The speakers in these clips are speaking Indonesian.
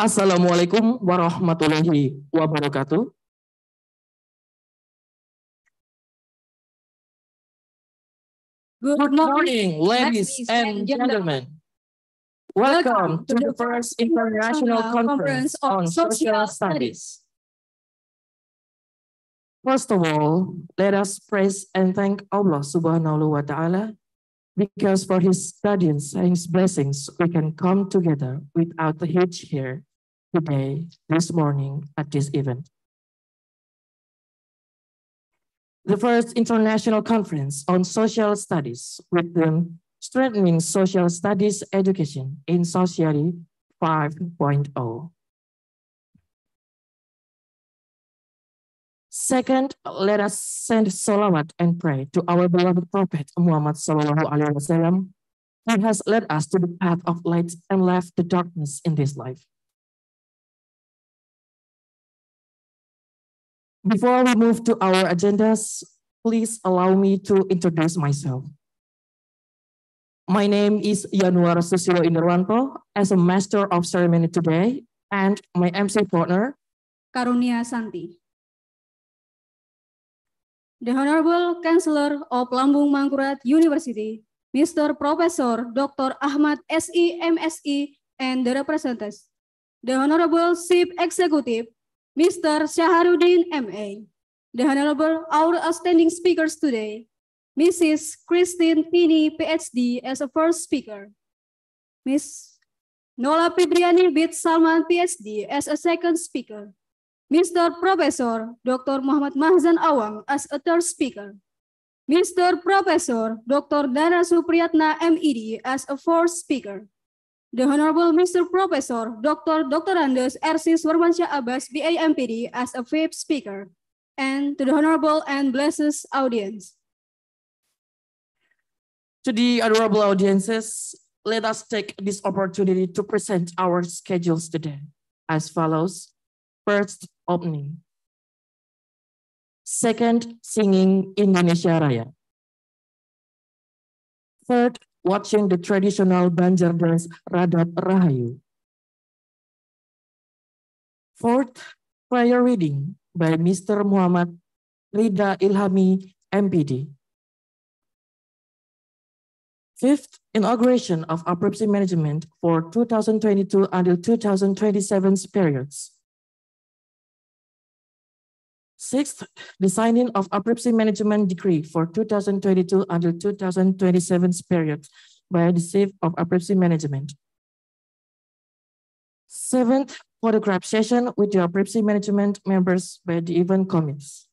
Assalamualaikum warahmatullahi wabarakatuh. Good morning, ladies and gentlemen. Welcome to the first International Conference on Social Studies. First of all, let us praise and thank Allah subhanahu wa ta'ala because for his guidance and his blessings, we can come together without a hitch here today, this morning, at this event. The first international conference on social studies with the Strengthening Social Studies Education in Society 5.0. Second, let us send salawat and pray to our beloved Prophet Muhammad Sallallahu Alaihi Wasallam, who has led us to the path of light and left the darkness in this life. Before we move to our agendas, please allow me to introduce myself. My name is Januar Susilo Inderwanto as a Master of Ceremony today and my MC partner, Karunia Santi. The Honorable Chancellor of Lambung Mangkurat University, Mr. Professor Dr. Ahmad S.E.M.S.E. and the representatives, the Honorable Chief Executive Mr. Syaharudin M.A., the Honorable, our outstanding speakers today, Mrs. Christine Tini, PhD, as a first speaker, Ms. Nola Pibriani Bit Salman, PhD, as a second speaker, Mr. Professor Dr. Muhammad Mahzan Awang as a third speaker, Mr. Professor Dr. Dana Supriyatna, MED, as a fourth speaker, The Honorable Mr. Professor Dr. Dr. Andes R.C. Swarmansyah Abbas, BAMPD, as a fifth speaker, and to the Honorable and blessed audience. To the honorable audiences, let us take this opportunity to present our schedules today as follows. First, opening. Second, singing Indonesia Raya. Third, watching the traditional Banjar dance Radat Rahayu. Fourth, prayer reading by Mr. Muhammad Rida Ilhami, MPD. Fifth, inauguration of appropriate management for 2022 until 2027 periods. Sixth, the signing of Aprepsi Management Decree for 2022 until 2027 period by the Chief of Aprepsi Management. Seventh, photograph session with the Aprepsi Management members by the event committees.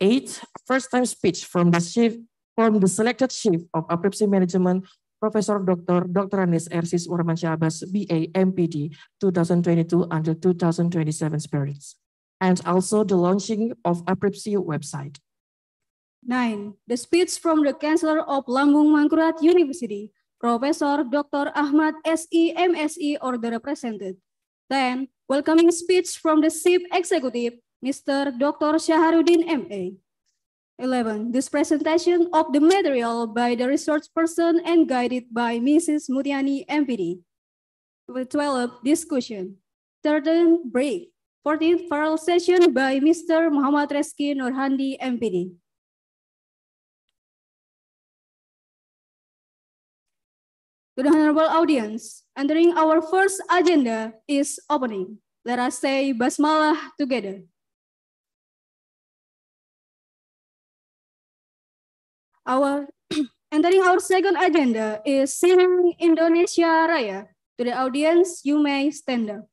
Eight, first time speech from the chief from the selected chief of Aprepsi Management Professor Dr. Dr. Anis Ersis Warman Syabas, BA, MPD, 2022 until 2027 spirits, and also the launching of APRIPSI website. 9. The speech from the Chancellor of Lambung Mangkurat University, Professor Dr. Ahmad S.E. M.S.E. or the represented. 10. Welcoming speech from the chief executive, Mr. Dr. Shaharuddin M.A. 11. This presentation of the material by the resource person and guided by Mrs. Mutiani MPD. 12. Discussion. 13. Break. 14. Oral session by Mr. Muhammad Reski Norhandi MPD. To the honorable audience, entering our first agenda is opening. Let us say basmalah together. Our entering our second agenda is singing Indonesia Raya. To the audience, you may stand up.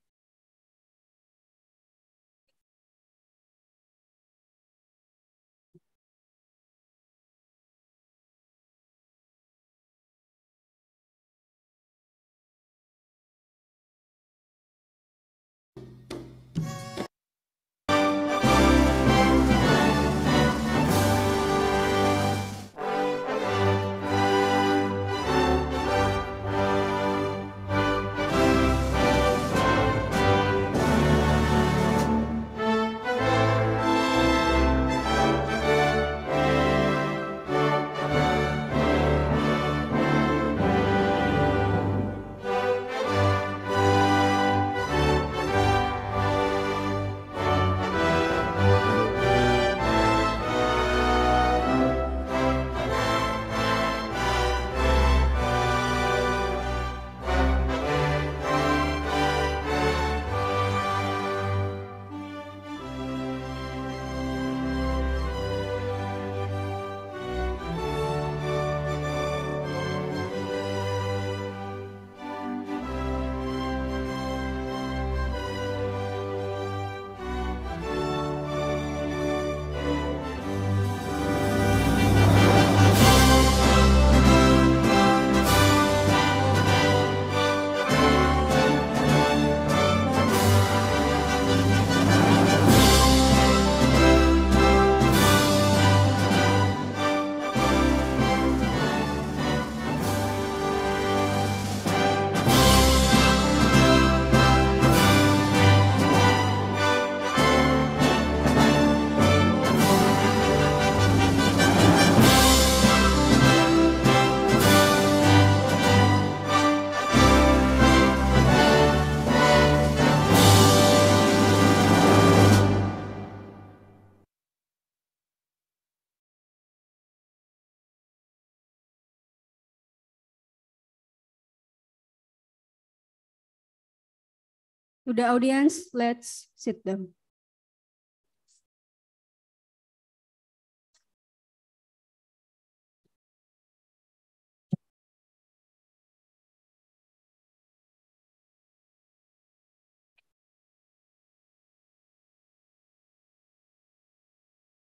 To the audience, let's sit down.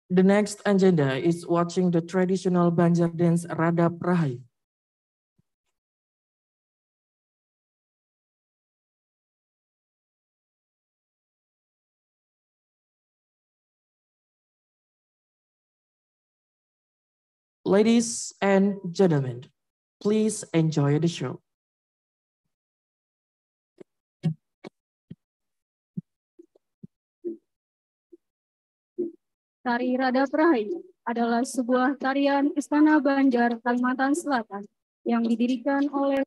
The next agenda is watching the traditional Banjar dance Radha Prahai. Ladies and gentlemen, please enjoy the show. Tari Rada Prahi adalah sebuah tarian Istana Banjar, Kalimantan Selatan yang didirikan oleh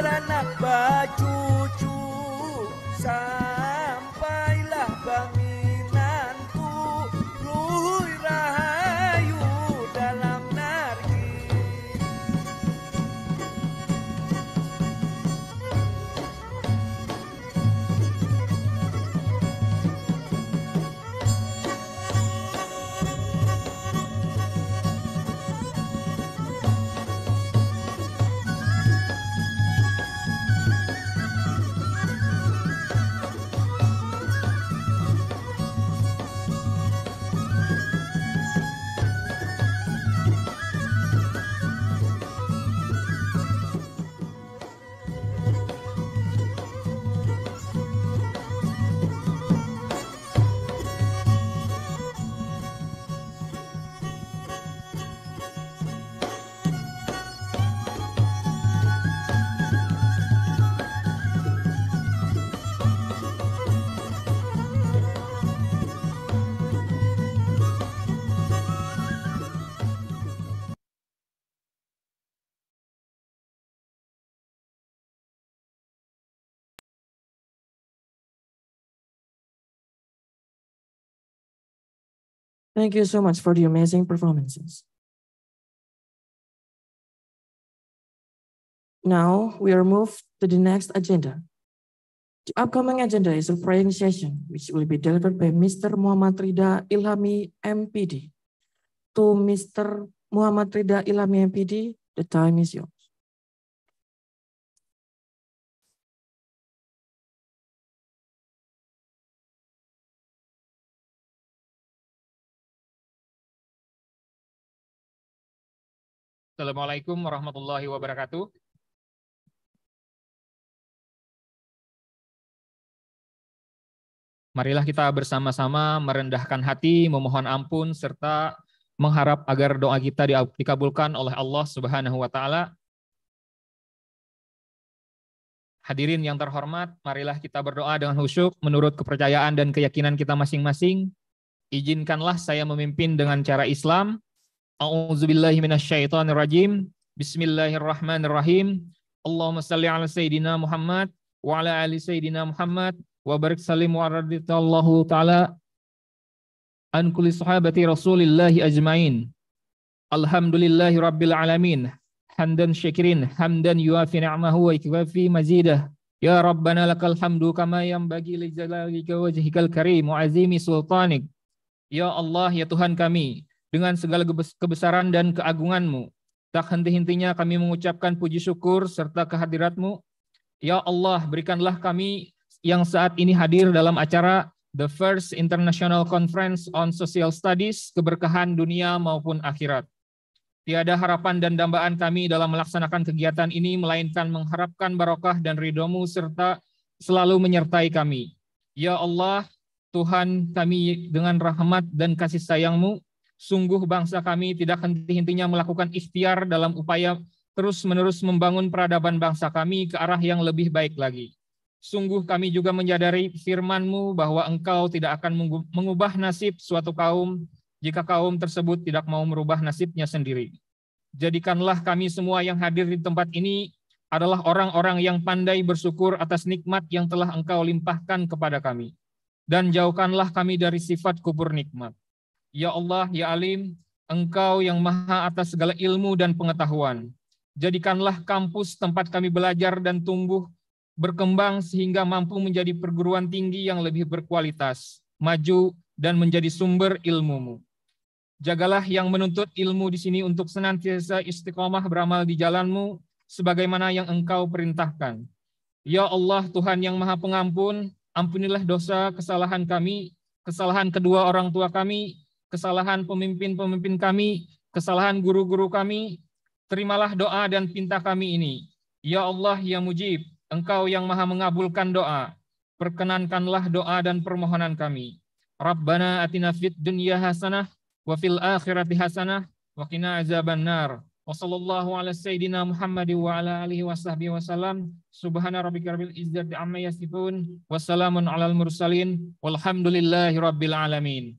beranak baju Thank you so much for the amazing performances. Now we are moved to the next agenda. The upcoming agenda is a praying session, which will be delivered by Mr. Muhammad Rida Ilhami MPD. To Mr. Muhammad Rida Ilhami MPD, the time is yours. Assalamualaikum warahmatullahi wabarakatuh. Marilah kita bersama-sama merendahkan hati, memohon ampun, serta mengharap agar doa kita dikabulkan oleh Allah Subhanahu wa Ta'ala. Hadirin yang terhormat, marilah kita berdoa dengan khusyuk menurut kepercayaan dan keyakinan kita masing-masing. Izinkanlah saya memimpin dengan cara Islam, A'udzubillahi rajim Bismillahirrahmanirrahim. Allahumma salli ala sayyidina Muhammad wa ala ali sayyidina Muhammad wa barik salim wa radhiyallahu taala an kulli sahabati rasulillahi ajmain. Alhamdulillahi rabbil alamin. Hamdan syakirin, hamdan yuafi ni'mahu wa yakfi mazidah. Ya Rabbana lakal hamdu kama bagi li jalalika wajhikal karim wa azimi sultanik. Ya Allah, ya Tuhan kami, dengan segala kebesaran dan keagunganmu. Tak henti-hentinya kami mengucapkan puji syukur serta kehadiratmu. Ya Allah, berikanlah kami yang saat ini hadir dalam acara The First International Conference on Social Studies, keberkahan dunia maupun akhirat. Tiada harapan dan dambaan kami dalam melaksanakan kegiatan ini, melainkan mengharapkan barokah dan ridhomu serta selalu menyertai kami. Ya Allah, Tuhan kami dengan rahmat dan kasih sayangmu, Sungguh bangsa kami tidak henti-hentinya melakukan ikhtiar dalam upaya terus-menerus membangun peradaban bangsa kami ke arah yang lebih baik lagi. Sungguh kami juga menyadari firman-Mu bahwa Engkau tidak akan mengubah nasib suatu kaum jika kaum tersebut tidak mau merubah nasibnya sendiri. Jadikanlah kami semua yang hadir di tempat ini adalah orang-orang yang pandai bersyukur atas nikmat yang telah Engkau limpahkan kepada kami. Dan jauhkanlah kami dari sifat kubur nikmat Ya Allah, Ya Alim, Engkau yang maha atas segala ilmu dan pengetahuan. Jadikanlah kampus tempat kami belajar dan tumbuh, berkembang sehingga mampu menjadi perguruan tinggi yang lebih berkualitas, maju, dan menjadi sumber ilmumu. Jagalah yang menuntut ilmu di sini untuk senantiasa istiqomah beramal di jalanmu, sebagaimana yang engkau perintahkan. Ya Allah, Tuhan yang maha pengampun, ampunilah dosa kesalahan kami, kesalahan kedua orang tua kami, kesalahan pemimpin-pemimpin kami, kesalahan guru-guru kami, terimalah doa dan pinta kami ini. Ya Allah yang mujib, Engkau yang maha mengabulkan doa, perkenankanlah doa dan permohonan kami. Rabbana atina fid dunya hasanah, wa fil akhirati hasanah, wa kina azaban nar. Wa sallallahu ala sayyidina Muhammad wa ala alihi wa sahbihi wa salam. Subhana rabbika rabbil izzati amma yasifun. Wassalamun al mursalin. Walhamdulillahi rabbil alamin.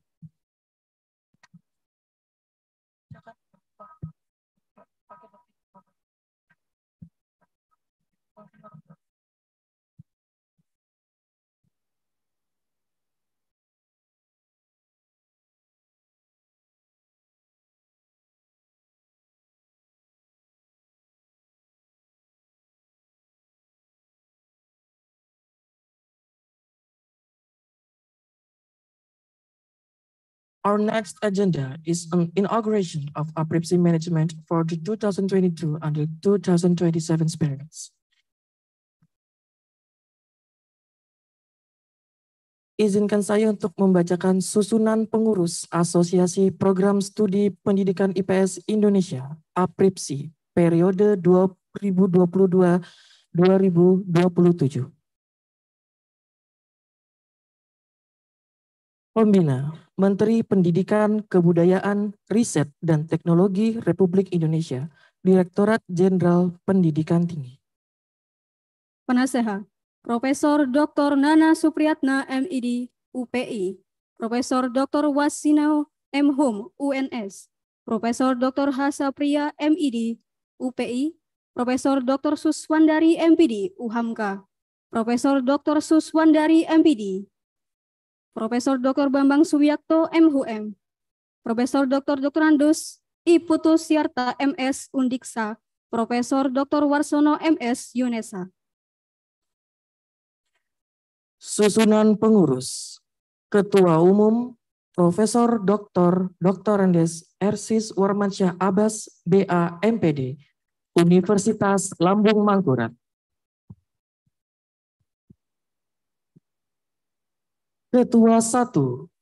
Our next agenda is an inauguration of APRIPSI management for the 2022 until 2027 periods. Izinkan saya untuk membacakan susunan pengurus Asosiasi Program Studi Pendidikan IPS Indonesia, APRIPSI, periode 2022-2027. Pembina Menteri Pendidikan, Kebudayaan, Riset, dan Teknologi Republik Indonesia, Direktorat Jenderal Pendidikan Tinggi. Penasehat, Profesor Dr. Nana Supriyatna, MID, UPI, Profesor Dr. Wasino M. Hum, UNS, Profesor Dr. Hasa Priya, MID, UPI, Profesor Dr. Suswandari, MPD, UHAMKA, Profesor Dr. Suswandari, MPD, Profesor Dr. Bambang Suwiyakto, MHUM, Profesor Dr. Dr. Andus I. Putu Siarta, MS, Undiksa, Profesor Dr. Warsono, MS, Yunesa. Susunan pengurus Ketua Umum Profesor Dr. Dr. Andes Ersis Warmansyah Abbas, BA, MPD, Universitas Lambung Mangkurat. Ketua 1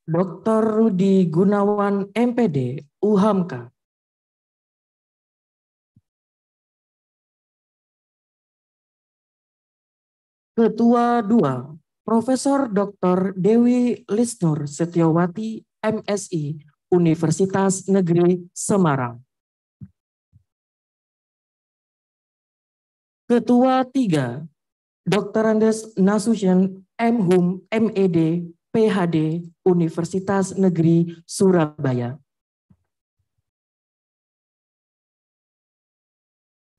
Dr. Rudi Gunawan MPD UHAMKA Ketua 2 Profesor Dr. Dewi Lisnur Setiawati MSI Universitas Negeri Semarang Ketua 3 Dr. Andes Nasution Mhum, MED, PhD Universitas Negeri Surabaya.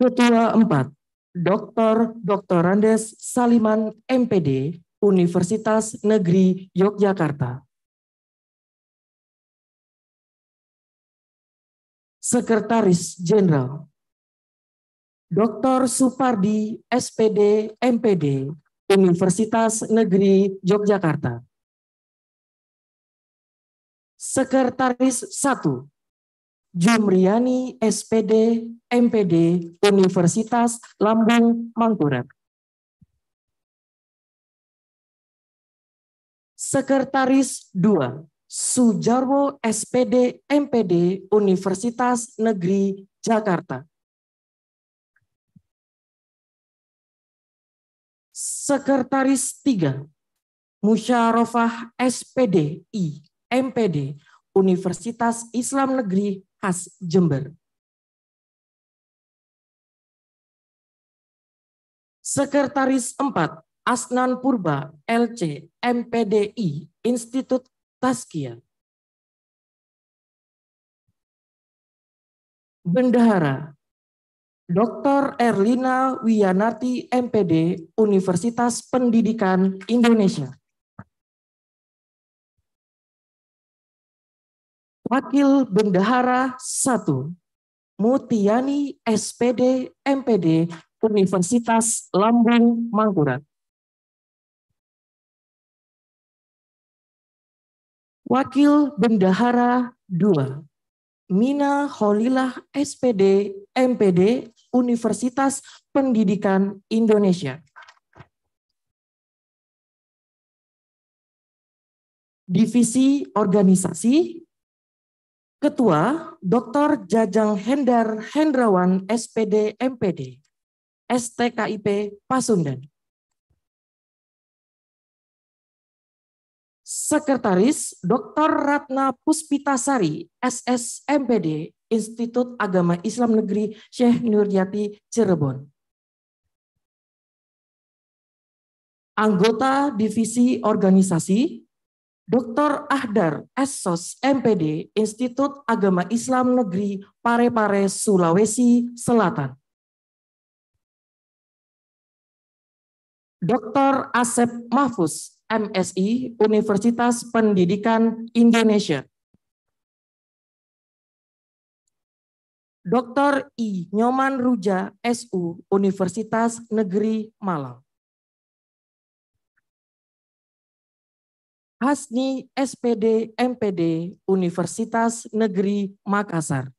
Ketua 4, Dr. Dr. Randes Saliman MPD, Universitas Negeri Yogyakarta. Sekretaris Jenderal Dr. Supardi SPD MPD, Universitas Negeri Yogyakarta. Sekretaris 1 Jumriani SPD MPD Universitas Lambung Mangkurat. Sekretaris 2 Sujarwo SPD MPD Universitas Negeri Jakarta. Sekretaris 3 SPD I. MPD Universitas Islam Negeri khas Jember. Sekretaris 4 Asnan Purba LC MPDI Institut Taskia. Bendahara Dr. Erlina Wiyanarti MPD Universitas Pendidikan Indonesia. Wakil Bendahara 1 Mutiani SPD MPD Universitas Lambung Mangkurat. Wakil Bendahara 2 Mina Holilah SPD MPD Universitas Pendidikan Indonesia. Divisi Organisasi Ketua Dr. Jajang Hendar Hendrawan SPD MPD STKIP Pasundan. Sekretaris Dr. Ratna Puspitasari SS MPD Institut Agama Islam Negeri Syekh Nuryati Cirebon. Anggota Divisi Organisasi Dr. Ahdar Essos MPD Institut Agama Islam Negeri Parepare Sulawesi Selatan. Dr. Asep Mahfuz MSI Universitas Pendidikan Indonesia. Dr. I. Nyoman Ruja, SU, Universitas Negeri Malang. Hasni SPD MPD Universitas Negeri Makassar.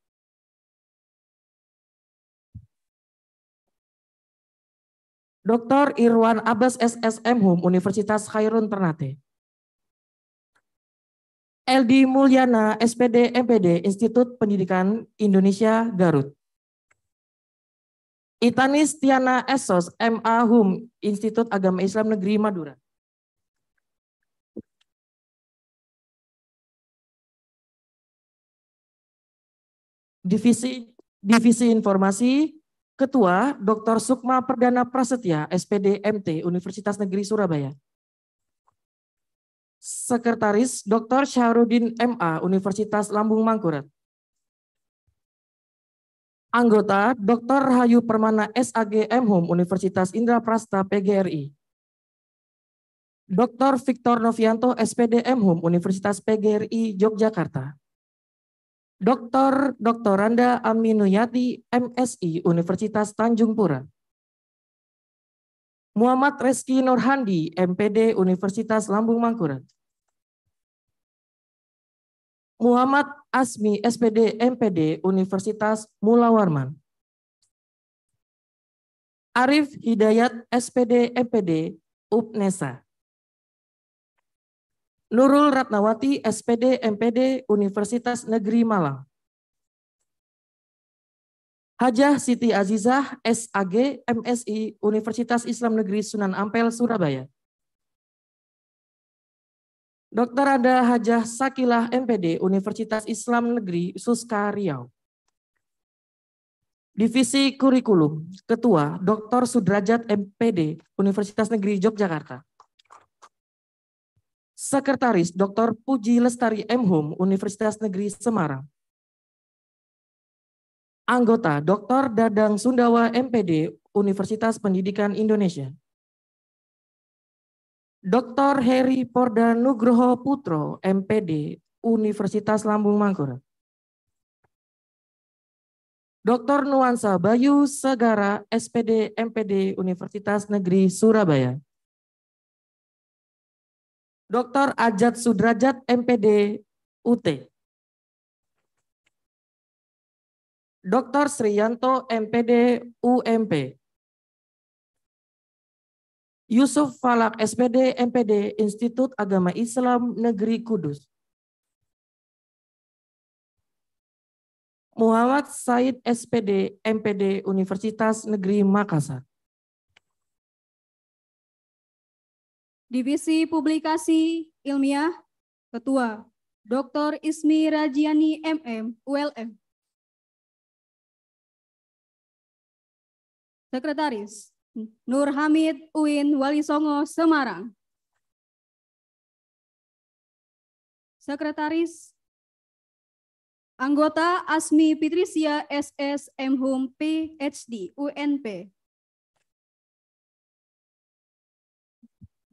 Dr. Irwan Abbas SSM Hum Universitas Khairun Ternate. LD Mulyana SPD MPD Institut Pendidikan Indonesia Garut. Itanis Tiana Esos MA Hum Institut Agama Islam Negeri Madura. Divisi Divisi Informasi, Ketua Dr. Sukma Perdana Prasetya, SPD MT, Universitas Negeri Surabaya. Sekretaris Dr. Syahrudin MA, Universitas Lambung Mangkurat. Anggota Dr. Hayu Permana SAG MHUM, Universitas Indra Prasta PGRI. Dr. Victor Novianto, SPD MHUM, Universitas PGRI Yogyakarta. Dr. Dr. Randa Aminuyati, MSI, Universitas Tanjung Pura. Muhammad Reski Nurhandi, MPD, Universitas Lambung Mangkurat. Muhammad Asmi, SPD, MPD, Universitas Mula Warman. Arif Hidayat, SPD, MPD, UPNESA. Nurul Ratnawati, SPD, MPD, Universitas Negeri Malang. Hajah Siti Azizah, SAG, MSI, Universitas Islam Negeri Sunan Ampel, Surabaya. Dr. Ada Hajah Sakilah, MPD, Universitas Islam Negeri Suska Riau. Divisi Kurikulum, Ketua Dr. Sudrajat MPD, Universitas Negeri Yogyakarta. Sekretaris Dr. Puji Lestari M. Universitas Negeri Semarang. Anggota Dr. Dadang Sundawa MPD, Universitas Pendidikan Indonesia. Dr. Heri Porda Nugroho Putro, MPD, Universitas Lambung Mangkur. Dr. Nuansa Bayu Segara, SPD, MPD, Universitas Negeri Surabaya. Dr. Ajat Sudrajat, MPD UT. Dr. Sriyanto, MPD UMP. Yusuf Falak, SPD, MPD, Institut Agama Islam Negeri Kudus. Muhammad Said, SPD, MPD, Universitas Negeri Makassar. Divisi Publikasi Ilmiah, Ketua Dr. Ismi Rajiani MM, ULM. Sekretaris Nur Hamid Uin Walisongo, Semarang. Sekretaris Anggota Asmi Patricia SS M. Hum PhD UNP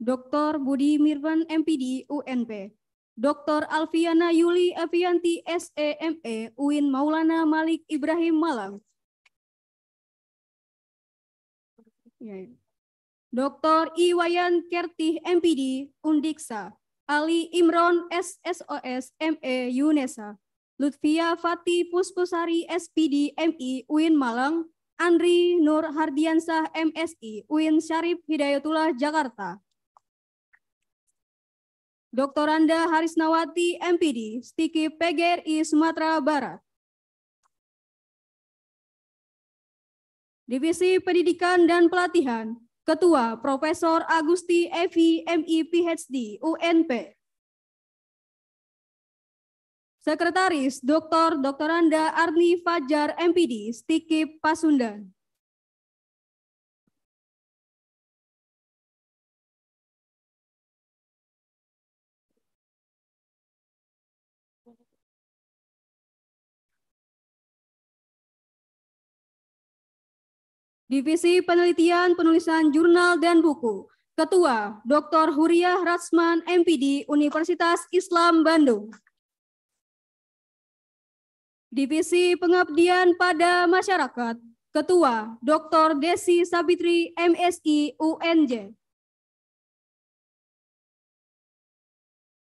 Dr. Budi Mirvan MPD UNP, Dr. Alfiana Yuli Avianti SEME UIN Maulana Malik Ibrahim Malang. Ya, ya. Dr. Iwayan Kertih MPD Undiksa, Ali Imron SSOS ME UNESA, Lutfia Fati Puspusari SPD MI UIN Malang, Andri Nur Hardiansah MSI UIN Syarif Hidayatullah Jakarta. Dr. Randa Harisnawati, MPD, Stiki PGRI Sumatera Barat. Divisi Pendidikan dan Pelatihan, Ketua Profesor Agusti Evi MI PhD UNP. Sekretaris Dr. Dr. Randa Arni Fajar MPD, Stikip Pasundan. Divisi Penelitian Penulisan Jurnal dan Buku, Ketua Dr. Huriah Rasman, MPD, Universitas Islam Bandung. Divisi Pengabdian pada Masyarakat, Ketua Dr. Desi Sabitri, MSI, UNJ.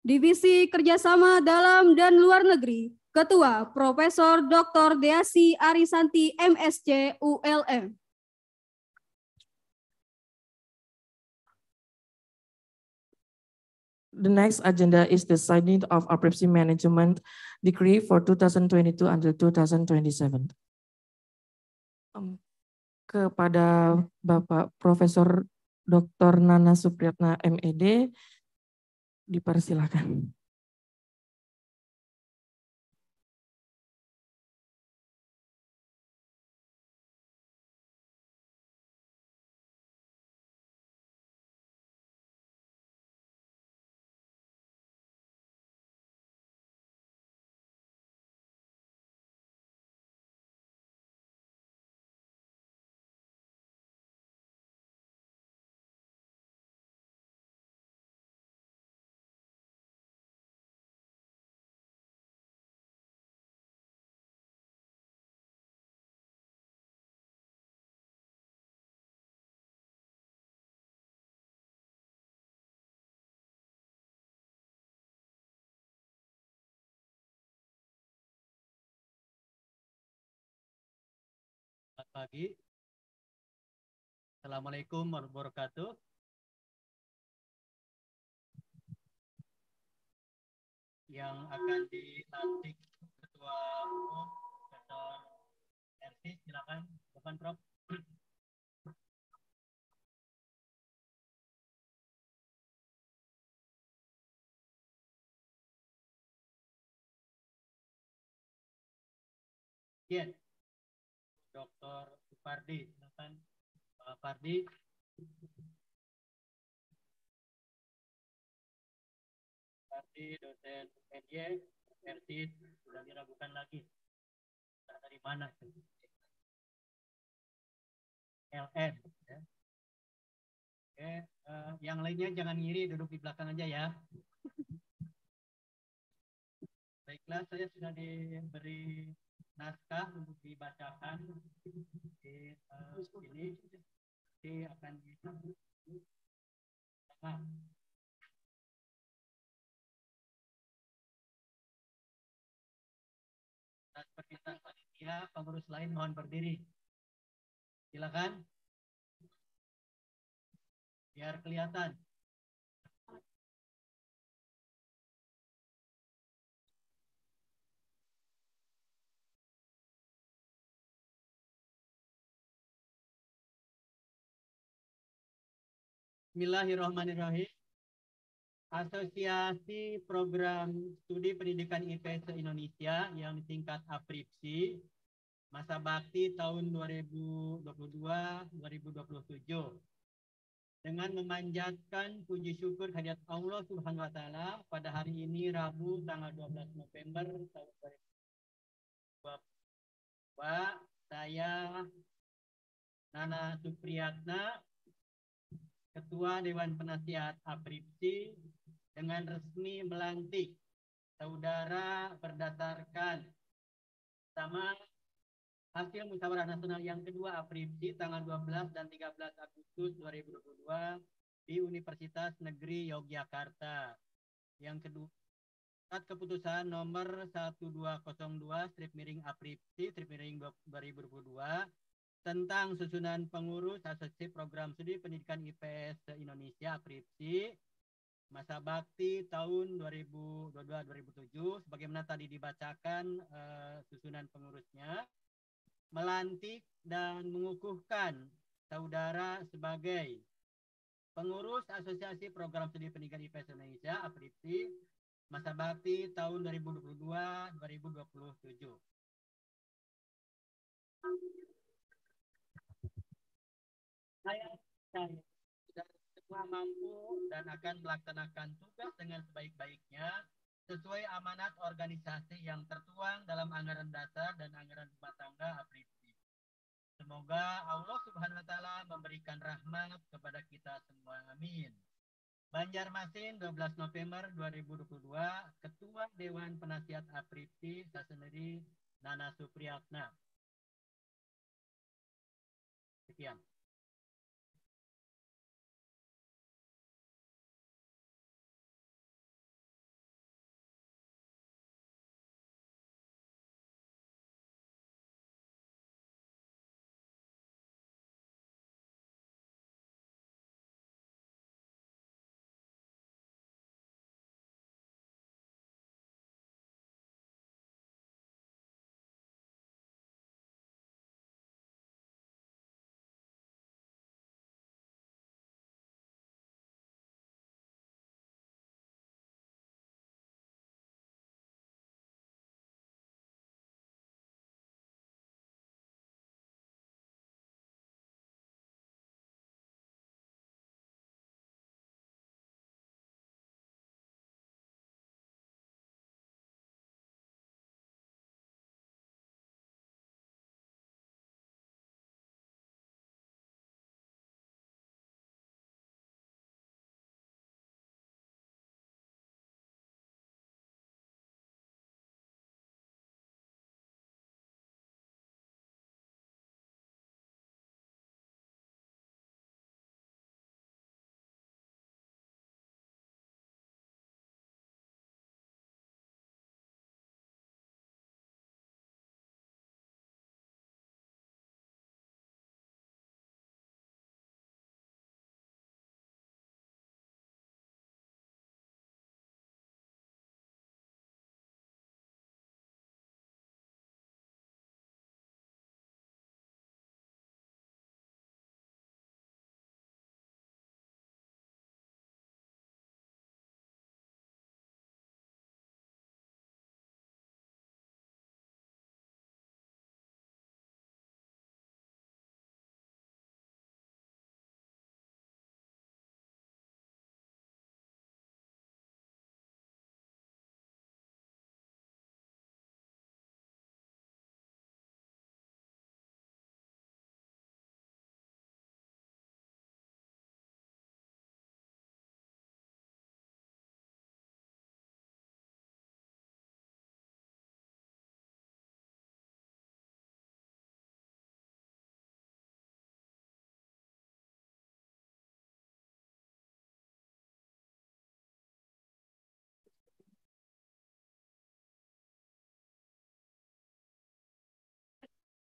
Divisi Kerjasama Dalam dan Luar Negeri, Ketua Profesor Dr. Deasi Arisanti, MSC, ULM. The next agenda is the signing of Aprepsi Management Decree for 2022 until 2027. Um, kepada Bapak Profesor Dr. Nana Supriyatna MED, dipersilakan. pagi. Assalamualaikum warahmatullahi wabarakatuh. Yang akan dilantik Ketua Umum Dr. RT, silakan. Bukan Prof. yeah. Dr. Supardi. Silakan Pak Pardi. Pardi dosen NY versi sudah diragukan lagi. Dari mana? LN. Ya. Oke, uh, yang lainnya jangan ngiri, duduk di belakang aja ya. Baiklah, saya sudah diberi naskah untuk dibacakan di uh, ini di akan di nah. dan perintah panitia pengurus lain mohon berdiri silakan biar kelihatan Bismillahirrahmanirrahim. Asosiasi Program Studi Pendidikan IPS Indonesia yang singkat APRIPSI masa bakti tahun 2022-2027 dengan memanjatkan puji syukur hadiat Allah Subhanahu wa taala pada hari ini Rabu tanggal 12 November tahun 2022 saya Nana Supriyatna Ketua Dewan Penasihat APRIPSI dengan resmi melantik saudara berdasarkan sama hasil musyawarah nasional yang kedua APRIPSI tanggal 12 dan 13 Agustus 2022 di Universitas Negeri Yogyakarta. Yang kedua, saat keputusan nomor 1202 strip miring APRIPSI strip miring 2022 tentang susunan pengurus asosiasi program studi pendidikan IPS Indonesia Pripsi masa bakti tahun 2022-2007 sebagaimana tadi dibacakan uh, susunan pengurusnya melantik dan mengukuhkan saudara sebagai pengurus Asosiasi Program Studi Pendidikan IPS Indonesia APRIPSI masa bakti tahun 2022-2027 saya dan semua mampu dan akan melaksanakan tugas dengan sebaik-baiknya sesuai amanat organisasi yang tertuang dalam anggaran dasar dan anggaran rumah tangga APRIPTI. Semoga Allah Subhanahu wa taala memberikan rahmat kepada kita semua. Amin. Banjarmasin 12 November 2022, Ketua Dewan Penasihat APRIPTI saya sendiri Nana Supriyatna. Sekian.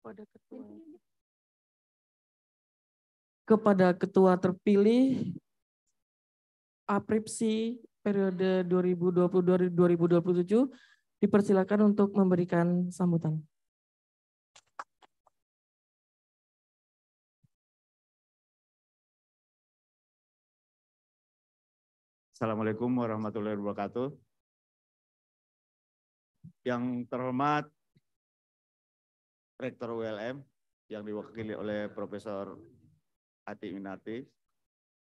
kepada ketua kepada ketua terpilih apripsi periode 2020-2027 dipersilakan untuk memberikan sambutan. Assalamualaikum warahmatullahi wabarakatuh. Yang terhormat rektor ULM yang diwakili oleh Profesor Ati Minati,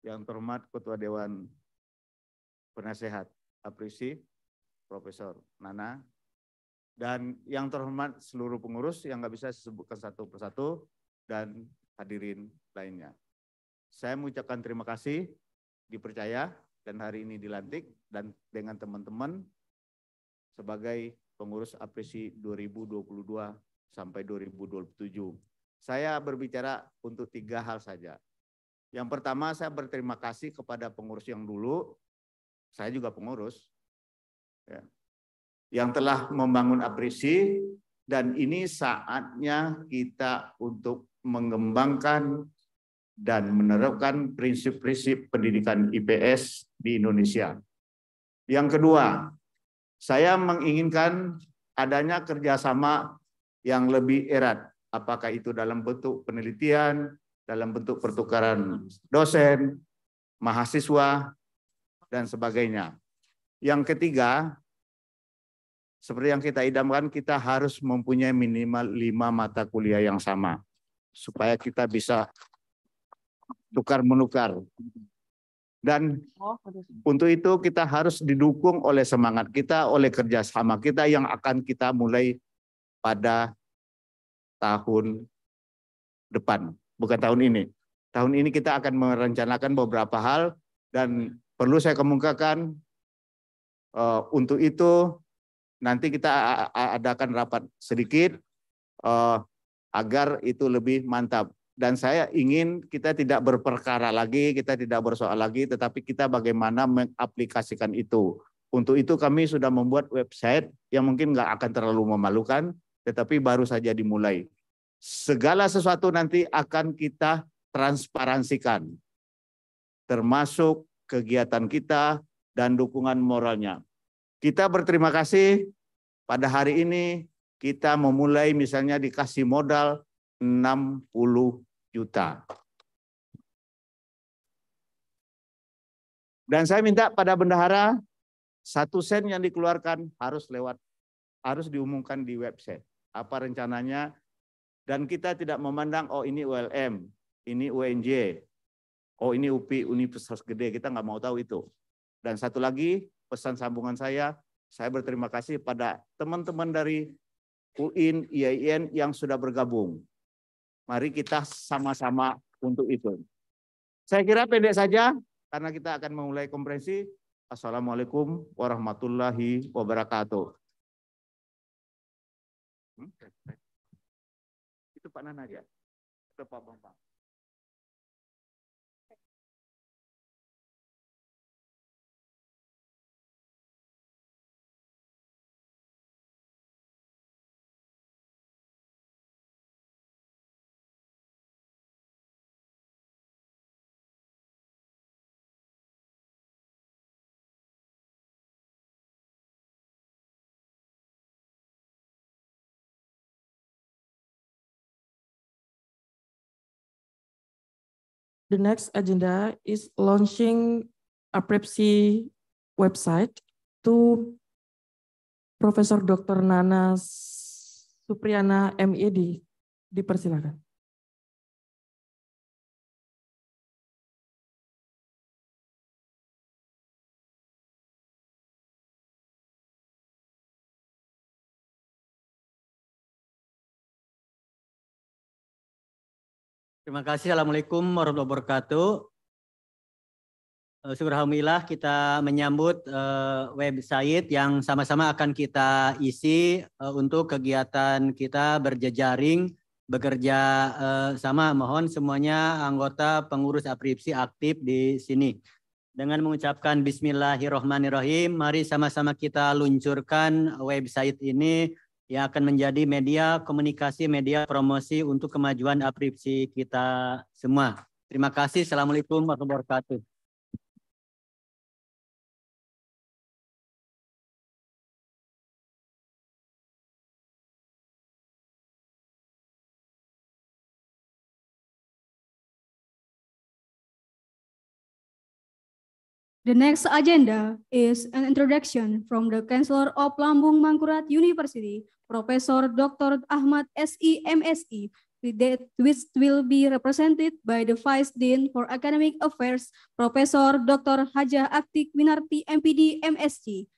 yang terhormat Ketua Dewan Penasehat Aprisi, Profesor Nana, dan yang terhormat seluruh pengurus yang nggak bisa disebutkan satu persatu dan hadirin lainnya. Saya mengucapkan terima kasih, dipercaya, dan hari ini dilantik dan dengan teman-teman sebagai pengurus apresi 2022 sampai 2027. Saya berbicara untuk tiga hal saja. Yang pertama, saya berterima kasih kepada pengurus yang dulu. Saya juga pengurus. Ya. Yang telah membangun apresi. Dan ini saatnya kita untuk mengembangkan dan menerapkan prinsip-prinsip pendidikan IPS di Indonesia. Yang kedua, saya menginginkan adanya kerjasama yang lebih erat. Apakah itu dalam bentuk penelitian, dalam bentuk pertukaran dosen, mahasiswa, dan sebagainya. Yang ketiga, seperti yang kita idamkan, kita harus mempunyai minimal lima mata kuliah yang sama. Supaya kita bisa tukar-menukar. Dan untuk itu kita harus didukung oleh semangat kita, oleh kerjasama kita yang akan kita mulai pada tahun depan, bukan tahun ini. Tahun ini kita akan merencanakan beberapa hal dan perlu saya kemukakan eh, untuk itu nanti kita adakan rapat sedikit eh, agar itu lebih mantap. Dan saya ingin kita tidak berperkara lagi, kita tidak bersoal lagi, tetapi kita bagaimana mengaplikasikan itu. Untuk itu kami sudah membuat website yang mungkin nggak akan terlalu memalukan, tetapi baru saja dimulai. Segala sesuatu nanti akan kita transparansikan, termasuk kegiatan kita dan dukungan moralnya. Kita berterima kasih pada hari ini kita memulai misalnya dikasih modal 60 juta. Dan saya minta pada bendahara satu sen yang dikeluarkan harus lewat harus diumumkan di website apa rencananya, dan kita tidak memandang, oh ini ULM, ini UNJ, oh ini UPI, Universitas Gede, kita nggak mau tahu itu. Dan satu lagi, pesan sambungan saya, saya berterima kasih pada teman-teman dari UIN, IAIN yang sudah bergabung. Mari kita sama-sama untuk itu. Saya kira pendek saja, karena kita akan memulai konferensi. Assalamualaikum warahmatullahi wabarakatuh. Hmm? Itu Pak Nana ya? Atau Pak Bambang? The next agenda is launching a PREPSI website to Profesor Dr. Nana Supriyana MED. Dipersilakan. Terima kasih. Assalamualaikum warahmatullahi wabarakatuh. Alhamdulillah eh, kita menyambut uh, eh, website yang sama-sama akan kita isi uh, untuk kegiatan kita berjejaring bekerja uh, sama. Mohon semuanya anggota pengurus apripsi aktif di sini. Dengan mengucapkan Bismillahirrahmanirrahim. mari sama-sama kita luncurkan website ini yang akan menjadi media komunikasi, media promosi untuk kemajuan apripsi kita semua. Terima kasih. Assalamualaikum warahmatullahi wabarakatuh. The next agenda is an introduction from the Chancellor of Lambung Mangkurat University, Professor Dr. Ahmad S.E. MSE, which will be represented by the Vice Dean for Academic Affairs, Professor Dr. Haja Aktik Winarti, MPD, MSc.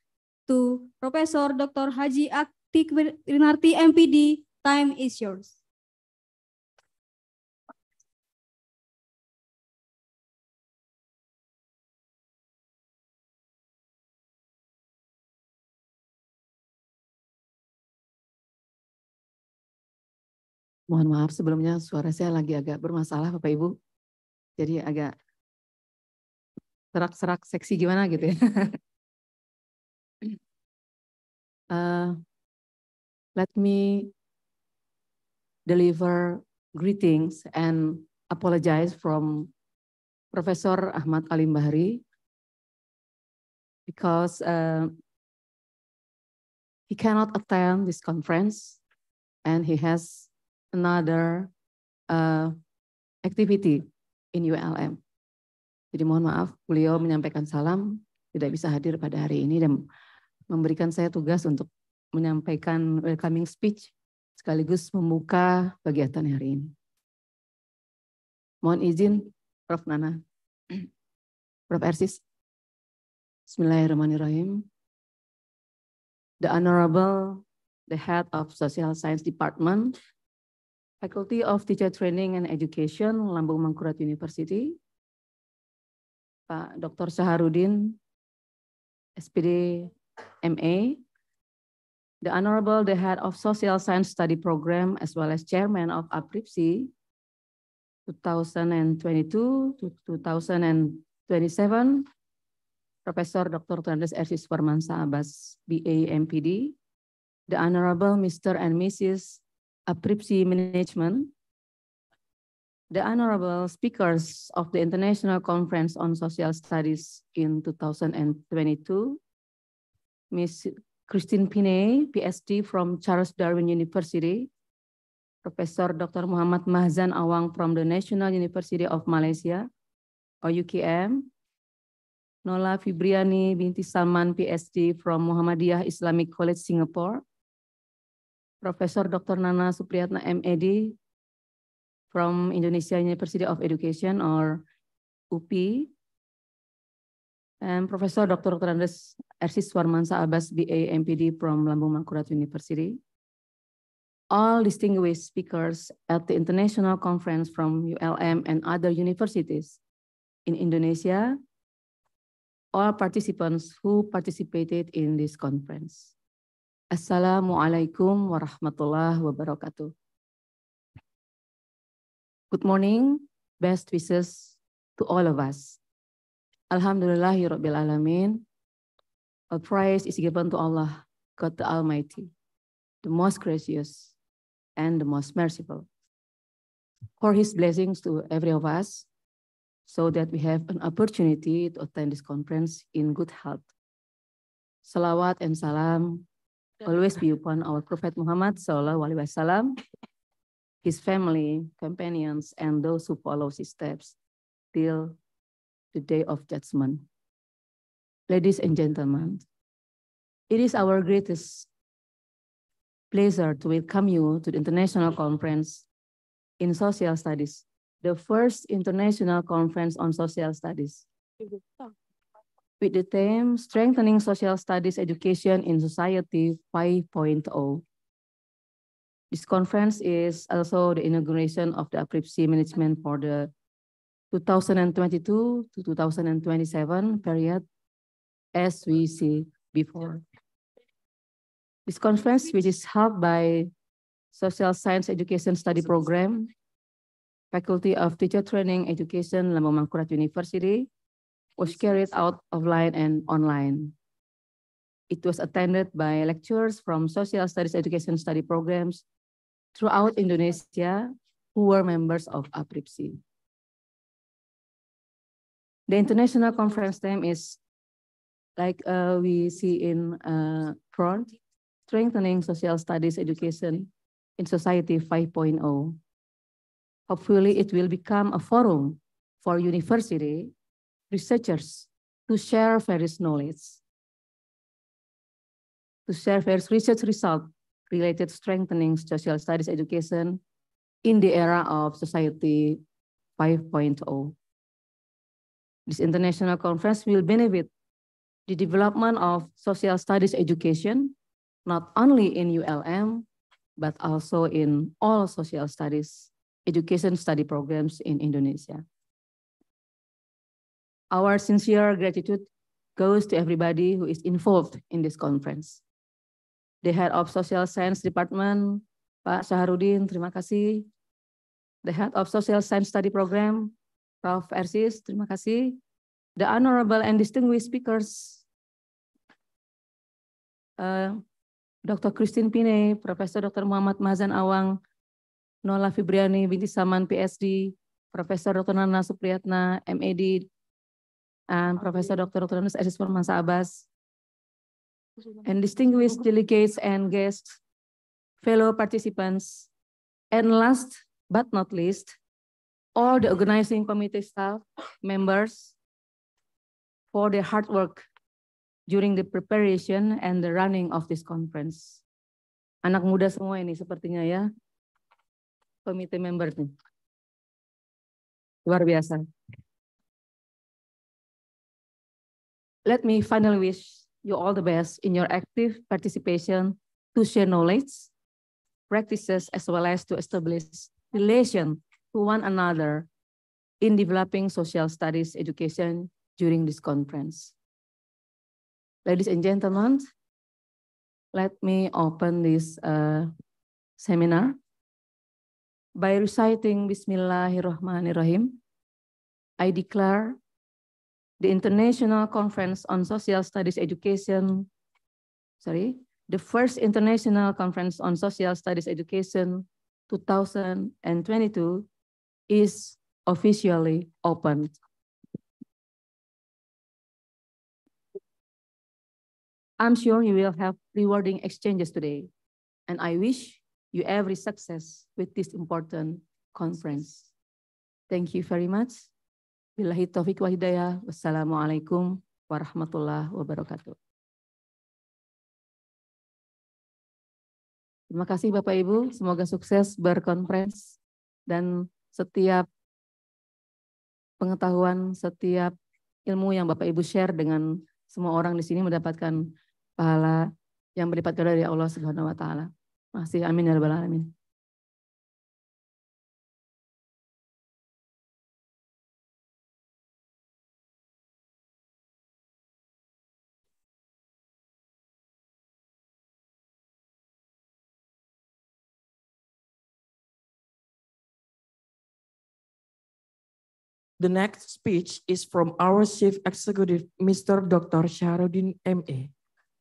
To Professor Dr. Haji Aktik Winarti, MPD, time is yours. Mohon maaf sebelumnya suara saya lagi agak bermasalah Bapak Ibu. Jadi agak serak-serak seksi gimana gitu ya. uh, let me deliver greetings and apologize from Profesor Ahmad Kalim Bahri because uh, he cannot attend this conference and he has another uh, activity in ULM. Jadi mohon maaf, beliau menyampaikan salam, tidak bisa hadir pada hari ini dan memberikan saya tugas untuk menyampaikan welcoming speech sekaligus membuka kegiatan hari ini. Mohon izin, Prof. Nana. Prof. Ersis. Bismillahirrahmanirrahim. The Honorable, the Head of Social Science Department, Faculty of Teacher Training and Education, Lambung Mangkurat University, Pak Dr. Saharudin, SPD MA, the Honorable the Head of Social Science Study Program as well as Chairman of APRIPSI 2022 2027, Professor Dr. Tandes R. Permansa Abbas, BA MPD, the Honorable Mr. and Mrs. Apripsi Management, the honorable speakers of the International Conference on Social Studies in 2022, Ms. Christine Pinay, PhD from Charles Darwin University, Professor Dr. Muhammad Mahzan Awang from the National University of Malaysia, or UKM, Nola Fibriani binti Salman, PhD from Muhammadiyah Islamic College, Singapore, Profesor Dr. Nana Supriyatna M.Ed from Indonesia University of Education or UPI, and Professor Dr. Dr. Andres Ersis Warmansa Abbas, BA MPD from Lambung Mangkurat University. All distinguished speakers at the international conference from ULM and other universities in Indonesia, all participants who participated in this conference. Assalamualaikum warahmatullahi wabarakatuh. Good morning, best wishes to all of us. Rabbil alamin. A praise is given to Allah, God the Almighty, the most gracious and the most merciful. For his blessings to every of us so that we have an opportunity to attend this conference in good health. Salawat and salam always be upon our Prophet Muhammad SAW, his family, companions, and those who follow his steps till the day of judgment. Ladies and gentlemen, it is our greatest pleasure to welcome you to the International Conference in Social Studies, the first international conference on social studies with the theme Strengthening Social Studies Education in Society 5.0. This conference is also the inauguration of the APRIPSI management for the 2022 to 2027 period, as we see before. This conference, which is held by Social Science Education Study Program, Faculty of Teacher Training Education, Lambamangkurat University, was carried out offline and online. It was attended by lecturers from social studies education study programs throughout Indonesia who were members of APRIPSI. The international conference theme is like uh, we see in uh, Strengthening Social Studies Education in Society 5.0. Hopefully it will become a forum for university researchers to share various knowledge, to share various research results related strengthening social studies education in the era of Society 5.0. This international conference will benefit the development of social studies education, not only in ULM, but also in all social studies education study programs in Indonesia. Our sincere gratitude goes to everybody who is involved in this conference. The Head of Social Science Department, Pak Saharudin, terima kasih. The Head of Social Science Study Program, Prof. Ersis, terima kasih. The Honorable and Distinguished Speakers, uh, Dr. Christine Pine, Profesor Dr. Muhammad Mazan Awang, Nola Fibriani binti Saman, PSD, Profesor Dr. Nana Supriyatna, MAD, and Professor Dr. Dr. Asis Permansa Abbas, and distinguished delegates and guests, fellow participants, and last but not least, all the organizing committee staff members for their hard work during the preparation and the running of this conference. Anak muda semua ini sepertinya ya, komite member nih. Luar biasa. let me finally wish you all the best in your active participation to share knowledge, practices, as well as to establish relation to one another in developing social studies education during this conference. Ladies and gentlemen, let me open this uh, seminar by reciting Bismillahirrahmanirrahim. I declare the International Conference on Social Studies Education, sorry, the first International Conference on Social Studies Education 2022 is officially opened. I'm sure you will have rewarding exchanges today, and I wish you every success with this important conference. Thank you very much. Bilahi taufik wa hidayah. Wassalamualaikum warahmatullahi wabarakatuh. Terima kasih Bapak Ibu. Semoga sukses berkonferensi dan setiap pengetahuan, setiap ilmu yang Bapak Ibu share dengan semua orang di sini mendapatkan pahala yang berlipat ganda dari Allah Subhanahu wa taala. Masih amin ya rabbal alamin. The next speech is from our Chief Executive, Mr. Dr. Shahrudin M.A.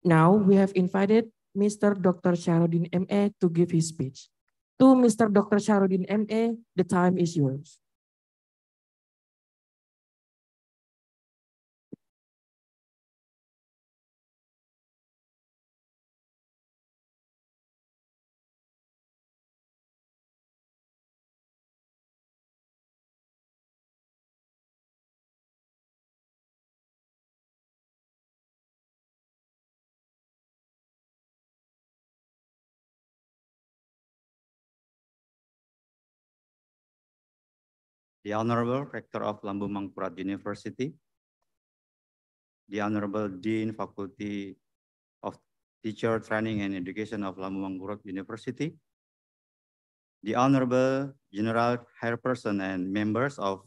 Now we have invited Mr. Dr. Shahrudin M.A. to give his speech. To Mr. Dr. Shahrudin M.A., the time is yours. the Honorable Rector of Lambu Mangkurat University, the Honorable Dean Faculty of Teacher Training and Education of Lambu Mangkurat University, the Honorable General Chairperson and members of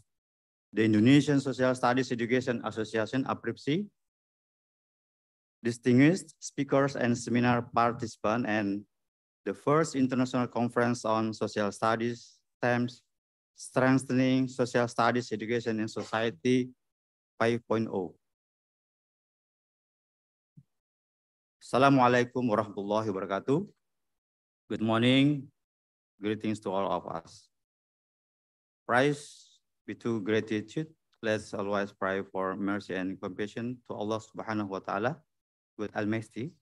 the Indonesian Social Studies Education Association, APRIPSI, distinguished speakers and seminar participants, and the first International Conference on Social Studies, TEMS Strengthening Social Studies Education in Society 5.0. Assalamualaikum warahmatullahi wabarakatuh. Good morning. Greetings to all of us. Praise be to gratitude. Let's always pray for mercy and compassion to Allah subhanahu wa ta'ala with Almighty.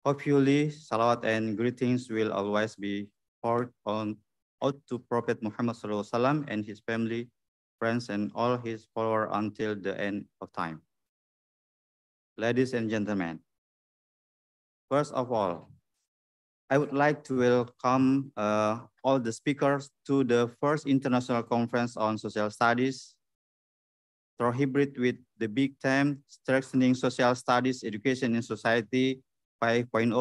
Hopefully, salawat and greetings will always be poured on out to Prophet Muhammad wasallam and his family, friends, and all his followers until the end of time. Ladies and gentlemen, first of all, I would like to welcome uh, all the speakers to the first International Conference on Social Studies, prohibited with the big theme, Strengthening Social Studies Education in Society 5.0.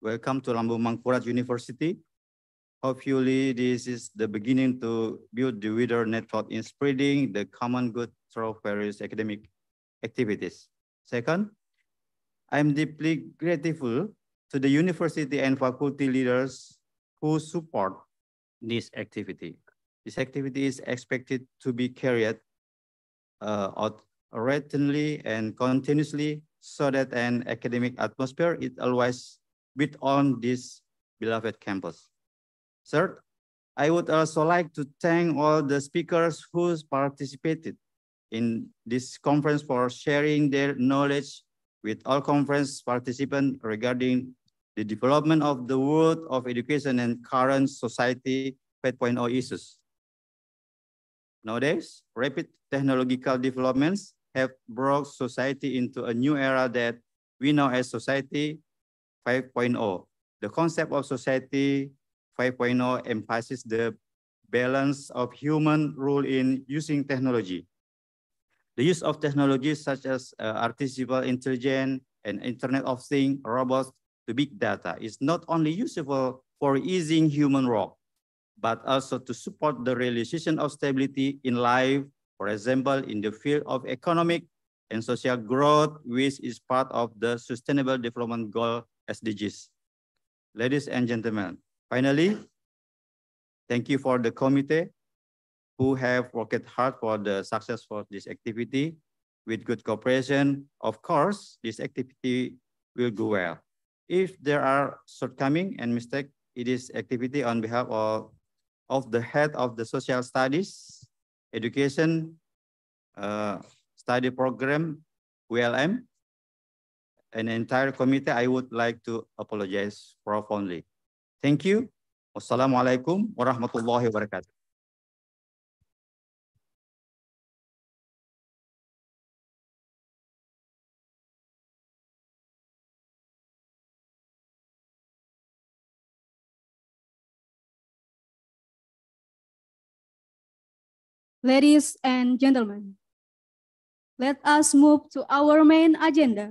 Welcome to Lambung Mangkurat University. Hopefully, this is the beginning to build the wider network in spreading the common good through various academic activities. Second, I'm deeply grateful to the university and faculty leaders who support this activity. This activity is expected to be carried uh, out routinely and continuously so that an academic atmosphere is always built on this beloved campus. Third, I would also like to thank all the speakers who participated in this conference for sharing their knowledge with all conference participants regarding the development of the world of education and current society 5.0 issues. Nowadays, rapid technological developments have brought society into a new era that we know as society 5.0. The concept of society 5.0 emphasizes the balance of human role in using technology. The use of technologies such as uh, artificial intelligence and Internet of Things, robots, to big data is not only useful for easing human work, but also to support the realization of stability in life, for example, in the field of economic and social growth, which is part of the Sustainable Development Goal SDGs. Ladies and gentlemen, Finally, thank you for the committee who have worked hard for the success for this activity. With good cooperation, of course, this activity will go well. If there are shortcomings and mistakes, it is activity on behalf of, of the head of the social studies, education, uh, study program, WLM, an entire committee, I would like to apologize profoundly. Thank you. Wassalamualaikum warahmatullahi wabarakatuh. Ladies and gentlemen, let us move to our main agenda,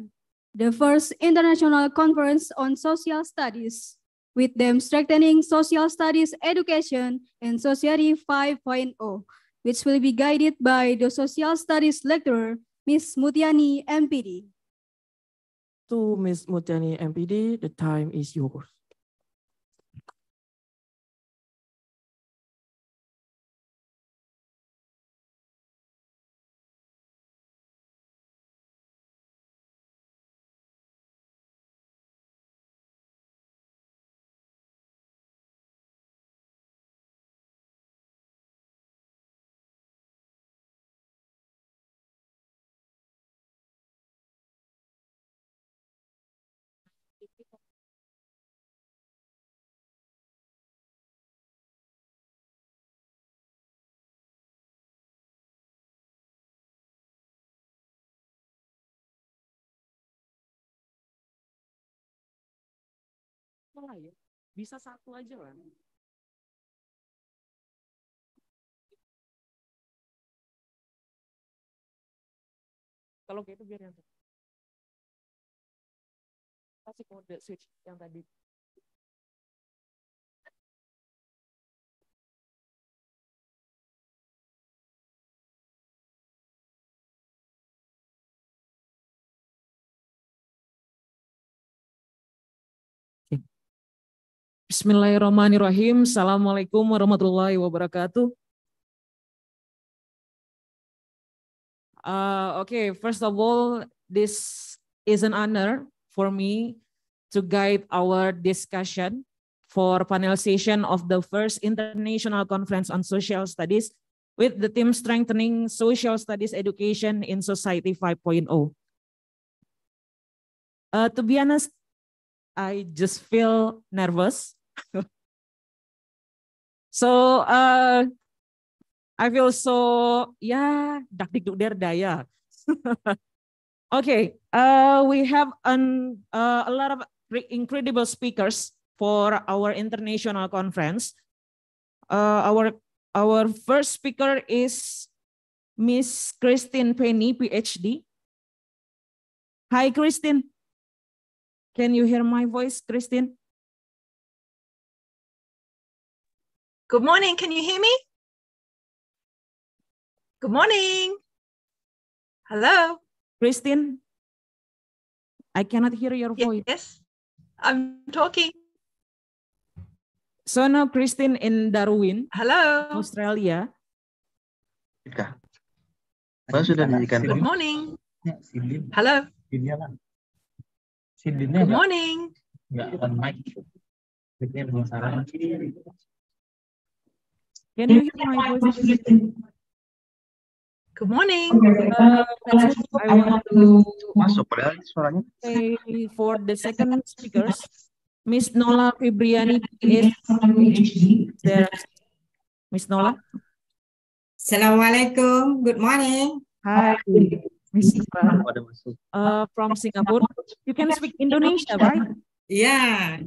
the first International Conference on Social Studies with them strengthening social studies education in Society 5.0, which will be guided by the social studies lecturer, Ms. Mutiani, MPD. To Ms. Mutiani, MPD, the time is yours. apa lah ya bisa satu aja lah kalau gitu biar yang kasih kode switch yang tadi Bismillahirrahmanirrahim. Assalamualaikum warahmatullahi wabarakatuh. Uh, okay, first of all, this is an honor for me to guide our discussion for panel session of the first International Conference on Social Studies with the team Strengthening Social Studies Education in Society 5.0. Uh, to be honest, I just feel nervous. so uh, I feel so yeah, dak duk der daya. okay, uh, we have an uh, a lot of incredible speakers for our international conference. Uh, our our first speaker is Miss Christine Penny, PhD. Hi, Christine. Can you hear my voice, Christine? Good morning. Can you hear me? Good morning. Hello. Christine, I cannot hear your voice. Yes, I'm talking. So now, Christine in Darwin, Hello. Australia. Good morning. Hello. Good morning. Enggak on mic. Dinnya belum salah. Can you hear my voice? Good morning. Uh, uh, I want to masuk pada suaranya. For the second speakers, Miss Nola Febriani is there. Miss Nola. Assalamualaikum. Good morning. Hi. Uh, from Singapore. You can speak Indonesia, right? Yeah.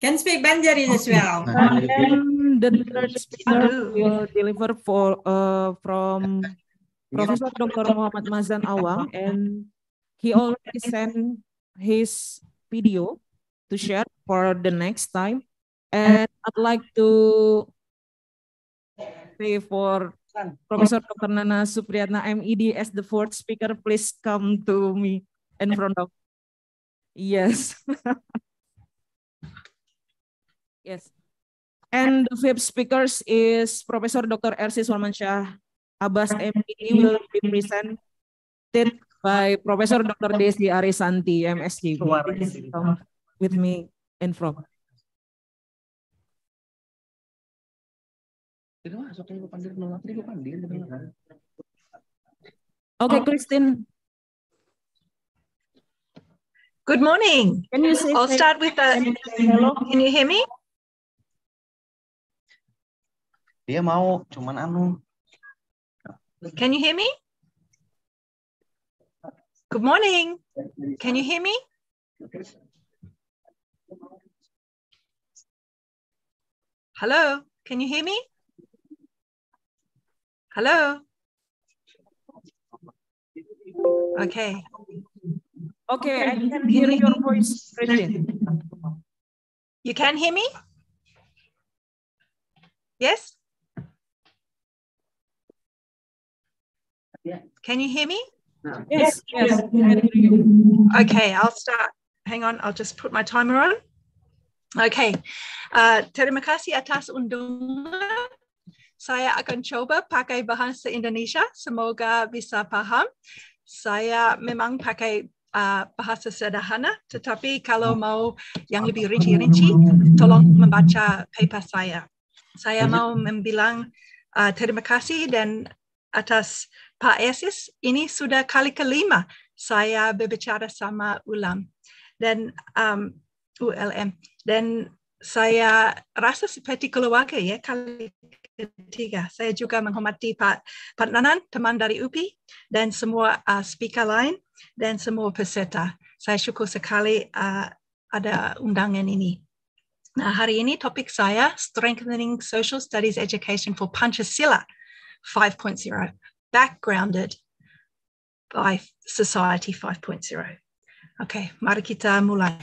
Can speak Banjari as well. Uh, and the third speaker will deliver for uh, from Professor Dr. Muhammad Mazan Awang, and he already sent his video to share for the next time. And I'd like to say for Profesor Dr. Nana Supriyatna MED as the fourth speaker, please come to me in front of. Yes. yes. And the fifth speakers is Profesor Dr. R.C. Abas, Abbas MED will be presented by Profesor Dr. Desi Arisanti, MSG. With me in front. Jadi masuk nih gue pandir, nolak nih gue pandir. Gitu kan. Oke, okay, oh. Christine. Good morning. Can you say I'll start with the. Hello. Can you hear me? Dia mau, cuman anu. Can you hear me? Good morning. Can you hear me? Hello. Can you hear me? Hello. Okay. Okay, I can hear your voice, Christine. You can hear me? Yes? Yeah. Can you hear me? No. Yes, yes. Okay, I'll start. Hang on, I'll just put my timer on. Okay. Uh, terima kasih atas undangan. Saya akan coba pakai bahasa Indonesia. Semoga bisa paham. Saya memang pakai uh, bahasa sederhana, tetapi kalau hmm. mau yang lebih rinci-rinci, tolong membaca paper saya. Saya mau membilang uh, terima kasih dan atas Pak Esis. Ini sudah kali kelima saya berbicara sama ulam dan um, ULM dan saya rasa seperti keluarga ya kali ketiga. Saya juga menghormati Pak, Pak Nanan, teman dari UPI, dan semua uh, speaker lain, dan semua peserta. Saya syukur sekali uh, ada undangan ini. Nah, hari ini topik saya, Strengthening Social Studies Education for Pancasila 5.0, Backgrounded by Society 5.0. Oke, okay, mari kita mulai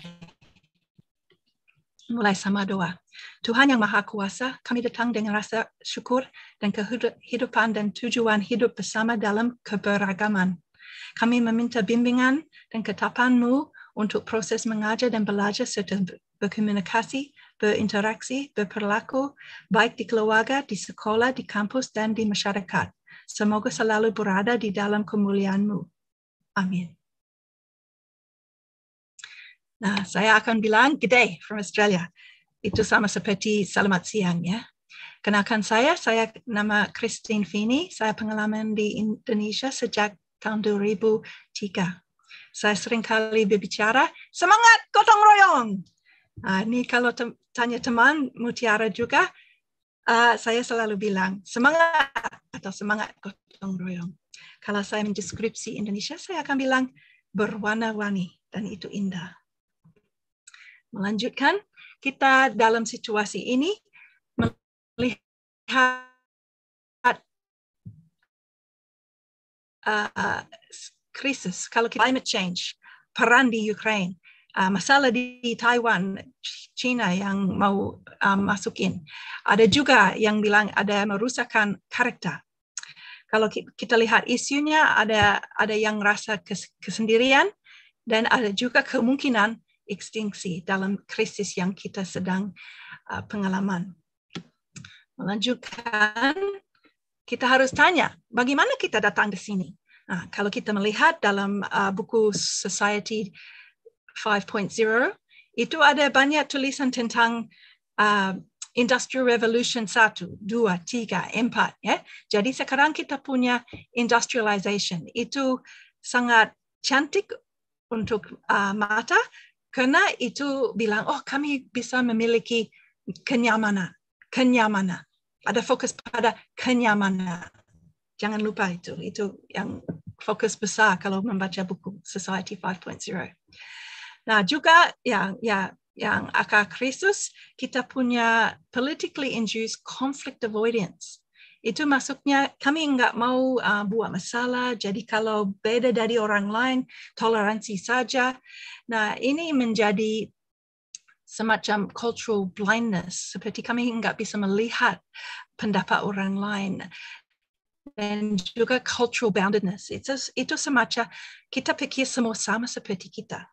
mulai sama doa. Tuhan yang Maha Kuasa, kami datang dengan rasa syukur dan kehidupan dan tujuan hidup bersama dalam keberagaman. Kami meminta bimbingan dan ketapanmu untuk proses mengajar dan belajar serta berkomunikasi, berinteraksi, berperilaku, baik di keluarga, di sekolah, di kampus, dan di masyarakat. Semoga selalu berada di dalam kemuliaanmu. Amin. Nah, saya akan bilang good from Australia. Itu sama seperti selamat siang ya. Kenakan saya, saya nama Christine Fini. Saya pengalaman di Indonesia sejak tahun 2003. Saya sering kali berbicara, semangat gotong royong. Nah, ini kalau tanya teman Mutiara juga, uh, saya selalu bilang semangat atau semangat gotong royong. Kalau saya mendeskripsi Indonesia, saya akan bilang berwarna-warni dan itu indah melanjutkan kita dalam situasi ini melihat uh, krisis kalau kita climate change peran di Ukraine uh, masalah di Taiwan China yang mau um, masukin ada juga yang bilang ada merusakkan karakter kalau kita lihat isunya ada ada yang rasa kesendirian dan ada juga kemungkinan ekstinksi dalam krisis yang kita sedang uh, pengalaman. Melanjutkan, kita harus tanya, bagaimana kita datang ke sini? Nah, kalau kita melihat dalam uh, buku Society 5.0, itu ada banyak tulisan tentang uh, Industrial Revolution 1, 2, 3, 4. Ya. Jadi sekarang kita punya industrialization. Itu sangat cantik untuk uh, mata, karena itu bilang, oh kami bisa memiliki kenyamanan, kenyamanan. Ada fokus pada kenyamanan. Jangan lupa itu, itu yang fokus besar kalau membaca buku Society 5.0. Nah juga yang ya yang akar krisis kita punya politically induced conflict avoidance itu maksudnya kami nggak mau uh, buat masalah. Jadi kalau beda dari orang lain, toleransi saja. Nah, ini menjadi semacam cultural blindness, seperti kami nggak bisa melihat pendapat orang lain. Dan juga cultural boundedness, itu, itu semacam kita pikir semua sama seperti kita.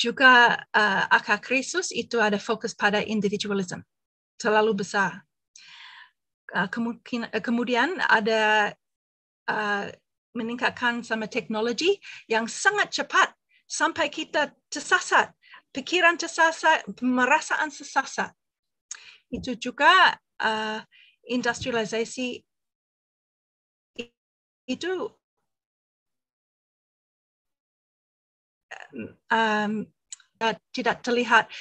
Juga uh, akar krisis itu ada fokus pada individualism, terlalu besar Eh, kemungkinan, eh, kemudian ada uh, meningkatkan sama teknologi yang sangat cepat sampai kita tersasat, pikiran tersasat, perasaan tersasat. Itu juga uh, industrialisasi itu um, tidak terlihat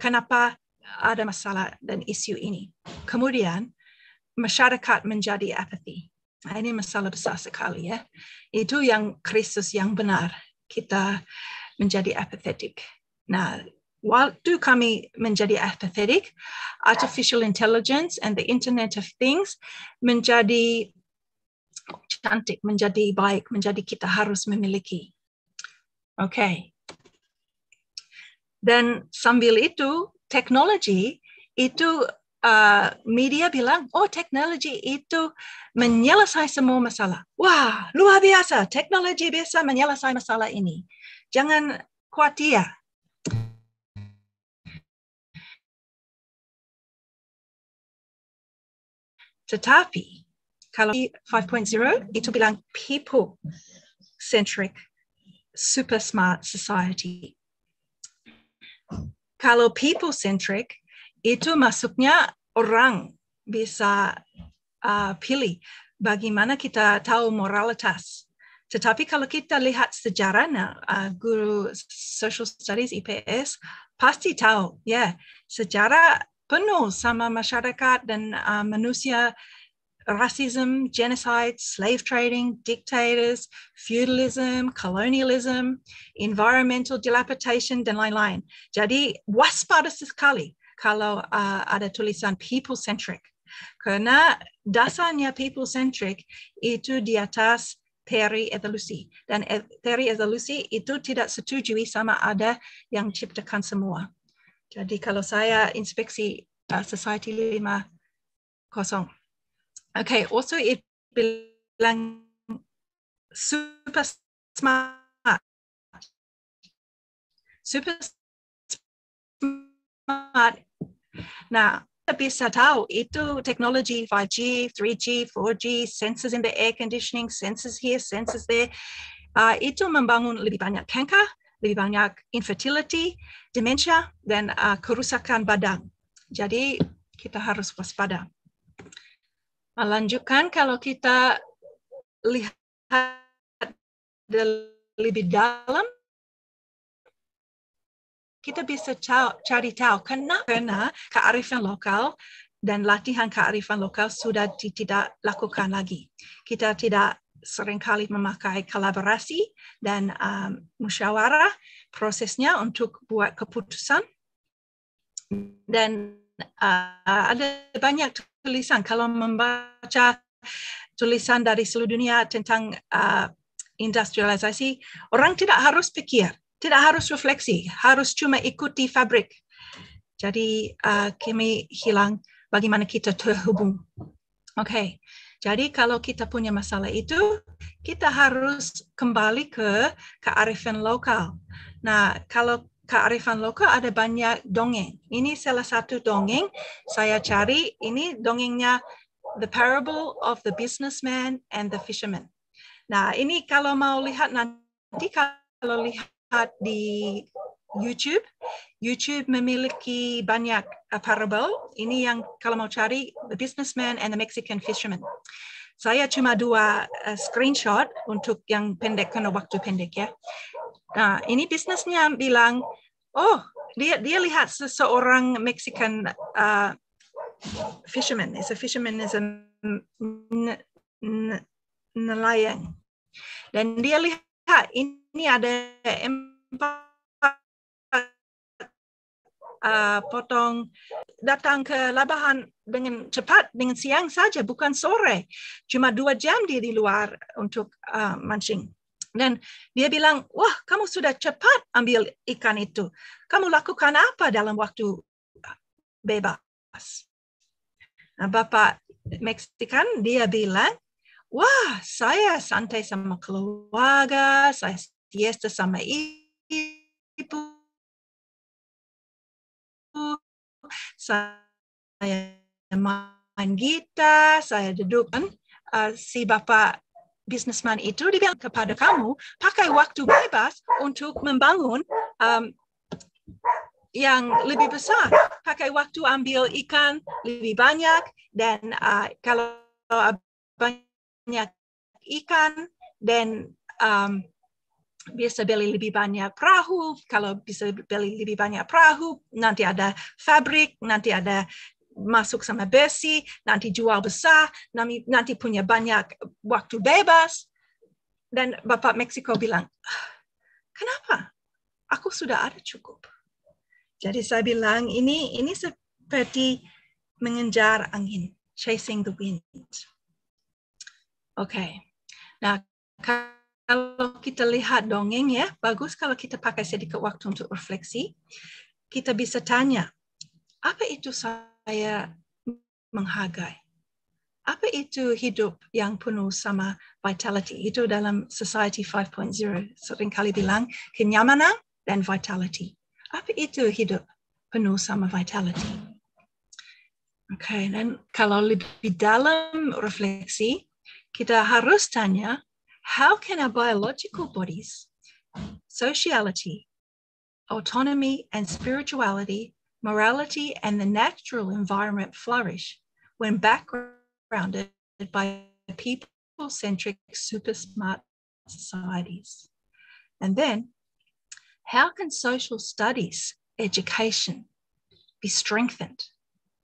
kenapa ada masalah dan isu ini. Kemudian masyarakat menjadi apathy. Nah, ini masalah besar sekali ya. Itu yang krisis yang benar. Kita menjadi apathetic. Nah, waktu kami menjadi apathetic, artificial intelligence and the internet of things menjadi cantik, menjadi baik, menjadi kita harus memiliki. Oke. Okay. Dan sambil itu, teknologi itu Eh, media bilang, oh teknologi itu menyelesaikan semua masalah. Wah, luar biasa, teknologi bisa menyelesaikan masalah ini. Jangan khawatir. Tetapi kalau 5.0 itu bilang people centric super smart society. Kalau people centric itu masuknya orang bisa uh, pilih bagaimana kita tahu moralitas. Tetapi kalau kita lihat sejarahnya, uh, guru social studies IPS pasti tahu, ya, yeah, sejarah penuh sama masyarakat dan uh, manusia, rasism, genocide, slave trading, dictators, feudalism, colonialism, environmental dilapidation, dan lain-lain. Jadi waspada sekali kalau uh, ada tulisan people centric karena dasarnya people centric itu di atas teori evolusi dan e, teori evolusi itu tidak setuju sama ada yang ciptakan semua. Jadi kalau saya inspeksi uh, Society oke Okay, also it bilang super smart. Super smart Nah, kita bisa tahu itu teknologi 5G, 3G, 4G, sensors in the air conditioning, sensors here, sensors there. Uh, itu membangun lebih banyak kanker, lebih banyak infertility, dementia, dan uh, kerusakan badan. Jadi kita harus waspada. melanjutkan kalau kita lihat lebih dalam kita bisa cari tahu kenapa kearifan lokal dan latihan kearifan lokal sudah tidak lakukan lagi. Kita tidak seringkali memakai kolaborasi dan um, musyawarah prosesnya untuk buat keputusan. Dan uh, ada banyak tulisan kalau membaca tulisan dari seluruh dunia tentang uh, industrialisasi, orang tidak harus pikir tidak harus refleksi, harus cuma ikuti fabrik. Jadi uh, kami hilang bagaimana kita terhubung. Oke, okay. jadi kalau kita punya masalah itu, kita harus kembali ke kearifan lokal. Nah, kalau kearifan lokal ada banyak dongeng. Ini salah satu dongeng saya cari. Ini dongengnya The Parable of the Businessman and the Fisherman. Nah, ini kalau mau lihat nanti kalau lihat lihat di YouTube. YouTube memiliki banyak parable. Ini yang kalau mau cari The Businessman and the Mexican Fisherman. Saya cuma dua uh, screenshot untuk yang pendek karena waktu pendek ya. Nah, ini bisnisnya bilang, oh dia dia lihat seseorang Mexican uh, fisherman. It's a fisherman is a nelayan. Dan dia lihat ini ini ada empat uh, potong datang ke labahan dengan cepat dengan siang saja bukan sore cuma dua jam dia di luar untuk uh, mancing dan dia bilang wah kamu sudah cepat ambil ikan itu kamu lakukan apa dalam waktu eh, bebas nah, bapak Meksikan dia bilang wah saya santai sama keluarga saya dia sama ibu saya main gitar saya duduk kan uh, si bapak bisnisman itu dia kepada kamu pakai waktu bebas untuk membangun um, yang lebih besar pakai waktu ambil ikan lebih banyak dan uh, kalau banyak ikan dan um, bisa beli lebih banyak perahu, kalau bisa beli lebih banyak perahu, nanti ada fabrik, nanti ada masuk sama besi, nanti jual besar, nanti, nanti punya banyak waktu bebas. Dan Bapak Meksiko bilang, kenapa? Aku sudah ada cukup. Jadi saya bilang ini ini seperti mengejar angin, chasing the wind. Oke. Okay. Nah, kalau kita lihat dongeng ya, bagus kalau kita pakai sedikit waktu untuk refleksi. Kita bisa tanya, apa itu saya menghargai? Apa itu hidup yang penuh sama vitality? Itu dalam Society 5.0 kali bilang kenyamanan dan vitality. Apa itu hidup penuh sama vitality? Oke, okay, dan kalau lebih dalam refleksi, kita harus tanya how can our biological bodies, sociality, autonomy and spirituality, morality, and the natural environment flourish when backgrounded by people centric, super smart societies? And then, how can social studies education be strengthened?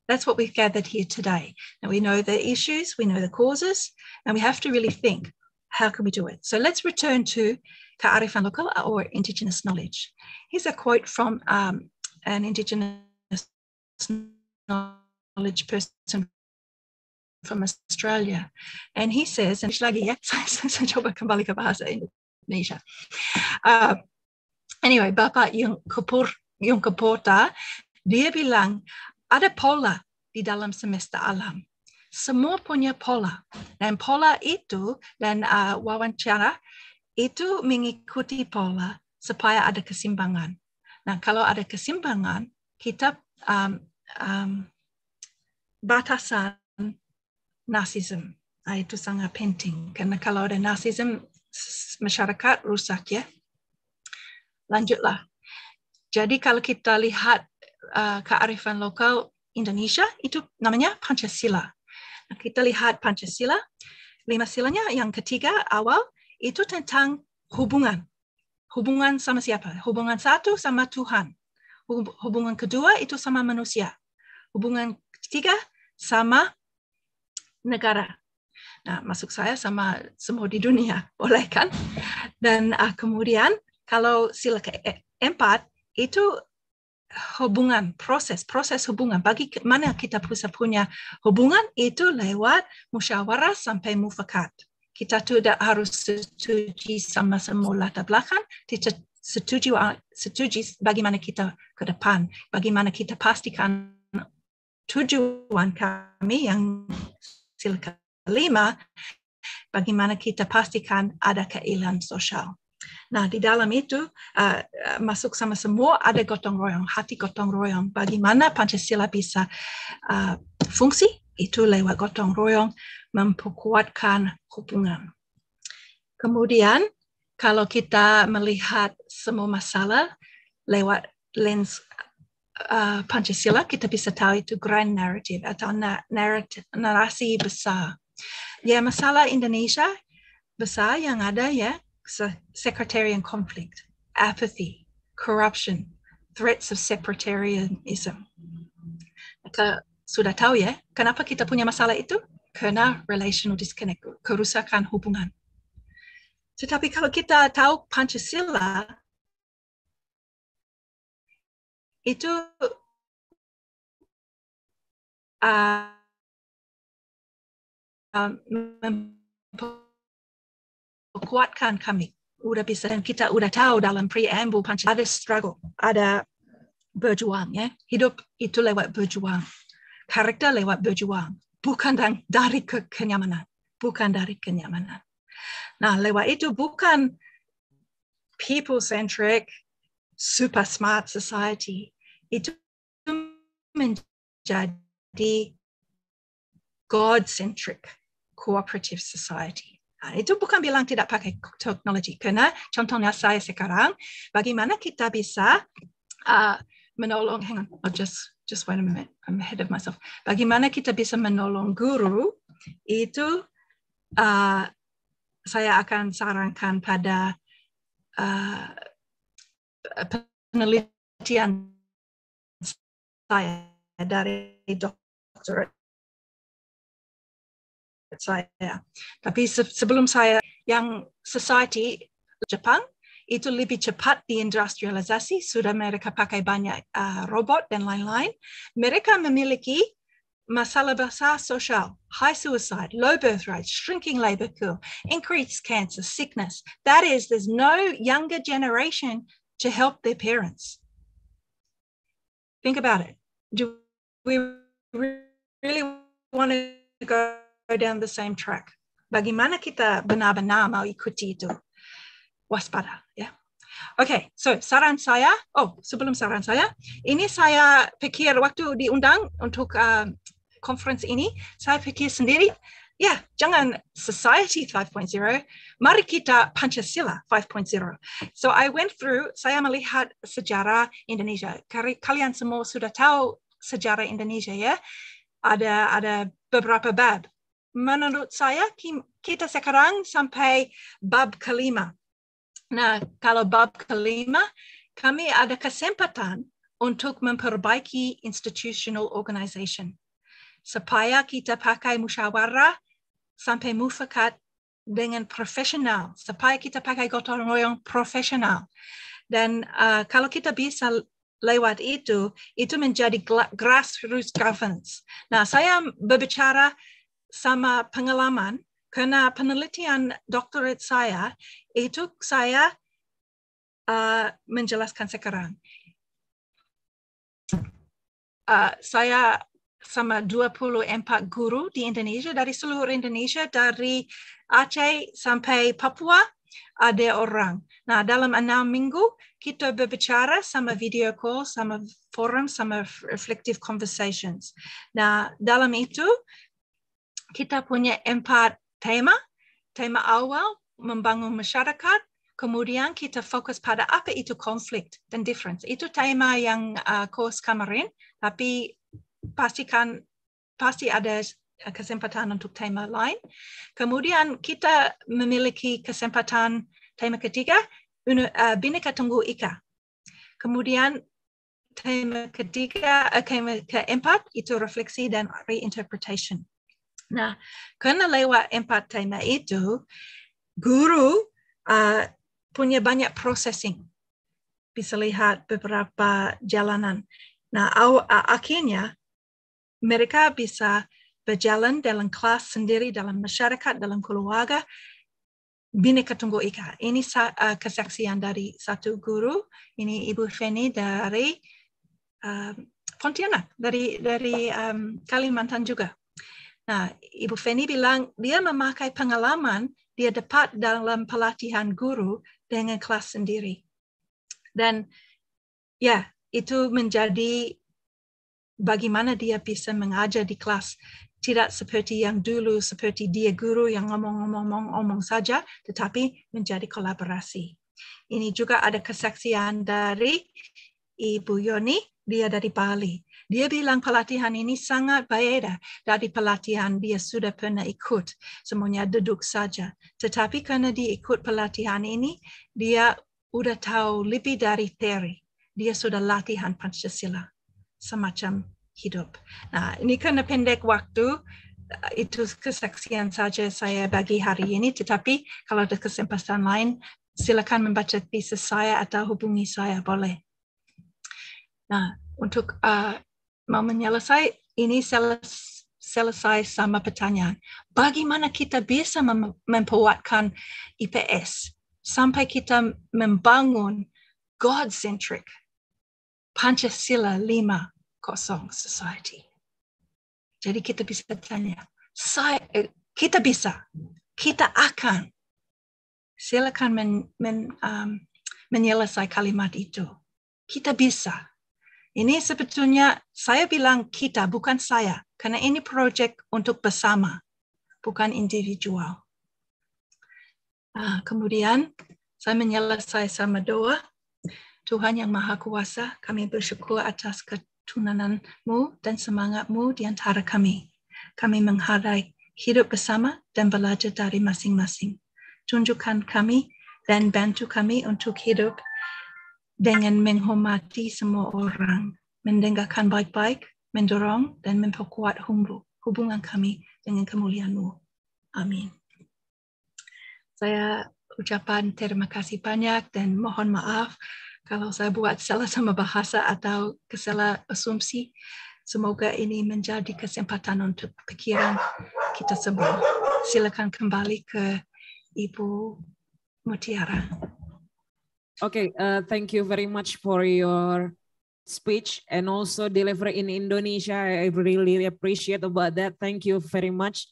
That's what we've gathered here today. Now, we know the issues, we know the causes, and we have to really think how can we do it? So let's return to kaarifan Whanukal or Indigenous knowledge. Here's a quote from um, an Indigenous knowledge person from Australia. And he says, and Indonesia. Uh, anyway, bapa Yung Kapur, Yung Kapurta, dia bilang ada pola di dalam semesta alam. semua punya pola dan pola itu dan uh, wawancara itu mengikuti pola supaya ada kesimbangan. Nah kalau ada kesimbangan kita um, um, batasan nasism nah, itu sangat penting karena kalau ada nasism masyarakat rusak ya. Lanjutlah. Jadi kalau kita lihat uh, kearifan lokal Indonesia itu namanya Pancasila kita lihat Pancasila, lima silanya yang ketiga awal itu tentang hubungan. Hubungan sama siapa? Hubungan satu sama Tuhan. Hubungan kedua itu sama manusia. Hubungan ketiga sama negara. Nah, masuk saya sama semua di dunia, boleh kan? Dan uh, kemudian kalau sila keempat eh, itu hubungan proses proses hubungan bagi mana kita bisa punya hubungan itu lewat musyawarah sampai mufakat kita tidak harus setuju sama semua latar belakang kita setuju ah, setuju bagaimana kita ke depan bagaimana kita pastikan tujuan kami yang sila kelima bagaimana kita pastikan ada keilan sosial Nah, di dalam itu uh, masuk sama semua ada gotong royong, hati gotong royong. Bagaimana Pancasila bisa uh, fungsi? Itu lewat gotong royong memperkuatkan hubungan. Kemudian, kalau kita melihat semua masalah lewat lens uh, Pancasila, kita bisa tahu itu grand narrative atau narrative, narasi besar. Ya, masalah Indonesia besar yang ada ya sectarian conflict, apathy, corruption, threats of Kita Sudah tahu ya, kenapa kita punya masalah itu? Karena relational disconnect, kerusakan hubungan. Tetapi kalau kita tahu Pancasila, itu uh, um, kuatkan kami. Udah bisa dan kita udah tahu dalam preambul Pancasila ada struggle, ada berjuang ya. Hidup itu lewat berjuang. Karakter lewat berjuang, bukan dari kenyamanan, bukan dari kenyamanan. Nah, lewat itu bukan people centric super smart society. Itu menjadi God centric cooperative society Ah, itu bukan bilang tidak pakai teknologi, karena contohnya saya sekarang, bagaimana kita bisa uh, menolong, hang on, I'll just, just wait a minute, I'm ahead of myself. Bagaimana kita bisa menolong guru, itu uh, saya akan sarankan pada uh, penelitian saya dari doktorat saya. Tapi sebelum saya yang society Jepang itu lebih cepat diindustrialisasi, sudah mereka pakai banyak uh, robot dan lain-lain. Mereka memiliki masalah besar sosial, high suicide, low birth rate, shrinking labor pool, increased cancer, sickness. That is, there's no younger generation to help their parents. Think about it. Do we really want to go down the same track. Bagaimana kita benar-benar mau ikuti itu? Waspada, ya. Yeah. Oke, okay, so saran saya, oh sebelum saran saya, ini saya pikir waktu diundang untuk uh, conference ini, saya pikir sendiri, ya yeah, jangan society 5.0, mari kita Pancasila 5.0. So I went through, saya melihat sejarah Indonesia. Kalian semua sudah tahu sejarah Indonesia ya. Ada ada beberapa bab menurut saya kita sekarang sampai bab kelima. Nah, kalau bab kelima, kami ada kesempatan untuk memperbaiki institutional organization supaya kita pakai musyawarah sampai mufakat dengan profesional, supaya kita pakai gotong royong profesional. Dan uh, kalau kita bisa lewat itu, itu menjadi grassroots governance. Nah, saya berbicara sama pengalaman karena penelitian doktorat saya itu saya uh, menjelaskan sekarang. Uh, saya sama 24 guru di Indonesia dari seluruh Indonesia dari Aceh sampai Papua ada orang. Nah, dalam enam minggu kita berbicara sama video call, sama forum, sama reflective conversations. Nah, dalam itu kita punya empat tema. Tema awal membangun masyarakat, kemudian kita fokus pada apa itu konflik dan difference. Itu tema yang uh, kurs kemarin, tapi pastikan pasti ada uh, kesempatan untuk tema lain. Kemudian kita memiliki kesempatan tema ketiga, uh, Tunggu Ika. Kemudian tema ketiga, uh, tema keempat itu refleksi dan reinterpretation. Nah, karena lewat empat tema itu, guru uh, punya banyak processing. Bisa lihat beberapa jalanan. Nah, aw, uh, akhirnya mereka bisa berjalan dalam kelas sendiri, dalam masyarakat, dalam keluarga, Bineka Tunggu Ika. Ini uh, kesaksian dari satu guru, ini Ibu Feni dari uh, Pontianak, dari dari um, Kalimantan juga. Nah, Ibu Feni bilang dia memakai pengalaman dia dapat dalam pelatihan guru dengan kelas sendiri. Dan ya, itu menjadi bagaimana dia bisa mengajar di kelas tidak seperti yang dulu, seperti dia guru yang ngomong-ngomong-ngomong saja, tetapi menjadi kolaborasi. Ini juga ada kesaksian dari Ibu Yoni, dia dari Bali. Dia bilang pelatihan ini sangat berbeda dari pelatihan dia sudah pernah ikut. Semuanya duduk saja. Tetapi karena dia ikut pelatihan ini, dia udah tahu lebih dari teori. Dia sudah latihan Pancasila semacam hidup. Nah, ini karena pendek waktu, itu kesaksian saja saya bagi hari ini, tetapi kalau ada kesempatan lain, silakan membaca tesis saya atau hubungi saya, boleh. Nah, untuk uh, mau menyelesai ini selesai sama pertanyaan. Bagaimana kita bisa memperkuatkan IPS sampai kita membangun God-centric Pancasila Lima kosong society. Jadi kita bisa tanya, saya, kita bisa, kita akan. Silakan men, men, um, menyelesai kalimat itu. Kita bisa, ini sebetulnya saya bilang kita, bukan saya. Karena ini proyek untuk bersama, bukan individual. Ah, kemudian saya menyelesaikan sama doa. Tuhan yang Maha Kuasa, kami bersyukur atas ketunananmu dan semangatmu di antara kami. Kami menghargai hidup bersama dan belajar dari masing-masing. Tunjukkan kami dan bantu kami untuk hidup dengan menghormati semua orang, mendengarkan baik-baik, mendorong dan memperkuat hubungan kami dengan kemuliaan-Mu. Amin. Saya ucapan terima kasih banyak dan mohon maaf kalau saya buat salah sama bahasa atau kesalah asumsi. Semoga ini menjadi kesempatan untuk pikiran kita semua. Silakan kembali ke Ibu Mutiara. Okay, uh, thank you very much for your speech and also delivery in Indonesia. I really appreciate about that. Thank you very much.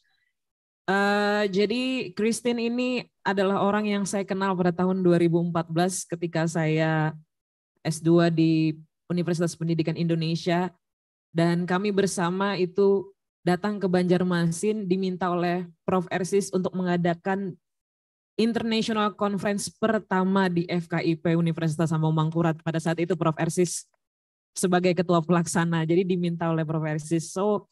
Uh, jadi Christine ini adalah orang yang saya kenal pada tahun 2014 ketika saya S2 di Universitas Pendidikan Indonesia dan kami bersama itu datang ke Banjarmasin diminta oleh Prof Ersis untuk mengadakan International Conference pertama di FKIP Universitas Sambong Mangkurat pada saat itu Prof Ersis sebagai ketua pelaksana. Jadi diminta oleh Prof Ersis. So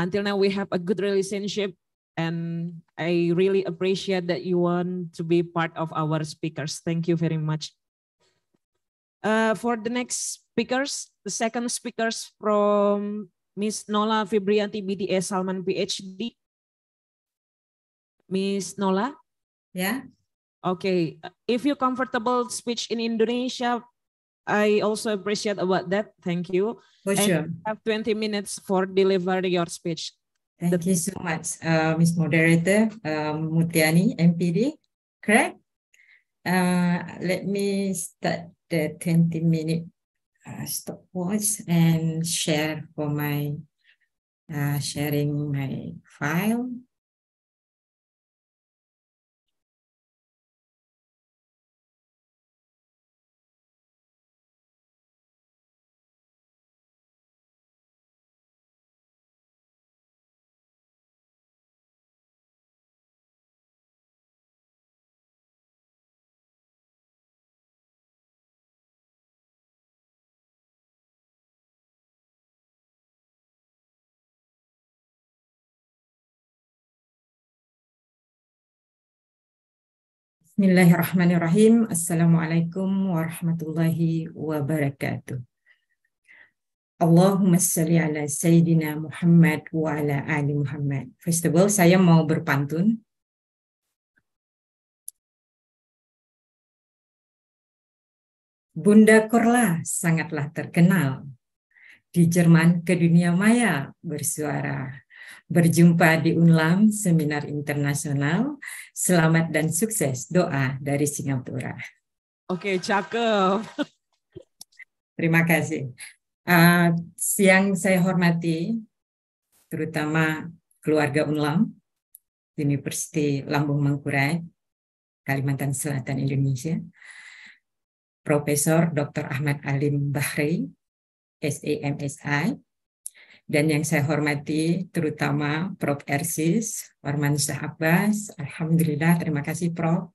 until now we have a good relationship and I really appreciate that you want to be part of our speakers. Thank you very much. Uh, for the next speakers, the second speakers from Miss Nola Fibrianti BTS Salman PhD. Miss Nola, Yeah. Okay. Uh, if you're comfortable speech in Indonesia, I also appreciate about that. Thank you. For and sure. You have 20 minutes for deliver your speech. Thank the you so much, uh, Ms. Moderator um, Mutiani, MPD, correct? Uh, let me start the 20 minute uh, stopwatch and share for my uh, sharing my file. Bismillahirrahmanirrahim. Assalamualaikum warahmatullahi wabarakatuh. Allahumma salli ala Sayyidina Muhammad wa ala ali Muhammad. First of all, saya mau berpantun. Bunda Korla sangatlah terkenal. Di Jerman ke dunia maya bersuara. Berjumpa di UNLAM Seminar Internasional. Selamat dan sukses doa dari Singapura. Oke, cakep. Terima kasih. Uh, saya hormati, terutama keluarga UNLAM, Universiti Lambung Mangkurai, Kalimantan Selatan Indonesia, Profesor Dr. Ahmad Alim Bahri, SAMSI, dan yang saya hormati terutama Prof. Ersis, Warman Abbas. Alhamdulillah, terima kasih Prof.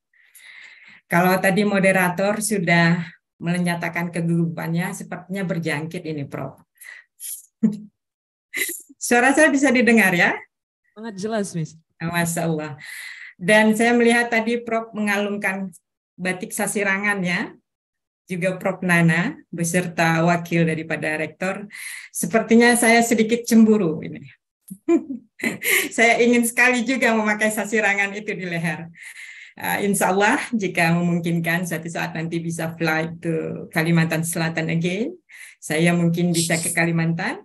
Kalau tadi moderator sudah menyatakan kegugupannya, sepertinya berjangkit ini Prof. Suara saya bisa didengar ya? Sangat jelas, Miss. Masya Allah. Dan saya melihat tadi Prof mengalungkan batik sasirangan ya juga Prof. Nana beserta wakil daripada rektor. Sepertinya saya sedikit cemburu ini. saya ingin sekali juga memakai sasirangan itu di leher. Uh, insya Allah jika memungkinkan suatu saat nanti bisa fly ke Kalimantan Selatan again, saya mungkin bisa ke Kalimantan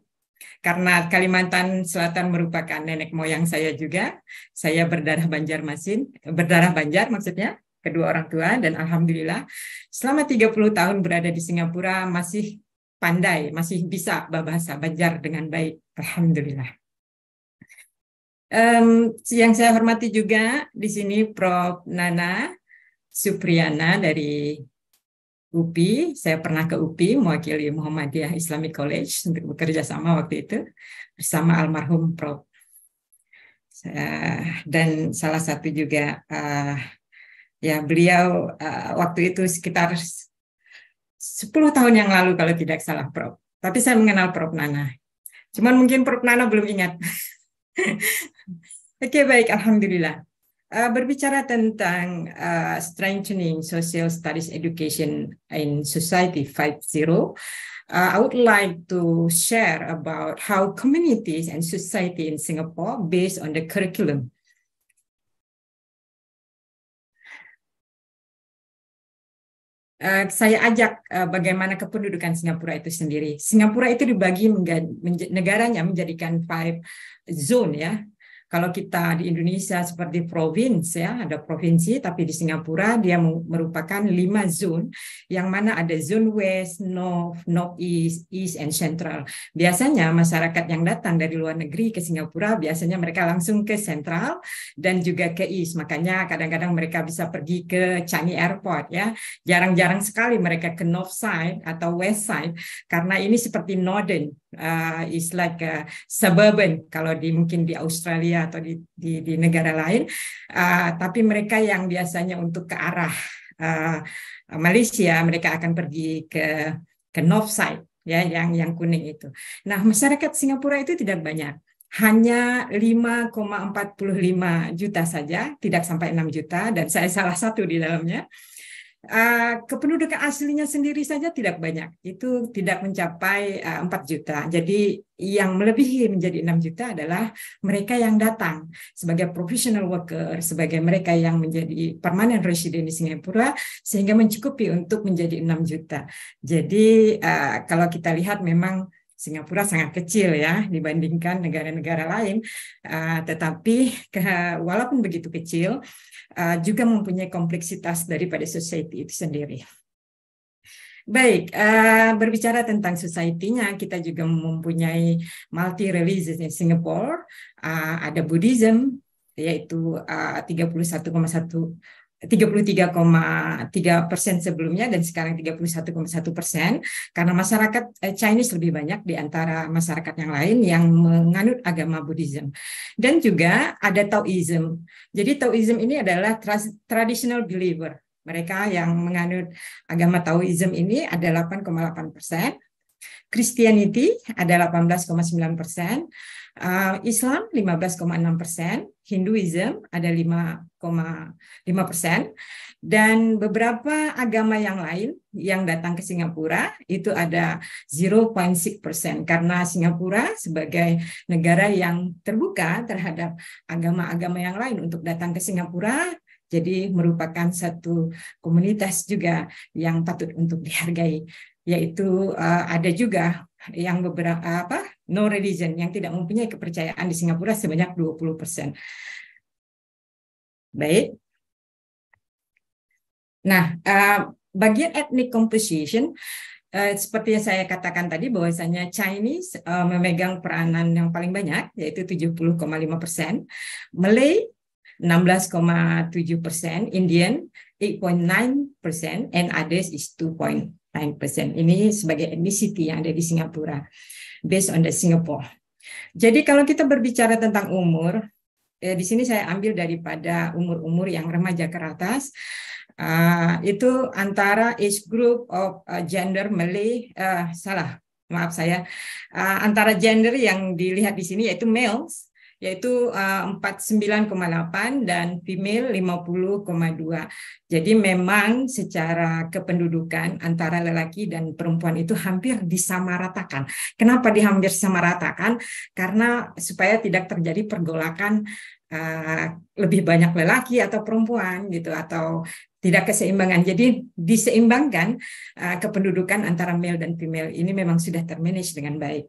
karena Kalimantan Selatan merupakan nenek moyang saya juga. Saya berdarah Banjarmasin, berdarah Banjar maksudnya kedua orang tua dan alhamdulillah selama 30 tahun berada di Singapura masih pandai, masih bisa bahasa Banjar dengan baik. Alhamdulillah. Um, yang saya hormati juga di sini Prof. Nana Supriyana dari UPI. Saya pernah ke UPI mewakili Muhammadiyah Islamic College untuk bekerja sama waktu itu bersama almarhum Prof. Saya, dan salah satu juga uh, ya beliau uh, waktu itu sekitar 10 tahun yang lalu kalau tidak salah Prof. Tapi saya mengenal Prof Nana. Cuman mungkin Prof Nana belum ingat. Oke okay, baik, Alhamdulillah. Uh, berbicara tentang uh, strengthening social studies education in society 5.0, uh, I would like to share about how communities and society in Singapore based on the curriculum uh, saya ajak uh, bagaimana kependudukan Singapura itu sendiri. Singapura itu dibagi menjadi, menjadi, negaranya menjadikan five zone ya, kalau kita di Indonesia seperti provinsi ya, ada provinsi, tapi di Singapura dia merupakan lima zone, yang mana ada zone west, north, north east, east, and central. Biasanya masyarakat yang datang dari luar negeri ke Singapura, biasanya mereka langsung ke central dan juga ke east. Makanya kadang-kadang mereka bisa pergi ke Changi Airport ya. Jarang-jarang sekali mereka ke north side atau west side, karena ini seperti northern uh, is like a suburban kalau di mungkin di Australia atau di di, di negara lain uh, tapi mereka yang biasanya untuk ke arah uh, Malaysia mereka akan pergi ke ke north side ya yang yang kuning itu. Nah, masyarakat Singapura itu tidak banyak. Hanya 5,45 juta saja, tidak sampai 6 juta dan saya salah satu di dalamnya. Uh, kependudukan aslinya sendiri saja tidak banyak, itu tidak mencapai uh, eh, 4 juta. Jadi yang melebihi menjadi 6 juta adalah mereka yang datang sebagai professional worker, sebagai mereka yang menjadi permanent resident di Singapura sehingga mencukupi untuk menjadi 6 juta. Jadi uh, kalau kita lihat memang Singapura sangat kecil ya dibandingkan negara-negara lain, uh, tetapi ke, walaupun begitu kecil, uh, Eh, juga mempunyai kompleksitas daripada society itu sendiri. Baik, uh, berbicara tentang society-nya, kita juga mempunyai multi religious di Singapore. Uh, ada Buddhism, yaitu uh, 31,1 33,3 persen sebelumnya dan sekarang 31,1 persen karena masyarakat eh, Chinese lebih banyak di antara masyarakat yang lain yang menganut agama Buddhism dan juga ada Taoism. Jadi Taoism ini adalah traditional believer. Mereka yang menganut agama Taoism ini ada 8,8 persen, Christianity ada 18,9 persen, Eh, Islam 15,6 persen, Hinduism ada 5,5 persen, dan beberapa agama yang lain yang datang ke Singapura itu ada 0,6 persen karena Singapura sebagai negara yang terbuka terhadap agama-agama yang lain untuk datang ke Singapura jadi merupakan satu komunitas juga yang patut untuk dihargai yaitu eh, ada juga yang beberapa apa no religion yang tidak mempunyai kepercayaan di Singapura sebanyak 20%. Baik. Nah, eh, bagian etnik composition eh, seperti yang saya katakan tadi bahwasanya Chinese eh, memegang peranan yang paling banyak yaitu 70,5 persen, Malay 16,7 persen, Indian 8.9 persen, and others is 9%. Ini sebagai ethnicity yang ada di Singapura, based on the Singapore. Jadi kalau kita berbicara tentang umur, eh, di sini saya ambil daripada umur-umur yang remaja ke atas, uh, itu antara age group of uh, gender Malay, uh, salah, maaf saya, uh, antara gender yang dilihat di sini yaitu males yaitu uh, eh, 49,8 dan female 50,2. Jadi memang secara kependudukan antara lelaki dan perempuan itu hampir disamaratakan. Kenapa dihampir disamaratakan? Karena supaya tidak terjadi pergolakan uh, lebih banyak lelaki atau perempuan gitu atau tidak keseimbangan. Jadi diseimbangkan uh, kependudukan antara male dan female ini memang sudah termanage dengan baik.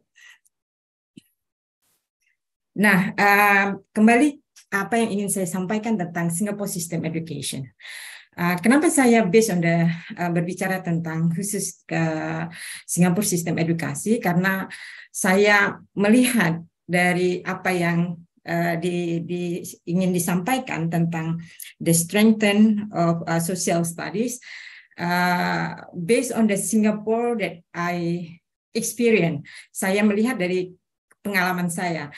Nah, uh, kembali apa yang ingin saya sampaikan tentang Singapore System Education. Uh, kenapa saya based on the uh, berbicara tentang khusus ke Singapore Singapura sistem edukasi karena saya melihat dari apa yang uh, di, di ingin disampaikan tentang the strengthen of uh, social studies uh, based on the Singapore that I experience. Saya melihat dari pengalaman saya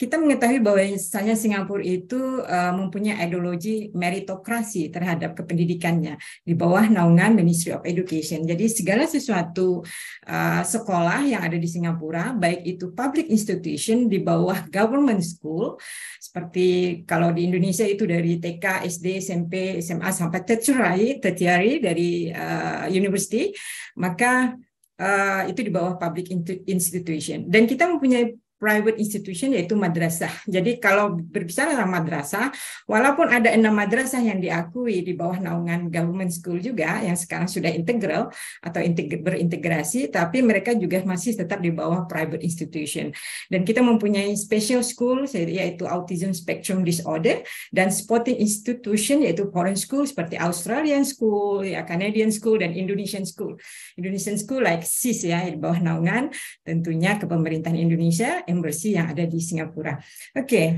kita mengetahui bahwa misalnya Singapura itu uh, mempunyai ideologi meritokrasi terhadap kependidikannya di bawah naungan Ministry of Education. Jadi segala sesuatu uh, sekolah yang ada di Singapura, baik itu public institution di bawah government school, seperti kalau di Indonesia itu dari TK, SD, SMP, SMA sampai tertiary, tertiary dari uh, university, maka Uh, itu di bawah public institution dan kita mempunyai private institution yaitu madrasah. Jadi kalau berbicara tentang madrasah, walaupun ada enam madrasah yang diakui di bawah naungan government school juga yang sekarang sudah integral atau berintegrasi, tapi mereka juga masih tetap di bawah private institution. Dan kita mempunyai special school yaitu autism spectrum disorder dan supporting institution yaitu foreign school seperti Australian school, ya Canadian school dan Indonesian school. Indonesian school like SIS ya di bawah naungan tentunya kepemerintahan Indonesia embassy yang ada di Singapura. Oke. Okay.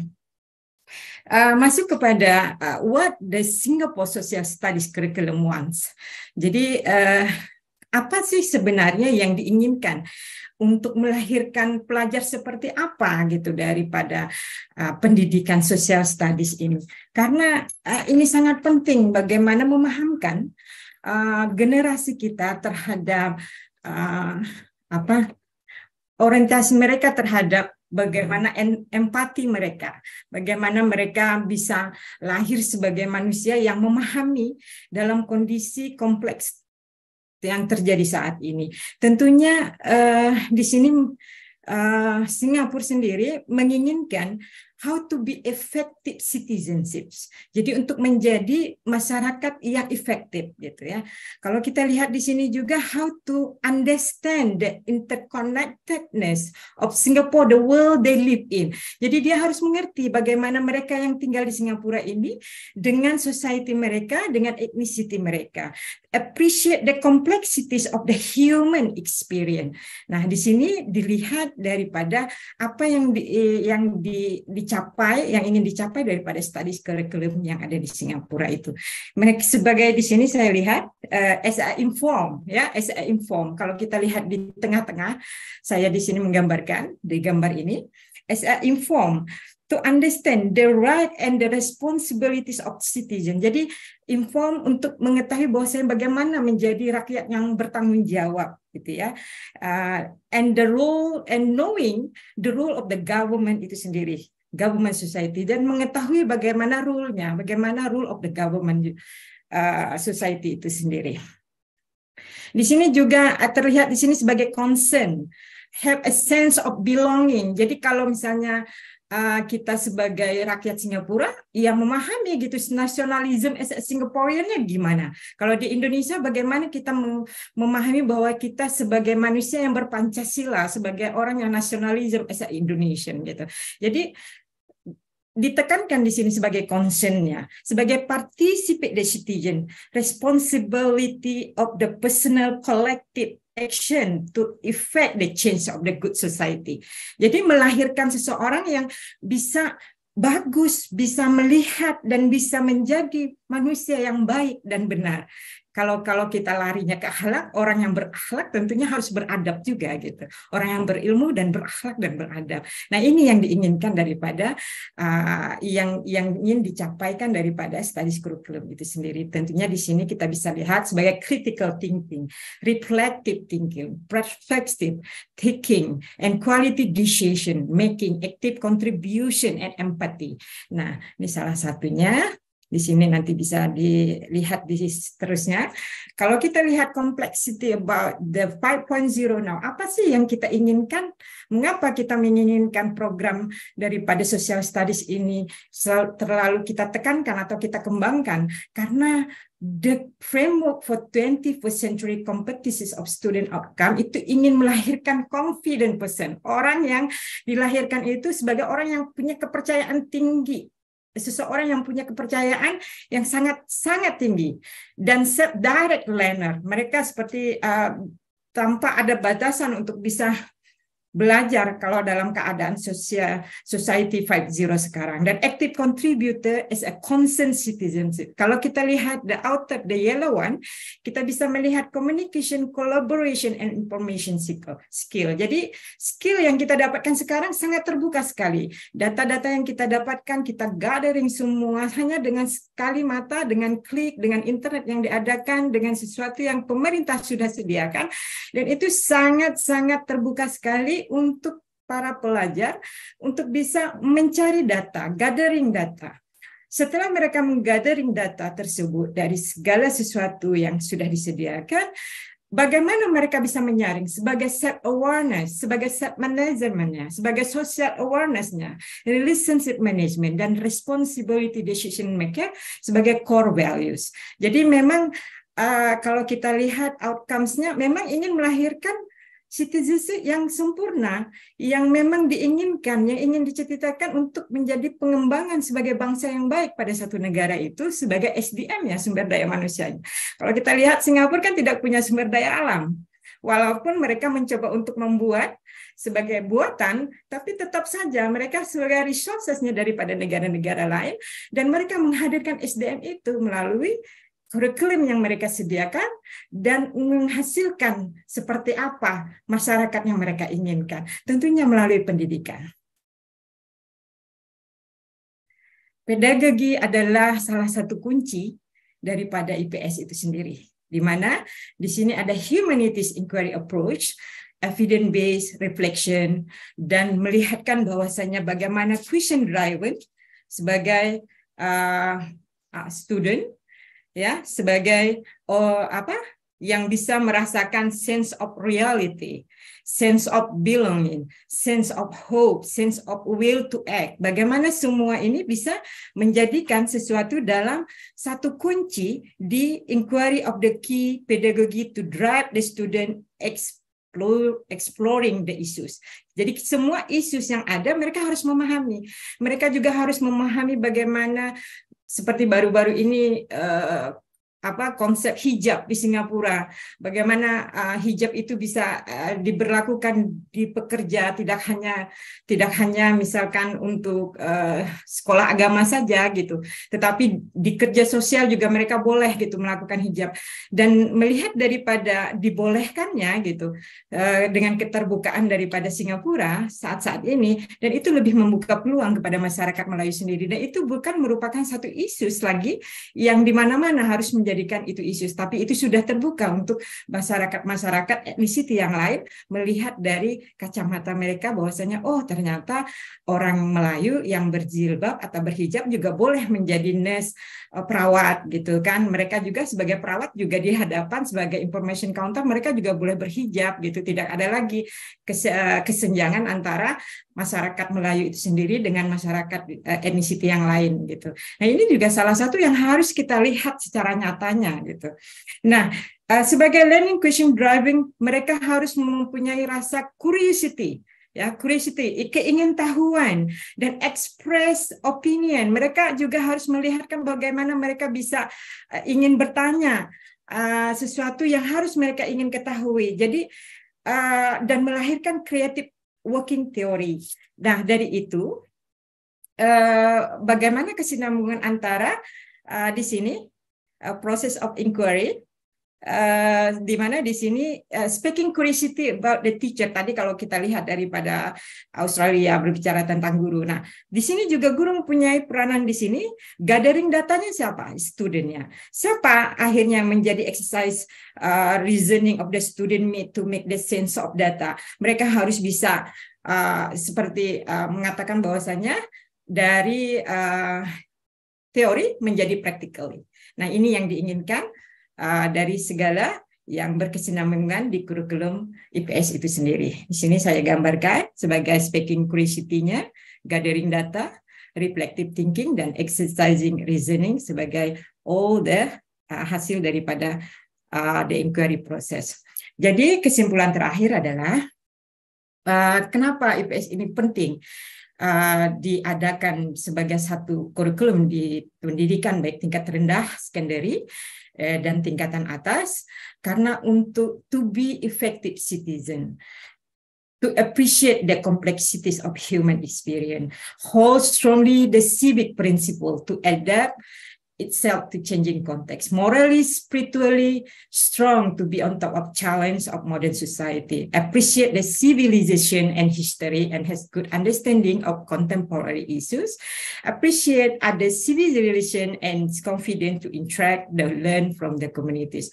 Uh, eh, masuk kepada uh, what the Singapore Social Studies curriculum wants. Jadi uh, apa sih sebenarnya yang diinginkan untuk melahirkan pelajar seperti apa gitu daripada uh, pendidikan social studies ini karena uh, ini sangat penting bagaimana memahamkan uh, generasi kita terhadap uh, apa orientasi mereka terhadap bagaimana hmm. empati mereka, bagaimana mereka bisa lahir sebagai manusia yang memahami dalam kondisi kompleks yang terjadi saat ini. Tentunya uh, di sini uh, Singapura sendiri menginginkan how to be effective citizenships. Jadi untuk menjadi masyarakat yang efektif gitu ya. Kalau kita lihat di sini juga how to understand the interconnectedness of Singapore, the world they live in. Jadi dia harus mengerti bagaimana mereka yang tinggal di Singapura ini dengan society mereka, dengan ethnicity mereka appreciate the complexities of the human experience. Nah, di sini dilihat daripada apa yang di, eh, yang di, dicapai, yang ingin dicapai daripada studi curriculum yang ada di Singapura itu. Mereka sebagai di sini saya lihat uh, eh, SA inform ya, SA inform. Kalau kita lihat di tengah-tengah, saya di sini menggambarkan di gambar ini SA inform to understand the right and the responsibilities of citizen. Jadi inform untuk mengetahui bahwasanya bagaimana menjadi rakyat yang bertanggung jawab gitu ya. Uh, and the role and knowing the role of the government itu sendiri government society dan mengetahui bagaimana rule-nya, bagaimana rule of the government uh, society itu sendiri. Di sini juga ah, terlihat di sini sebagai concern, have a sense of belonging. Jadi kalau misalnya Eh, kita sebagai rakyat Singapura yang memahami gitu nasionalisme as Singaporeannya gimana. Kalau di Indonesia bagaimana kita memahami bahwa kita sebagai manusia yang berpancasila, sebagai orang yang nasionalisme as Indonesian gitu. Jadi ditekankan di sini sebagai concernnya, sebagai participate the citizen, responsibility of the personal collective action to effect the change of the good society. Jadi melahirkan seseorang yang bisa bagus, bisa melihat dan bisa menjadi manusia yang baik dan benar kalau kalau kita larinya ke akhlak, orang yang berakhlak tentunya harus beradab juga gitu. Orang yang berilmu dan berakhlak dan beradab. Nah, ini yang diinginkan daripada uh, yang yang ingin dicapaikan daripada studies curriculum itu sendiri. Tentunya di sini kita bisa lihat sebagai critical thinking, reflective thinking, perspective thinking, and quality decision making, active contribution and empathy. Nah, ini salah satunya di sini nanti bisa dilihat di seterusnya. Kalau kita lihat complexity about the 5.0 now, apa sih yang kita inginkan? Mengapa kita menginginkan program daripada social studies ini terlalu kita tekankan atau kita kembangkan? Karena the framework for 21st century competencies of student outcome itu ingin melahirkan confident person, orang yang dilahirkan itu sebagai orang yang punya kepercayaan tinggi seseorang yang punya kepercayaan yang sangat sangat tinggi dan direct learner mereka seperti uh, tanpa ada batasan untuk bisa belajar kalau dalam keadaan sosial society 5.0 sekarang dan active contributor is a concerned citizen. Kalau kita lihat the outer the yellow one, kita bisa melihat communication, collaboration and information skill. Jadi skill yang kita dapatkan sekarang sangat terbuka sekali. Data-data yang kita dapatkan kita gathering semua hanya dengan sekali mata, dengan klik, dengan internet yang diadakan, dengan sesuatu yang pemerintah sudah sediakan dan itu sangat-sangat terbuka sekali untuk para pelajar untuk bisa mencari data, gathering data. Setelah mereka menggathering data tersebut dari segala sesuatu yang sudah disediakan, bagaimana mereka bisa menyaring sebagai set awareness, sebagai set managementnya, sebagai social awarenessnya, relationship management dan responsibility decision maker sebagai core values. Jadi memang uh, kalau kita lihat outcomes-nya memang ingin melahirkan citizenship yang sempurna, yang memang diinginkan, yang ingin diceritakan untuk menjadi pengembangan sebagai bangsa yang baik pada satu negara itu sebagai SDM ya sumber daya manusianya. Kalau kita lihat Singapura kan tidak punya sumber daya alam, walaupun mereka mencoba untuk membuat sebagai buatan, tapi tetap saja mereka sebagai resourcesnya daripada negara-negara lain dan mereka menghadirkan SDM itu melalui kurikulum yang mereka sediakan dan menghasilkan seperti apa masyarakat yang mereka inginkan. Tentunya melalui pendidikan. Pedagogi adalah salah satu kunci daripada IPS itu sendiri. Di mana di sini ada humanities inquiry approach, evidence based reflection dan melihatkan bahwasannya bagaimana question driven sebagai uh, uh student ya sebagai oh, apa yang bisa merasakan sense of reality, sense of belonging, sense of hope, sense of will to act. Bagaimana semua ini bisa menjadikan sesuatu dalam satu kunci di inquiry of the key pedagogy to drive the student explore, exploring the issues. Jadi semua isu yang ada mereka harus memahami. Mereka juga harus memahami bagaimana seperti baru-baru ini eh, apa konsep hijab di Singapura. Bagaimana uh, hijab itu bisa uh, diberlakukan di pekerja tidak hanya tidak hanya misalkan untuk uh, sekolah agama saja gitu, tetapi di kerja sosial juga mereka boleh gitu melakukan hijab dan melihat daripada dibolehkannya gitu uh, dengan keterbukaan daripada Singapura saat-saat ini dan itu lebih membuka peluang kepada masyarakat Melayu sendiri dan itu bukan merupakan satu isu lagi yang di mana-mana harus menjadi menjadikan itu isu, tapi itu sudah terbuka untuk masyarakat-masyarakat etnisiti yang lain melihat dari kacamata mereka bahwasanya oh ternyata orang Melayu yang berjilbab atau berhijab juga boleh menjadi nurse eh, perawat gitu kan. Mereka juga sebagai perawat juga di hadapan sebagai information counter mereka juga boleh berhijab gitu. Tidak ada lagi eh, kesenjangan antara masyarakat Melayu itu sendiri dengan masyarakat uh, etnisiti yang lain gitu. Nah ini juga salah satu yang harus kita lihat secara nyatanya gitu. Nah uh, sebagai learning question driving mereka harus mempunyai rasa curiosity ya curiosity keingintahuan dan express opinion mereka juga harus melihatkan bagaimana mereka bisa uh, ingin bertanya uh, sesuatu yang harus mereka ingin ketahui jadi uh, dan melahirkan kreatif working theory. Nah, dari itu eh, bagaimana kesinambungan antara eh, di sini eh, proses of inquiry Uh, di mana di sini uh, speaking curiosity about the teacher tadi kalau kita lihat daripada Australia berbicara tentang guru. Nah, di sini juga guru mempunyai peranan di sini gathering datanya siapa? Studentnya. Siapa akhirnya menjadi exercise uh, reasoning of the student need to make the sense of data. Mereka harus bisa uh, seperti uh, mengatakan bahwasanya dari uh, teori menjadi practically. Nah, ini yang diinginkan Eh, dari segala yang berkesinambungan di kurikulum IPS itu sendiri. Di sini saya gambarkan sebagai speaking curiosity-nya, gathering data, reflective thinking, dan exercising reasoning sebagai all the uh, hasil daripada uh, the inquiry process. Jadi kesimpulan terakhir adalah uh, kenapa IPS ini penting uh, diadakan sebagai satu kurikulum di pendidikan baik tingkat rendah, secondary, Eh, dan tingkatan atas karena untuk to be effective citizen to appreciate the complexities of human experience hold strongly the civic principle to adapt itself to changing context. Morally, spiritually strong to be on top of challenge of modern society, appreciate the civilization and history and has good understanding of contemporary issues, appreciate other civilization and confident to interact the learn from the communities.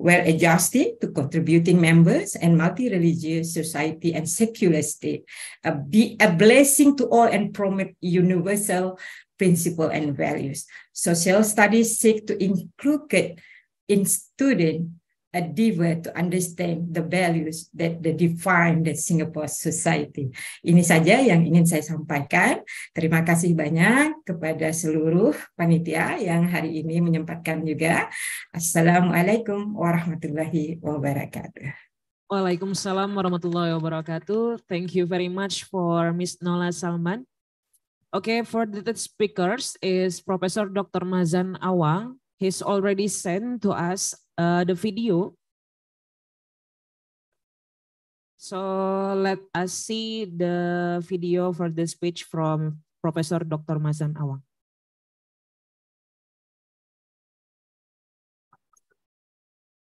Well adjusted to contributing members and multi-religious society and secular state, A be a blessing to all and promote universal principles and values. Social studies seek to include in student a deeper to understand the values that the define the Singapore society. Ini saja yang ingin saya sampaikan. Terima kasih banyak kepada seluruh panitia yang hari ini menyempatkan juga. Assalamualaikum warahmatullahi wabarakatuh. Waalaikumsalam warahmatullahi wabarakatuh. Thank you very much for Miss Nola Salman Okay, for the speakers is Professor Dr. Mazan Awang. He's already sent to us uh, the video. So let us see the video for the speech from Professor Dr. Mazan Awang.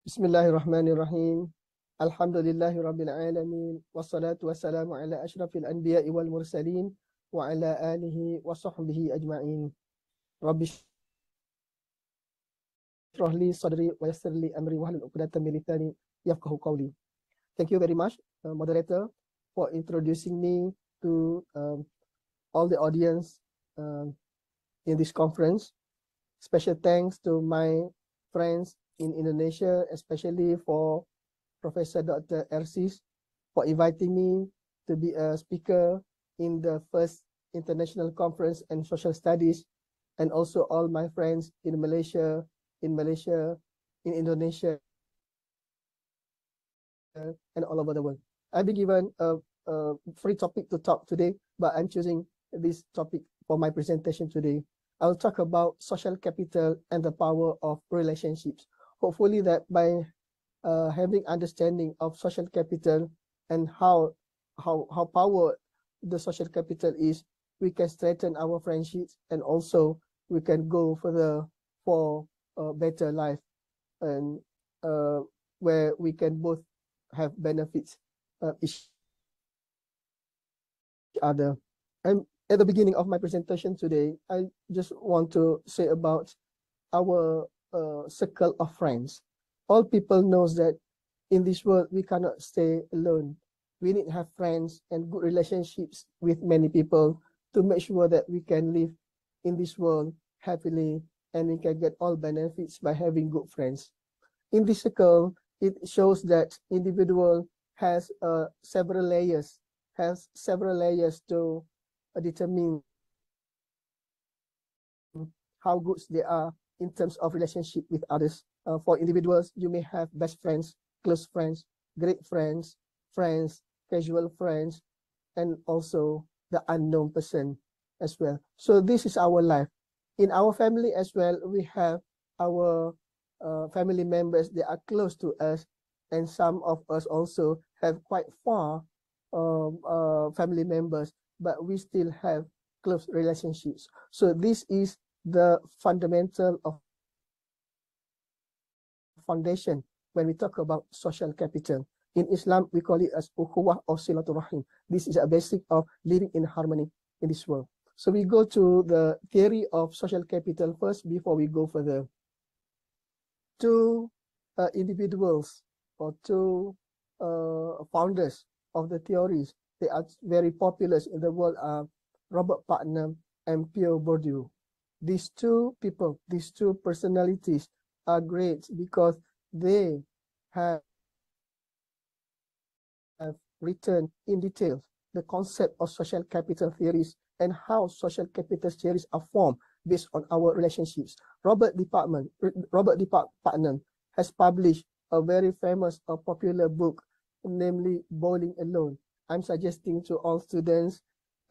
Bismillahirrahmanirrahim. الله الرحمن الرحيم الحمد لله رب العالمين والصلاة والسلام على wa ala alihi wa sahbihi ajma'in. Rabbi shrah li sadri wa yassir li amri wa hlul 'uqdatam Thank you very much, uh, moderator, for introducing me to um, all the audience um, in this conference. Special thanks to my friends in Indonesia, especially for Professor Dr. Ersis for inviting me to be a speaker in the first international conference and social studies and also all my friends in Malaysia, in Malaysia, in Indonesia, and all over the world. I've been given a, a free topic to talk today, but I'm choosing this topic for my presentation today. I'll talk about social capital and the power of relationships. Hopefully that by uh, having understanding of social capital and how how how power the social capital is we can strengthen our friendships and also we can go further for a better life and uh, where we can both have benefits uh, each other. And at the beginning of my presentation today, I just want to say about our uh, circle of friends. All people knows that in this world, we cannot stay alone we need to have friends and good relationships with many people to make sure that we can live in this world happily and we can get all benefits by having good friends. In this circle, it shows that individual has uh, several layers, has several layers to uh, determine how good they are in terms of relationship with others. Uh, for individuals, you may have best friends, close friends, great friends, friends, casual friends, and also the unknown person as well. So this is our life. In our family as well, we have our uh, family members, they are close to us, and some of us also have quite far um, uh, family members, but we still have close relationships. So this is the fundamental of foundation when we talk about social capital. In Islam, we call it as ukhuwah or silatul rahim. This is a basic of living in harmony in this world. So we go to the theory of social capital first before we go further. Two uh, individuals or two uh, founders of the theories, they are very popular in the world are Robert Putnam and Pierre Bourdieu. These two people, these two personalities are great because they have return in detail the concept of social capital theories and how social capital theories are formed based on our relationships. Robert Department, Robert Department has published a very famous or popular book, namely Bowling Alone. I'm suggesting to all students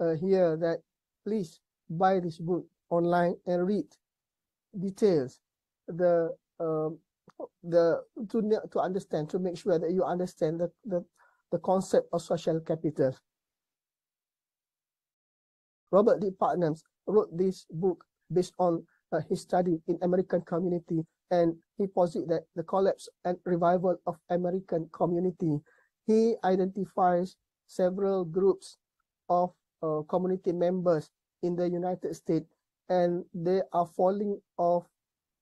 uh, here that please buy this book online and read details the um, the to to understand to make sure that you understand the the the concept of social capital. Robert D. Putnam wrote this book based on uh, his study in American community, and he posited that the collapse and revival of American community. He identifies several groups of uh, community members in the United States, and they are falling off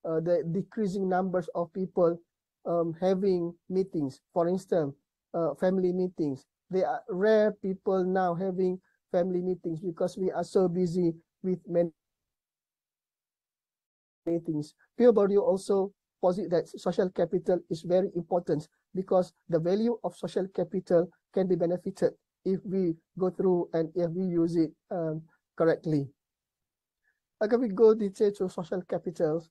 uh, the decreasing numbers of people um, having meetings. For instance, uh, family meetings. There are rare people now having family meetings because we are so busy with many things. Pio Bourdieu also posit that social capital is very important because the value of social capital can be benefited if we go through and if we use it um, correctly. Okay, we go detail to social capitals,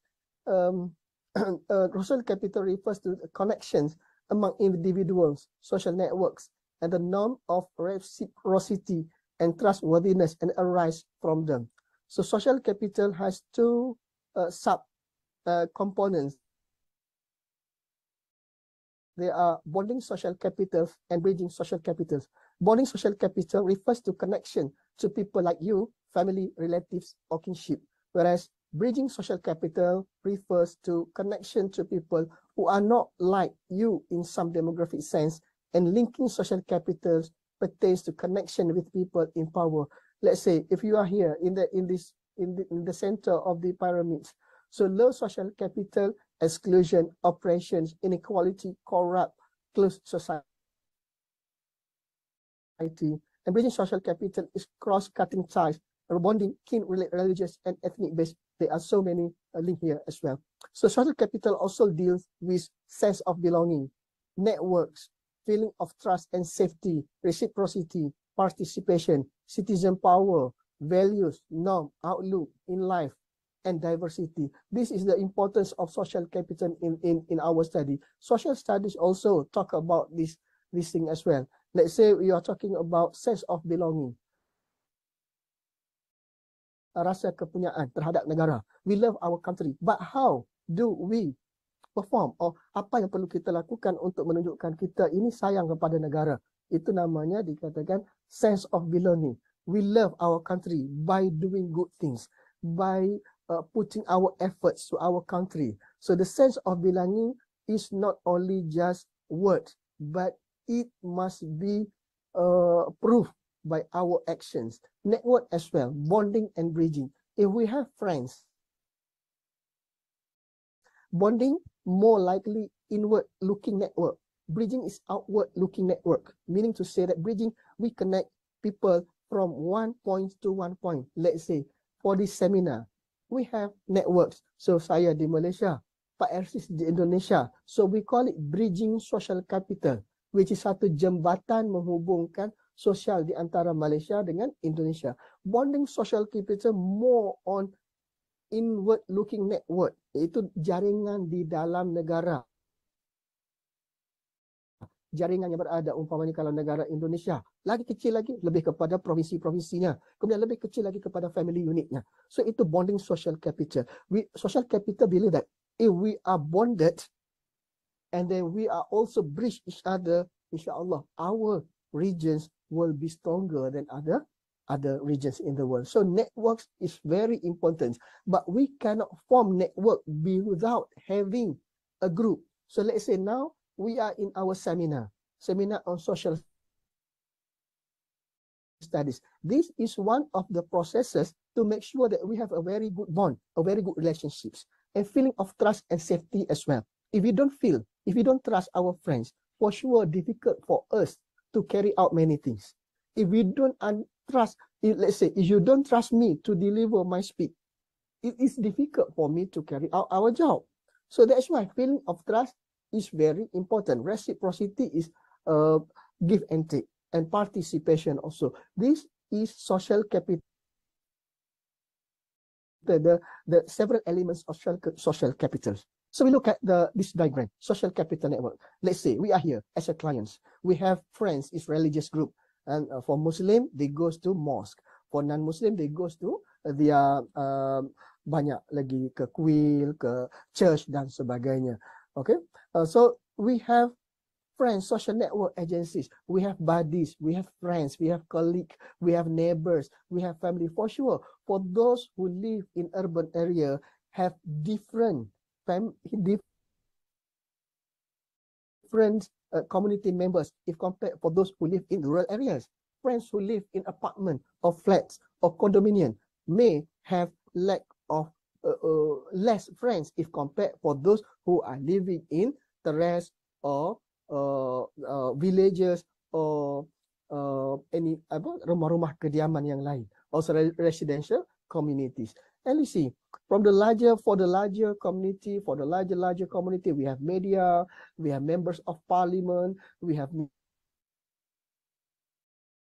Um, uh, social capital refers to connections among individuals, social networks, and the norm of reciprocity and trustworthiness and arise from them. So social capital has two uh, sub uh, components. They are bonding social capital and bridging social capital. Bonding social capital refers to connection to people like you, family, relatives, or kinship, whereas bridging social capital refers to connection to people who are not like you in some demographic sense, and linking social capitals pertains to connection with people in power. Let's say if you are here in the in this in the, in the center of the pyramid, so low social capital, exclusion, oppressions, inequality, corrupt, closed society. And social capital is cross-cutting ties, bonding kin, religious, and ethnic based. There are so many uh, linked here as well. So social capital also deals with sense of belonging, networks, feeling of trust and safety, reciprocity, participation, citizen power, values, norm, outlook in life, and diversity. This is the importance of social capital in, in, in our study. Social studies also talk about this, this thing as well. Let's say we are talking about sense of belonging. rasa kepunyaan terhadap negara. We love our country. But how do we perform? Or apa yang perlu kita lakukan untuk menunjukkan kita ini sayang kepada negara? Itu namanya dikatakan sense of belonging. We love our country by doing good things, by uh, putting our efforts to our country. So the sense of belonging is not only just word, but it must be uh, proof by our actions. Network as well, bonding and bridging. If we have friends, bonding more likely inward looking network. Bridging is outward looking network, meaning to say that bridging, we connect people from one point to one point. Let's say for this seminar, we have networks. So saya di Malaysia, Pak Ersis di Indonesia. So we call it bridging social capital, which is satu jembatan menghubungkan sosial di antara Malaysia dengan Indonesia. Bonding social capital more on inward looking network iaitu jaringan di dalam negara. Jaringan yang berada umpamanya kalau negara Indonesia lagi kecil lagi lebih kepada provinsi-provinsinya. Kemudian lebih kecil lagi kepada family unitnya. So itu bonding social capital. We, social capital believe that if we are bonded and then we are also bridge each other insyaallah our regions will be stronger than other other regions in the world. So networks is very important, but we cannot form network without having a group. So let's say now we are in our seminar, seminar on social studies. This is one of the processes to make sure that we have a very good bond, a very good relationships, and feeling of trust and safety as well. If we don't feel, if we don't trust our friends, for sure difficult for us to carry out many things. If we don't trust, if, let's say, if you don't trust me to deliver my speech, it is difficult for me to carry out our job. So that's why feeling of trust is very important. Reciprocity is uh, give and take and participation also. This is social capital. The, the, the several elements of social, social capital. So we look at the this diagram, social capital network. Let's say we are here as a clients. We have friends, is religious group. And uh, for Muslim, they goes to mosque. For non-Muslim, they goes to uh, their uh, banyak lagi ke kuil, ke church dan sebagainya. Okay, uh, so we have friends, social network agencies, we have buddies, we have friends, we have colleagues, we have neighbors, we have family. For sure, for those who live in urban area, have different time different uh, community members if compared for those who live in rural areas. Friends who live in apartment or flats or condominium may have lack of uh, uh, less friends if compared for those who are living in terrace or uh, uh, villages or uh, any rumah-rumah kediaman yang lain, also residential communities. And you see, from the larger for the larger community for the larger larger community we have media we have members of parliament we have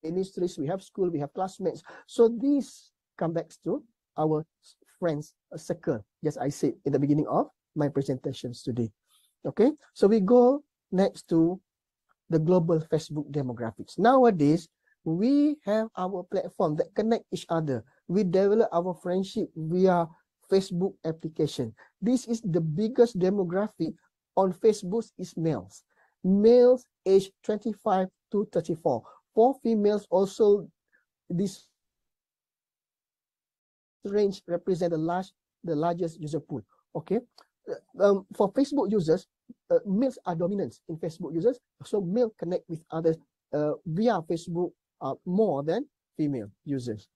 ministries we have school we have classmates so these come back to our friends circle yes i said in the beginning of my presentations today okay so we go next to the global facebook demographics nowadays we have our platform that connect each other we develop our friendship via Facebook application. This is the biggest demographic on Facebook is males. Males age 25 to 34. For females also, this range represent the large, the largest user pool. Okay, um, for Facebook users, uh, males are dominant in Facebook users, so male connect with others uh, via Facebook uh, more than female users.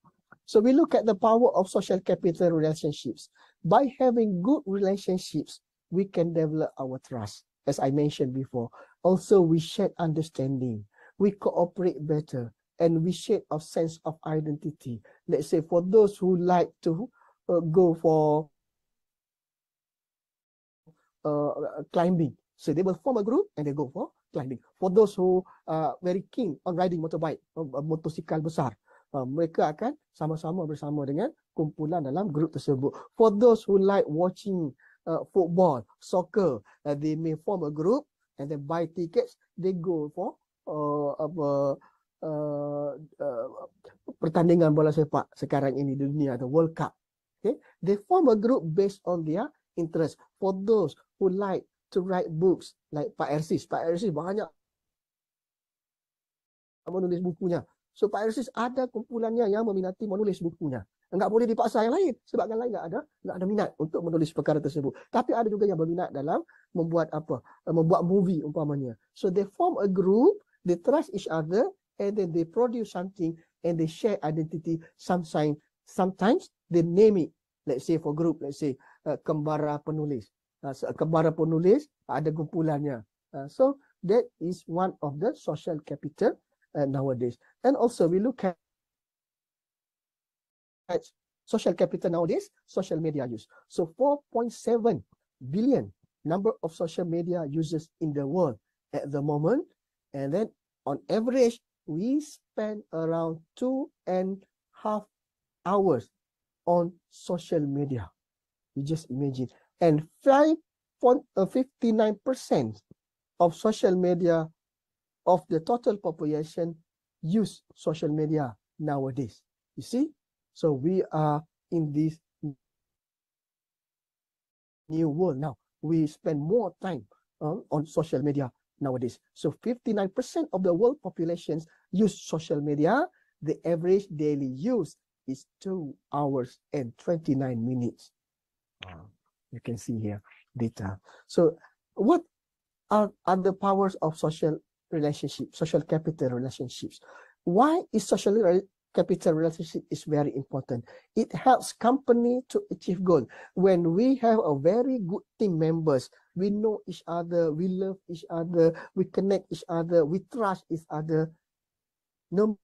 So we look at the power of social capital relationships. By having good relationships, we can develop our trust, as I mentioned before. Also, we share understanding, we cooperate better, and we share a sense of identity. Let's say for those who like to uh, go for uh, climbing, so they will form a group and they go for climbing. For those who are uh, very keen on riding motorbike, uh, motorcycle besar, Uh, mereka akan sama-sama bersama dengan kumpulan dalam grup tersebut. For those who like watching uh, football, soccer, uh, they may form a group and then buy tickets. They go for uh, apa, uh, uh, pertandingan bola sepak sekarang ini di dunia, the World Cup. Okay, they form a group based on their interest. For those who like to write books, like Pak Ersis, Pak Ersis banyak menulis bukunya So Pak ada kumpulannya yang meminati menulis bukunya. Enggak boleh dipaksa yang lain sebab yang lain enggak ada enggak ada minat untuk menulis perkara tersebut. Tapi ada juga yang berminat dalam membuat apa? Eh, membuat movie umpamanya. So they form a group, they trust each other and then they produce something and they share identity sometimes sometimes they name it let's say for group let's say uh, kembara penulis uh, kembara penulis ada kumpulannya uh, so that is one of the social capital Uh, nowadays. And also we look at social capital nowadays, social media use. So 4.7 billion number of social media users in the world at the moment. And then on average, we spend around two and half hours on social media. You just imagine. And 5.59% uh, of social media of the total population use social media nowadays. You see? So we are in this new world now. We spend more time uh, on social media nowadays. So 59% of the world populations use social media. The average daily use is 2 hours and 29 minutes. Wow. You can see here data. So what are, are the powers of social relationships, social capital relationships. Why is social re capital relationship is very important? It helps company to achieve goal. When we have a very good team members, we know each other, we love each other, we connect each other, we trust each other. Normally,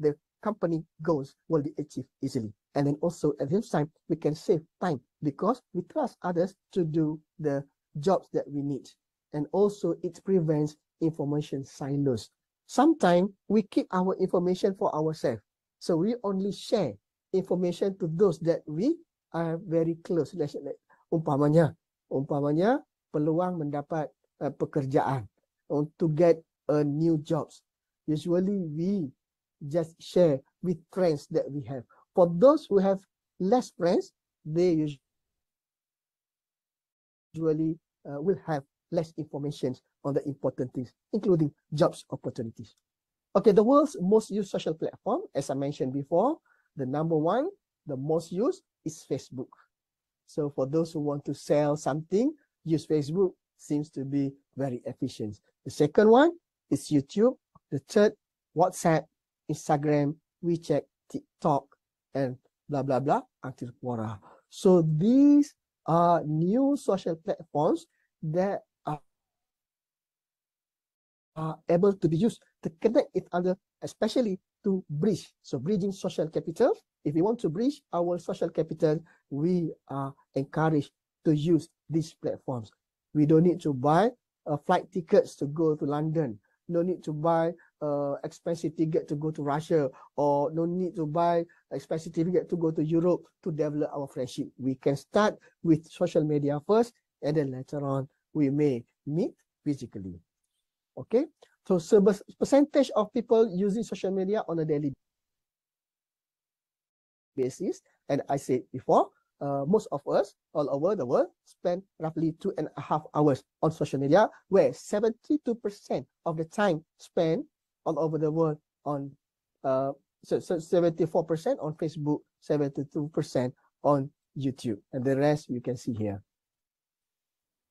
the company goals will be achieved easily. And then also at the same time, we can save time because we trust others to do the jobs that we need and also it prevents information silos. Sometimes we keep our information for ourselves. So we only share information to those that we are very close. Like, like, umpamanya, umpamanya peluang mendapat uh, pekerjaan or to get a new jobs. Usually we just share with friends that we have. For those who have less friends, they usually uh, will have less information on the important things, including jobs opportunities. Okay, the world's most used social platform, as I mentioned before, the number one, the most used is Facebook. So for those who want to sell something, use Facebook seems to be very efficient. The second one is YouTube. The third, WhatsApp, Instagram, WeChat, TikTok, and blah, blah, blah, until Quora. So these are new social platforms that are able to be used to connect each other, especially to bridge. So bridging social capital. If we want to bridge our social capital, we are encouraged to use these platforms. We don't need to buy uh, flight tickets to go to London. No need to buy uh, expensive ticket to go to Russia or no need to buy expensive ticket to go to Europe to develop our friendship. We can start with social media first and then later on we may meet physically. Okay, so, so percentage of people using social media on a daily basis, and I said before, uh, most of us all over the world spend roughly two and a half hours on social media, where 72% of the time spent all over the world on uh, so, so 74% on Facebook, 72% on YouTube, and the rest you can see here.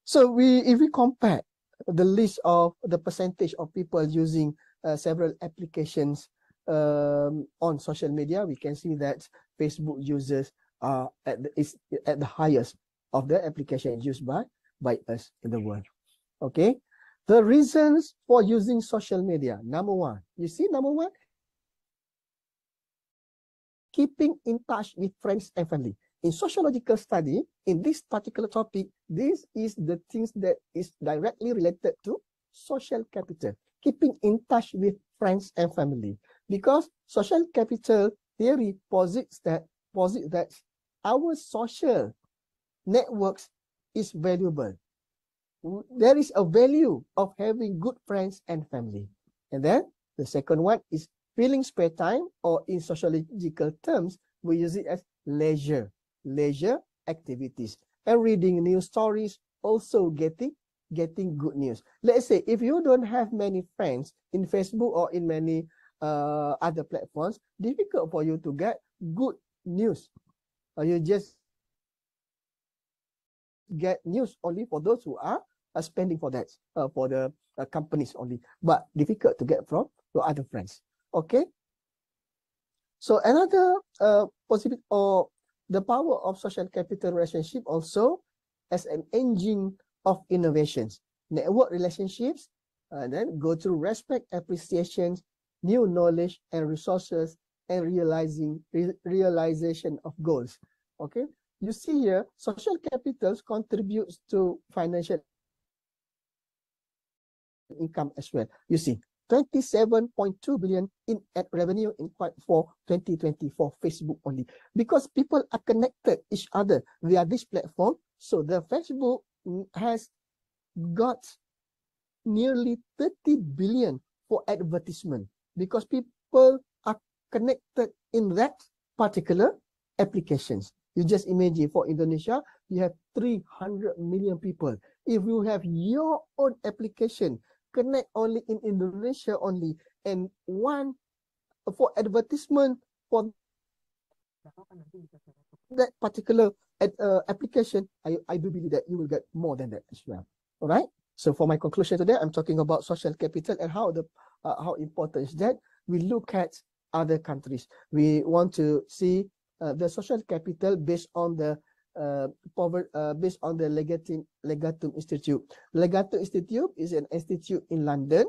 So we, if we compare the list of the percentage of people using uh, several applications um, on social media, we can see that Facebook users are at the, is at the highest of the application used by, by us in the world. Okay. The reasons for using social media. Number one, you see, number one, keeping in touch with friends and family in sociological study, in this particular topic, this is the things that is directly related to social capital, keeping in touch with friends and family. Because social capital theory posits that, posits that our social networks is valuable. There is a value of having good friends and family. And then the second one is filling spare time or in sociological terms, we use it as leisure leisure activities and reading news stories also getting getting good news let's say if you don't have many friends in facebook or in many uh, other platforms difficult for you to get good news or you just get news only for those who are uh, spending for that uh, for the uh, companies only but difficult to get from your other friends okay so another uh, possibility or the power of social capital relationship also as an engine of innovations. Network relationships and uh, then go through respect, appreciation, new knowledge and resources, and realizing re realization of goals. Okay, you see here, social capitals contributes to financial income as well. You see, 27.2 billion in ad revenue in quite for 2024 Facebook only because people are connected each other via this platform so the Facebook has got nearly 30 billion for advertisement because people are connected in that particular applications you just imagine for Indonesia you have 300 million people if you have your own application connect only in Indonesia only and one for advertisement for that particular ad, uh, application, I, I do believe that you will get more than that as well. All right. So for my conclusion today, I'm talking about social capital and how the uh, how important is that we look at other countries. We want to see uh, the social capital based on the uh, poverty, uh, based on the Legatum, Legatum Institute. Legatum Institute is an institute in London.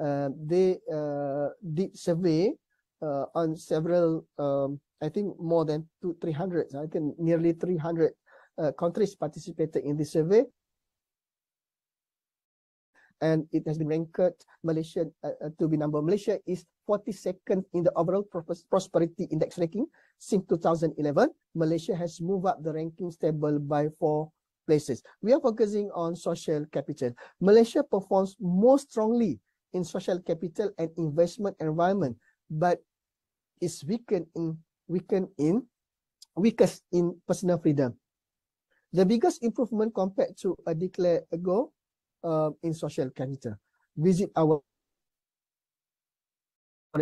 Uh, they uh, did survey uh, on several, um, I think more than two, 300, I think nearly 300 uh, countries participated in the survey. And it has been ranked Malaysia to be number Malaysia is 42nd in the overall prosperity index ranking since 2011, Malaysia has moved up the rankings table by four places. We are focusing on social capital. Malaysia performs most strongly in social capital and investment environment, but is weakened in weakened in weakest in personal freedom. The biggest improvement compared to a decade ago uh, in social capital. Visit our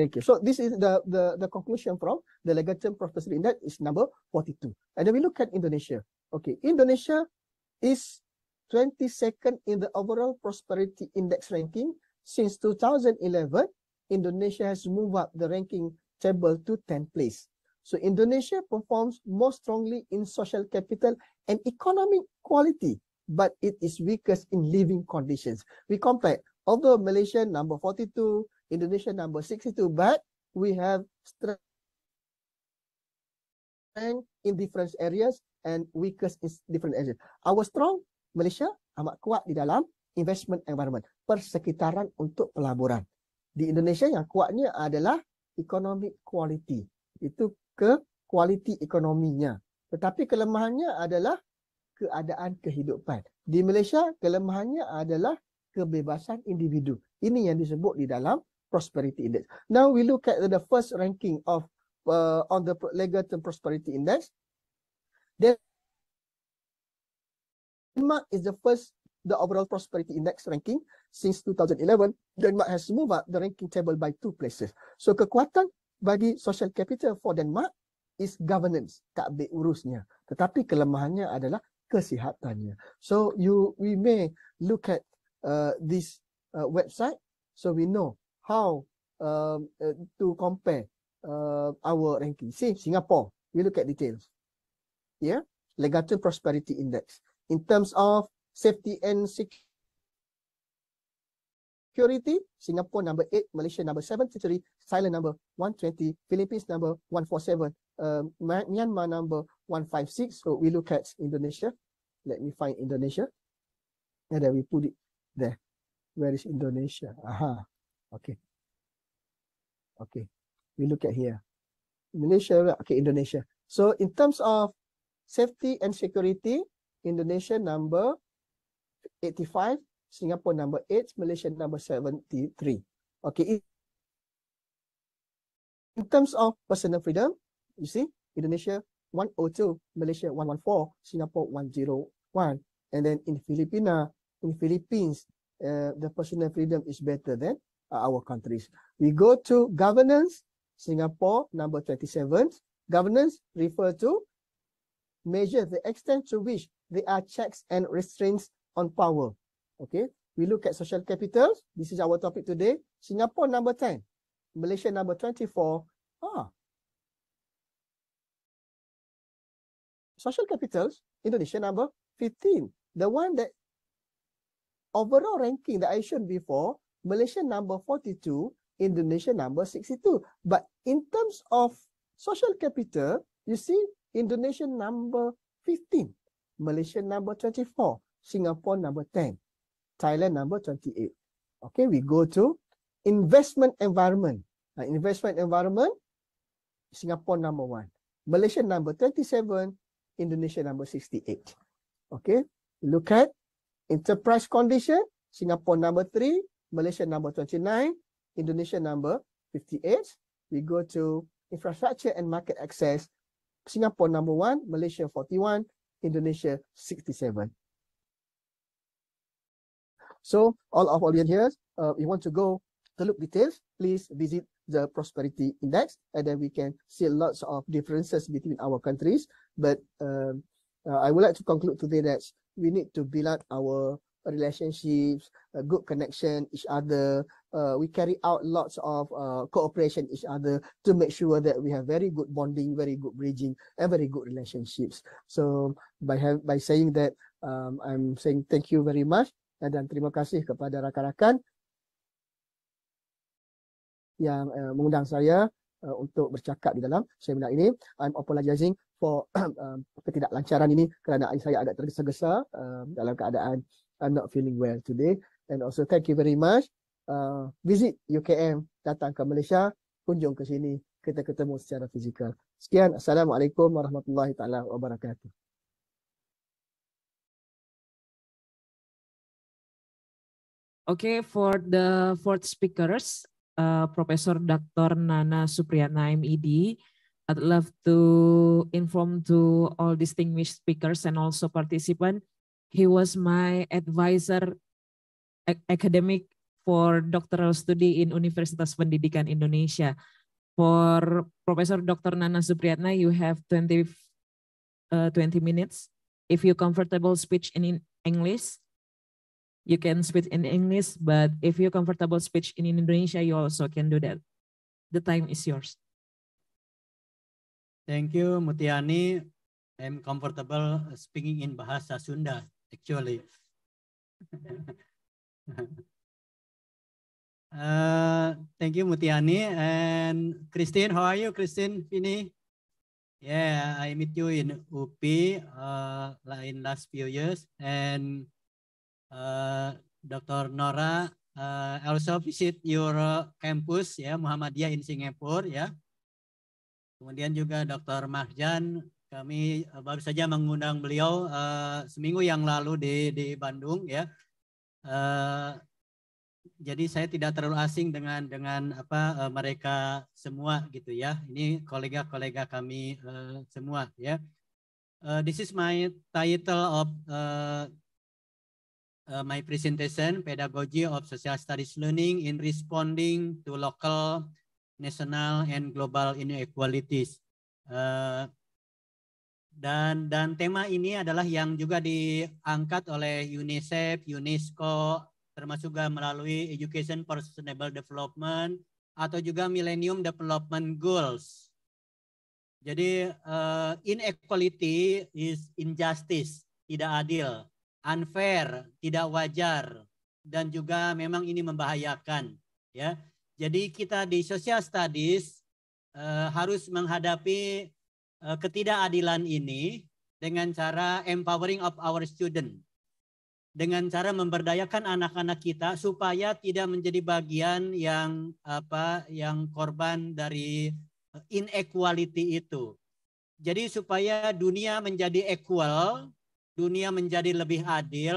cave. So this is the, the, the conclusion from the Legatum Prosperity Index is number 42. And then we look at Indonesia. Okay, Indonesia is 22nd in the overall prosperity index ranking. Since 2011, Indonesia has moved up the ranking table to 10th place. So Indonesia performs more strongly in social capital and economic quality, but it is weakest in living conditions. We compare, although Malaysia number 42, Indonesia number 62 but we have strength in different areas and weakest in different areas. Our strong Malaysia amat kuat di dalam investment environment, persekitaran untuk pelaburan. Di Indonesia yang kuatnya adalah economic quality. Itu ke kualiti ekonominya. Tetapi kelemahannya adalah keadaan kehidupan. Di Malaysia, kelemahannya adalah kebebasan individu. Ini yang disebut di dalam Prosperity Index. Now we look at the first ranking of uh, on the Legatum Prosperity Index. Denmark is the first the overall prosperity index ranking since 2011, Denmark has moved up the ranking table by two places. So kekuatan bagi social capital for Denmark is governance, tak ambil urusnya. Tetapi kelemahannya adalah kesihatannya. So you we may look at uh, this uh, website so we know how um, uh, to compare uh, our ranking. See, Singapore, we look at details. Yeah, Legato Prosperity Index. In terms of safety and security, Singapore number 8, Malaysia number 73, Thailand number 120, Philippines number 147, um, Myanmar number 156. So we look at Indonesia. Let me find Indonesia. And then we put it there. Where is Indonesia? Aha. Okay. Okay. We look at here. Malaysia, okay, Indonesia. So in terms of safety and security, Indonesia number 85, Singapore number 8, Malaysia number 73. Okay. In terms of personal freedom, you see, Indonesia 102, Malaysia 114, Singapore 101. And then in Filipina, in Philippines, uh, the personal freedom is better than uh, our countries. We go to governance, Singapore, number 27. Governance refer to measure the extent to which there are checks and restraints on power. Okay, we look at social capital. This is our topic today. Singapore, number 10. Malaysia, number 24. Ah. Social capitals, Indonesia, number 15. The one that overall ranking that I showed before Malaysia number 42, Indonesia number 62. But in terms of social capital, you see Indonesia number 15, Malaysia number 24, Singapore number 10, Thailand number 28. Okay, we go to investment environment. Uh, investment environment, Singapore number 1, Malaysia number 27, Indonesia number 68. Okay, look at enterprise condition, Singapore number 3, Malaysia number 29, Indonesia number 58. We go to infrastructure and market access. Singapore number one, Malaysia 41, Indonesia 67. So all of audience here, uh, you want to go to look details, please visit the prosperity index and then we can see lots of differences between our countries. But um, uh, I would like to conclude today that we need to build out our relationships, a good connection each other. Uh, we carry out lots of uh, cooperation each other to make sure that we have very good bonding, very good bridging, and very good relationships. So by have, by saying that, um, I'm saying thank you very much eh, dan terima kasih kepada rakan-rakan yang uh, mengundang saya uh, untuk bercakap di dalam seminar ini. I'm apologizing for um, ketidaklancaran ini kerana saya agak tergesa-gesa um, dalam keadaan I'm not feeling well today. And also thank you very much. Uh, visit UKM, datang ke Malaysia, kunjung ke sini. Kita ketemu secara fizikal. Sekian. Assalamualaikum warahmatullahi taala wabarakatuh. Okay, for the fourth speakers, uh, Professor Dr. Nana Supriyana MED, I'd love to inform to all distinguished speakers and also participants He was my advisor academic for doctoral study in Universitas Pendidikan Indonesia. For Professor Dr. Nana Supriyatna, you have 20, uh, 20 minutes. If you comfortable speech in English, you can speak in English, but if you comfortable speech in Indonesia, you also can do that. The time is yours. Thank you, Mutiani. I'm comfortable speaking in bahasa Sunda actually. Iya. uh, eh, thank you, Mutiani and Christine. How are you, Christine? Fini? Yeah, I meet you in UPI uh, in last few years, and uh, Dr. Nora uh, also visit your uh, campus ya yeah, Muhammadiyah in Singapore ya. Yeah. Kemudian juga Dr. Mahjan kami eh, baru saja mengundang beliau uh, seminggu yang lalu di, di Bandung ya. Uh, jadi saya tidak terlalu asing dengan dengan apa uh, mereka semua gitu ya. Ini kolega-kolega kami uh, semua ya. Uh, this is my title of uh, uh, my presentation, Pedagogy of Social Studies Learning in Responding to Local, National, and Global Inequalities. Uh, dan dan tema ini adalah yang juga diangkat oleh UNICEF, UNESCO, termasuk juga melalui Education for Sustainable Development atau juga Millennium Development Goals. Jadi uh, inequality is injustice, tidak adil, unfair, tidak wajar, dan juga memang ini membahayakan. Ya, jadi kita di social studies uh, harus menghadapi Eh, ketidakadilan ini dengan cara empowering of our student. Dengan cara memberdayakan anak-anak kita supaya tidak menjadi bagian yang apa yang korban dari eh, inequality itu. Jadi supaya dunia menjadi equal, dunia menjadi lebih adil,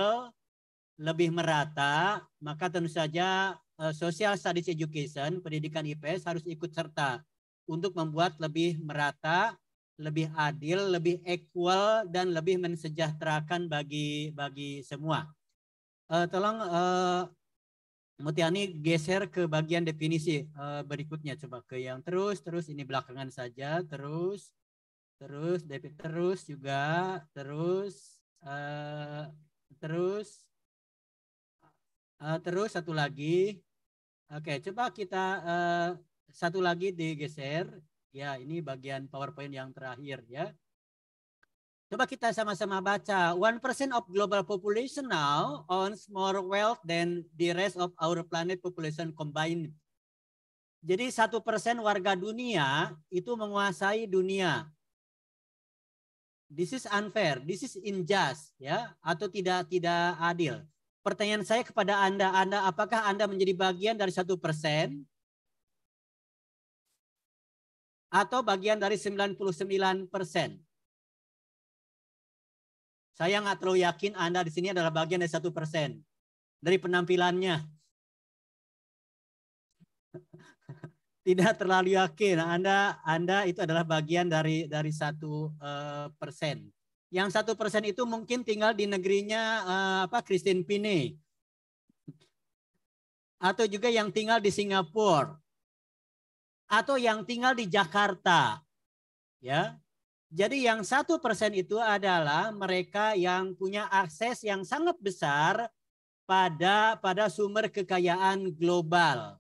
lebih merata, maka tentu saja eh, social studies education, pendidikan IPS harus ikut serta untuk membuat lebih merata lebih adil, lebih equal dan lebih mensejahterakan bagi bagi semua. Uh, tolong uh, Mutiani geser ke bagian definisi uh, berikutnya coba ke yang terus terus ini belakangan saja terus terus David terus juga terus uh, terus uh, terus satu lagi oke okay, coba kita uh, satu lagi digeser Ya, ini bagian PowerPoint yang terakhir ya. Coba kita sama-sama baca. One percent of global population now owns more wealth than the rest of our planet population combined. Jadi satu persen warga dunia itu menguasai dunia. This is unfair, this is unjust, ya, atau tidak tidak adil. Pertanyaan saya kepada anda, anda apakah anda menjadi bagian dari satu persen atau bagian dari 99 persen. Saya nggak terlalu yakin Anda di sini adalah bagian dari satu persen dari penampilannya. Tidak terlalu yakin Anda Anda itu adalah bagian dari dari satu eh, persen. Yang satu persen itu mungkin tinggal di negerinya eh, apa Christine Pine atau juga yang tinggal di Singapura atau yang tinggal di Jakarta. Ya. Jadi yang satu persen itu adalah mereka yang punya akses yang sangat besar pada pada sumber kekayaan global.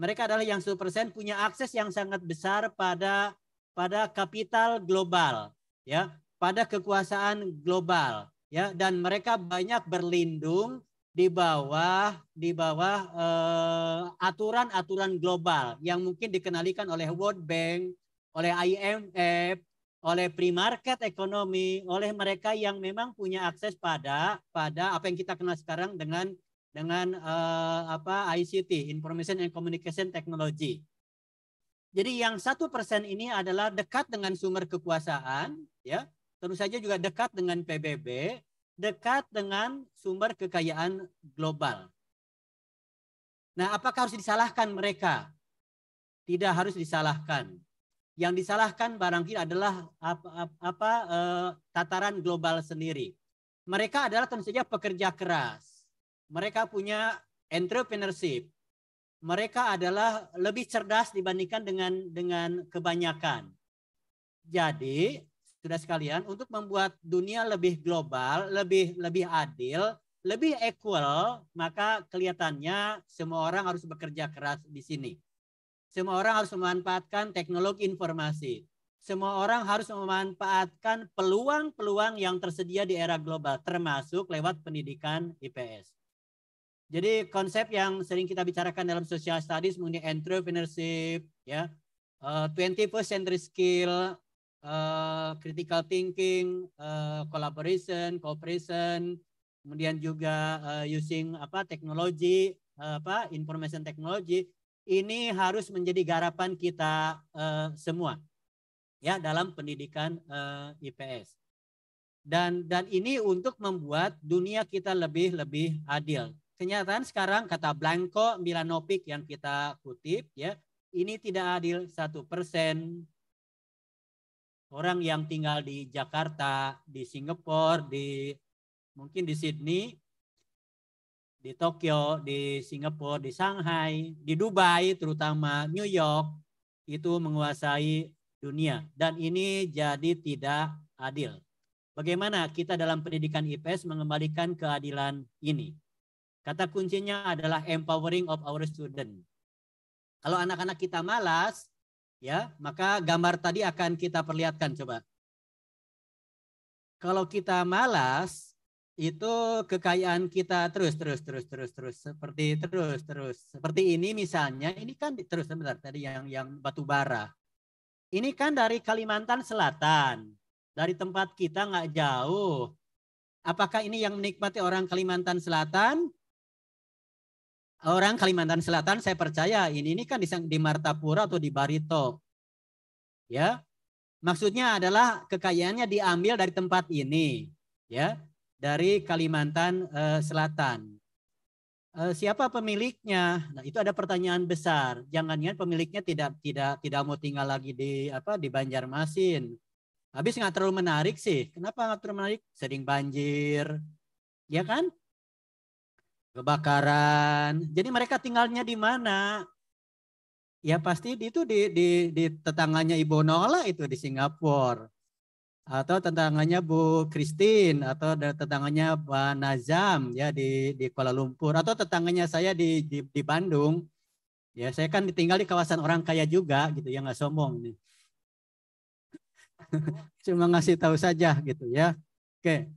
Mereka adalah yang satu persen punya akses yang sangat besar pada pada kapital global, ya, pada kekuasaan global, ya, dan mereka banyak berlindung di bawah di bawah eh, aturan-aturan uh, global yang mungkin dikenalikan oleh World Bank, oleh IMF, oleh pre-market ekonomi, oleh mereka yang memang punya akses pada pada apa yang kita kenal sekarang dengan dengan uh, apa ICT, Information and Communication Technology. Jadi yang satu persen ini adalah dekat dengan sumber kekuasaan, ya. Terus saja juga dekat dengan PBB, dekat dengan sumber kekayaan global. Nah, apakah harus disalahkan mereka? Tidak harus disalahkan. Yang disalahkan barangkali adalah apa, apa, apa eh, tataran global sendiri. Mereka adalah tentu saja pekerja keras. Mereka punya entrepreneurship. Mereka adalah lebih cerdas dibandingkan dengan dengan kebanyakan. Jadi sudah sekalian untuk membuat dunia lebih global, lebih lebih adil, lebih equal, maka kelihatannya semua orang harus bekerja keras di sini. Semua orang harus memanfaatkan teknologi informasi. Semua orang harus memanfaatkan peluang-peluang yang tersedia di era global, termasuk lewat pendidikan IPS. Jadi konsep yang sering kita bicarakan dalam social studies mengenai entrepreneurship, ya, uh, eh, 21st century skill, Eh, critical thinking, uh, collaboration, cooperation, kemudian juga uh, using apa teknologi, uh, apa information technology ini harus menjadi garapan kita uh, semua ya dalam pendidikan uh, IPS. Dan dan ini untuk membuat dunia kita lebih lebih adil. Kenyataan sekarang kata Blanco Milanovic yang kita kutip ya ini tidak adil satu persen orang yang tinggal di Jakarta, di Singapura, di mungkin di Sydney, di Tokyo, di Singapura, di Shanghai, di Dubai terutama New York itu menguasai dunia dan ini jadi tidak adil. Bagaimana kita dalam pendidikan IPS mengembalikan keadilan ini? Kata kuncinya adalah empowering of our student. Kalau anak-anak kita malas, ya maka gambar tadi akan kita perlihatkan coba. Kalau kita malas itu kekayaan kita terus terus terus terus terus seperti terus terus seperti ini misalnya ini kan terus sebentar tadi yang yang batu bara ini kan dari Kalimantan Selatan dari tempat kita nggak jauh apakah ini yang menikmati orang Kalimantan Selatan orang Kalimantan Selatan saya percaya ini ini kan di, di Martapura atau di Barito. Ya. Maksudnya adalah kekayaannya diambil dari tempat ini, ya, dari Kalimantan uh, Selatan. Uh, siapa pemiliknya? Nah, itu ada pertanyaan besar. Jangan-jangan pemiliknya tidak tidak tidak mau tinggal lagi di apa di Banjarmasin. Habis nggak terlalu menarik sih. Kenapa nggak terlalu menarik? Sering banjir, ya kan? kebakaran. Jadi mereka tinggalnya di mana? Ya pasti itu di, di, di tetangganya Ibu Nola itu di Singapura. Atau tetangganya Bu Christine. Atau tetangganya Pak Nazam ya di, di Kuala Lumpur. Atau tetangganya saya di, di, di Bandung. Ya saya kan ditinggal di kawasan orang kaya juga gitu ya nggak sombong nih. Cuma ngasih tahu saja gitu ya. Oke.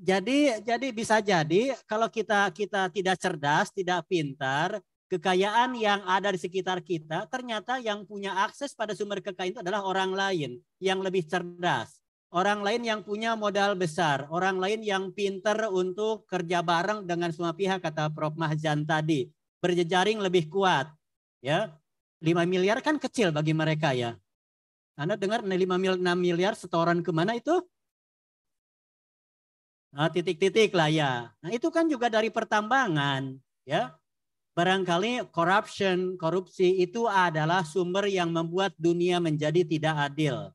Jadi jadi bisa jadi kalau kita kita tidak cerdas, tidak pintar, kekayaan yang ada di sekitar kita ternyata yang punya akses pada sumber kekayaan itu adalah orang lain yang lebih cerdas, orang lain yang punya modal besar, orang lain yang pintar untuk kerja bareng dengan semua pihak kata Prof Mahjan tadi, berjejaring lebih kuat. Ya. 5 miliar kan kecil bagi mereka ya. Anda dengar 5 miliar, 6 miliar setoran kemana itu? Nah, titik-titik lah ya. Nah itu kan juga dari pertambangan ya. Barangkali corruption, korupsi itu adalah sumber yang membuat dunia menjadi tidak adil.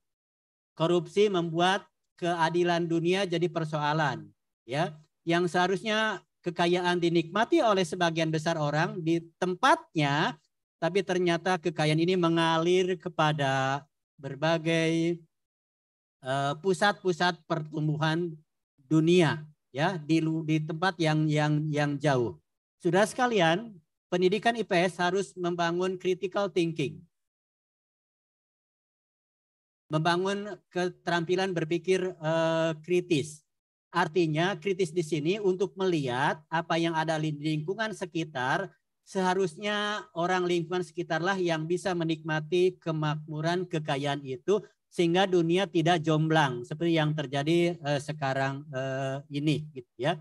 Korupsi membuat keadilan dunia jadi persoalan ya. Yang seharusnya kekayaan dinikmati oleh sebagian besar orang di tempatnya tapi ternyata kekayaan ini mengalir kepada berbagai eh, pusat-pusat pertumbuhan dunia ya di di tempat yang yang yang jauh. Sudah sekalian, pendidikan IPS harus membangun critical thinking. Membangun keterampilan berpikir eh, kritis. Artinya kritis di sini untuk melihat apa yang ada di lingkungan sekitar, seharusnya orang lingkungan sekitarlah yang bisa menikmati kemakmuran kekayaan itu sehingga dunia tidak jomblang seperti yang terjadi uh, sekarang uh, ini gitu ya.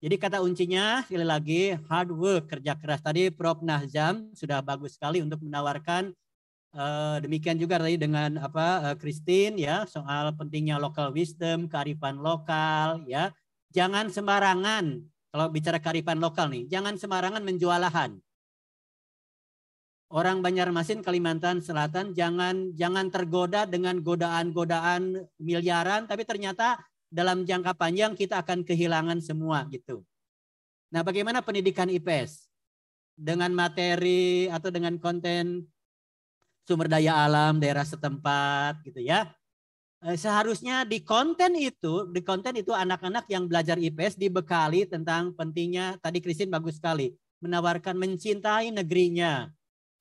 Jadi kata kuncinya sekali lagi hard work kerja keras tadi Prof Nahjam sudah bagus sekali untuk menawarkan uh, demikian juga tadi dengan apa Christine ya soal pentingnya local wisdom kearifan lokal ya jangan sembarangan kalau bicara kearifan lokal nih jangan sembarangan menjual lahan orang Banjarmasin Kalimantan Selatan jangan jangan tergoda dengan godaan-godaan miliaran tapi ternyata dalam jangka panjang kita akan kehilangan semua gitu. Nah, bagaimana pendidikan IPS? Dengan materi atau dengan konten sumber daya alam daerah setempat gitu ya. Eh, seharusnya di konten itu, di konten itu anak-anak yang belajar IPS dibekali tentang pentingnya tadi Krisin bagus sekali, menawarkan mencintai negerinya,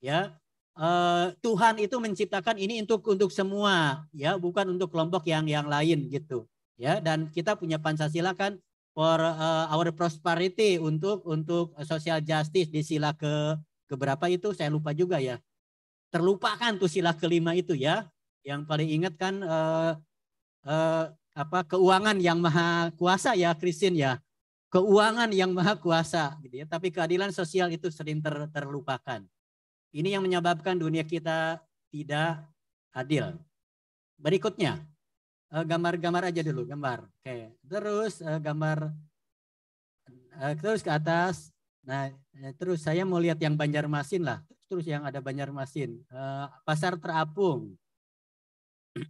ya eh, Tuhan itu menciptakan ini untuk untuk semua ya bukan untuk kelompok yang yang lain gitu ya dan kita punya Pancasila kan for eh, our prosperity untuk untuk social justice di sila ke keberapa itu saya lupa juga ya terlupakan tuh sila kelima itu ya yang paling ingat kan uh, uh, apa keuangan yang maha kuasa ya Kristin ya keuangan yang maha kuasa gitu ya tapi keadilan sosial itu sering ter, terlupakan ini yang menyebabkan dunia kita tidak adil. Berikutnya, eh, gambar-gambar aja dulu, gambar. Oke, terus eh, gambar eh, terus ke atas. Nah, terus saya mau lihat yang Banjarmasin lah. Terus yang ada Banjarmasin, Pasar Terapung.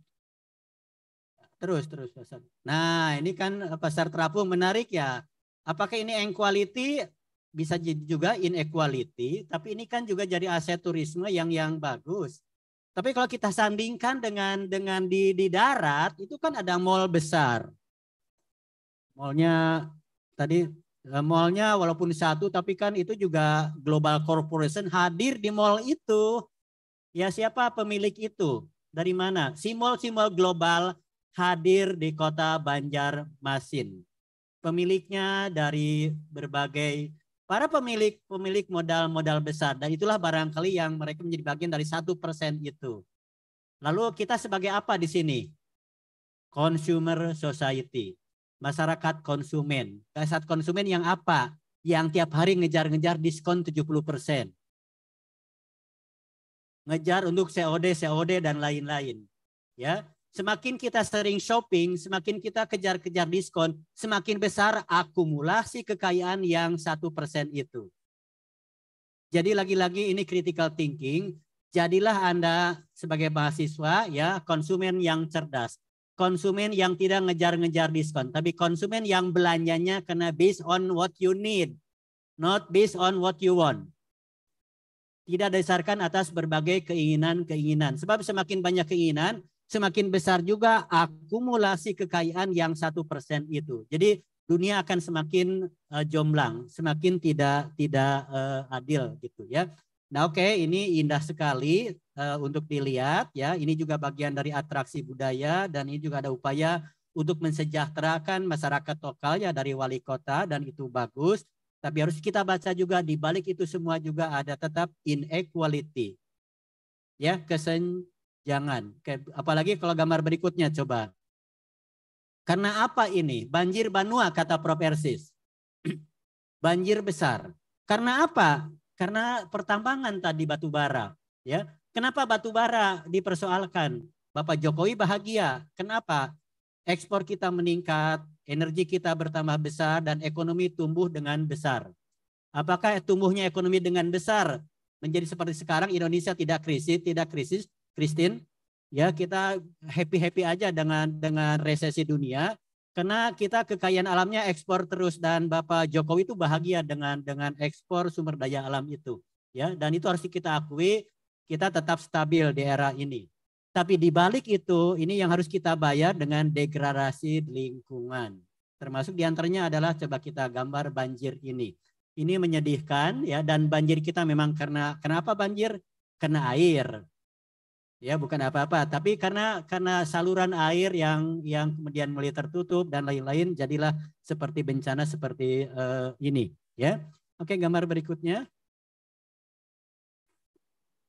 Terus, terus pasar. Nah, ini kan Pasar Terapung menarik ya. Apakah ini quality bisa juga inequality, tapi ini kan juga jadi aset turisme yang yang bagus. Tapi kalau kita sandingkan dengan dengan di di darat itu kan ada mall besar. Mallnya tadi eh, mallnya walaupun satu tapi kan itu juga global corporation hadir di mall itu. Ya siapa pemilik itu? Dari mana? Si mall-si mall global hadir di kota Banjarmasin. Pemiliknya dari berbagai para pemilik pemilik modal-modal besar dan itulah barangkali yang mereka menjadi bagian dari satu persen itu. Lalu kita sebagai apa di sini? Consumer society, masyarakat konsumen. Masyarakat konsumen yang apa? Yang tiap hari ngejar-ngejar diskon 70 persen. Ngejar untuk COD, COD, dan lain-lain. Ya, Semakin kita sering shopping, semakin kita kejar-kejar diskon, semakin besar akumulasi kekayaan yang satu persen itu. Jadi lagi-lagi ini critical thinking. Jadilah Anda sebagai mahasiswa ya konsumen yang cerdas. Konsumen yang tidak ngejar-ngejar diskon. Tapi konsumen yang belanjanya kena based on what you need. Not based on what you want tidak dasarkan atas berbagai keinginan-keinginan. Sebab semakin banyak keinginan, semakin besar juga akumulasi kekayaan yang satu persen itu. Jadi dunia akan semakin uh, jomblang, semakin tidak tidak uh, adil gitu ya. Nah oke okay, ini indah sekali uh, untuk dilihat ya. Ini juga bagian dari atraksi budaya dan ini juga ada upaya untuk mensejahterakan masyarakat lokal ya dari wali kota dan itu bagus. Tapi harus kita baca juga di balik itu semua juga ada tetap inequality. Ya, kesen Jangan. Apalagi kalau gambar berikutnya coba. Karena apa ini? Banjir Banua kata Prof. Ersis. Banjir besar. Karena apa? Karena pertambangan tadi batu bara. Ya, kenapa batu bara dipersoalkan? Bapak Jokowi bahagia. Kenapa? Ekspor kita meningkat, energi kita bertambah besar dan ekonomi tumbuh dengan besar. Apakah tumbuhnya ekonomi dengan besar menjadi seperti sekarang Indonesia tidak krisis, tidak krisis Christine, ya kita happy happy aja dengan dengan resesi dunia karena kita kekayaan alamnya ekspor terus dan Bapak Jokowi itu bahagia dengan dengan ekspor sumber daya alam itu ya dan itu harus kita akui kita tetap stabil di era ini tapi di balik itu ini yang harus kita bayar dengan degradasi lingkungan termasuk diantaranya adalah coba kita gambar banjir ini ini menyedihkan ya dan banjir kita memang karena kenapa banjir karena air ya bukan apa-apa tapi karena karena saluran air yang yang kemudian mulai tertutup dan lain-lain jadilah seperti bencana seperti uh, ini ya oke gambar berikutnya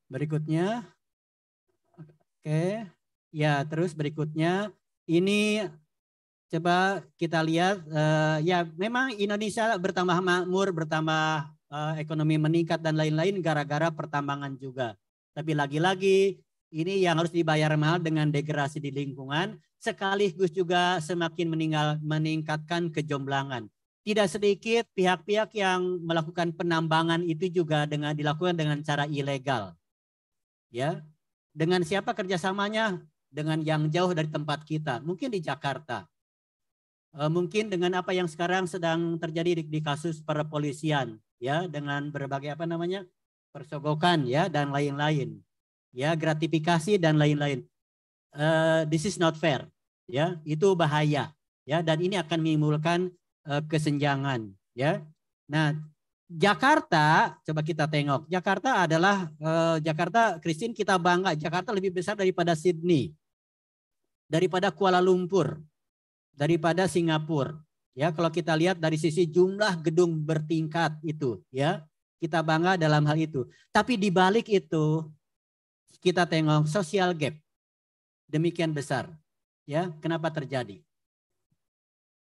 berikutnya oke ya terus berikutnya ini coba kita lihat uh, ya memang Indonesia bertambah makmur bertambah uh, ekonomi meningkat dan lain-lain gara-gara pertambangan juga tapi lagi-lagi ini yang harus dibayar mahal dengan degradasi di lingkungan, sekaligus juga semakin meninggal, meningkatkan kejomblangan. Tidak sedikit pihak-pihak yang melakukan penambangan itu juga dengan dilakukan dengan cara ilegal. Ya, dengan siapa kerjasamanya? Dengan yang jauh dari tempat kita, mungkin di Jakarta. E, mungkin dengan apa yang sekarang sedang terjadi di, di kasus perpolisian, ya, dengan berbagai apa namanya persogokan, ya, dan lain-lain ya gratifikasi dan lain-lain. Uh, this is not fair, ya itu bahaya, ya dan ini akan menimbulkan uh, kesenjangan, ya. Nah, Jakarta, coba kita tengok. Jakarta adalah uh, Jakarta Kristin kita bangga. Jakarta lebih besar daripada Sydney, daripada Kuala Lumpur, daripada Singapura. Ya, kalau kita lihat dari sisi jumlah gedung bertingkat itu, ya kita bangga dalam hal itu. Tapi dibalik itu kita tengok social gap demikian besar ya kenapa terjadi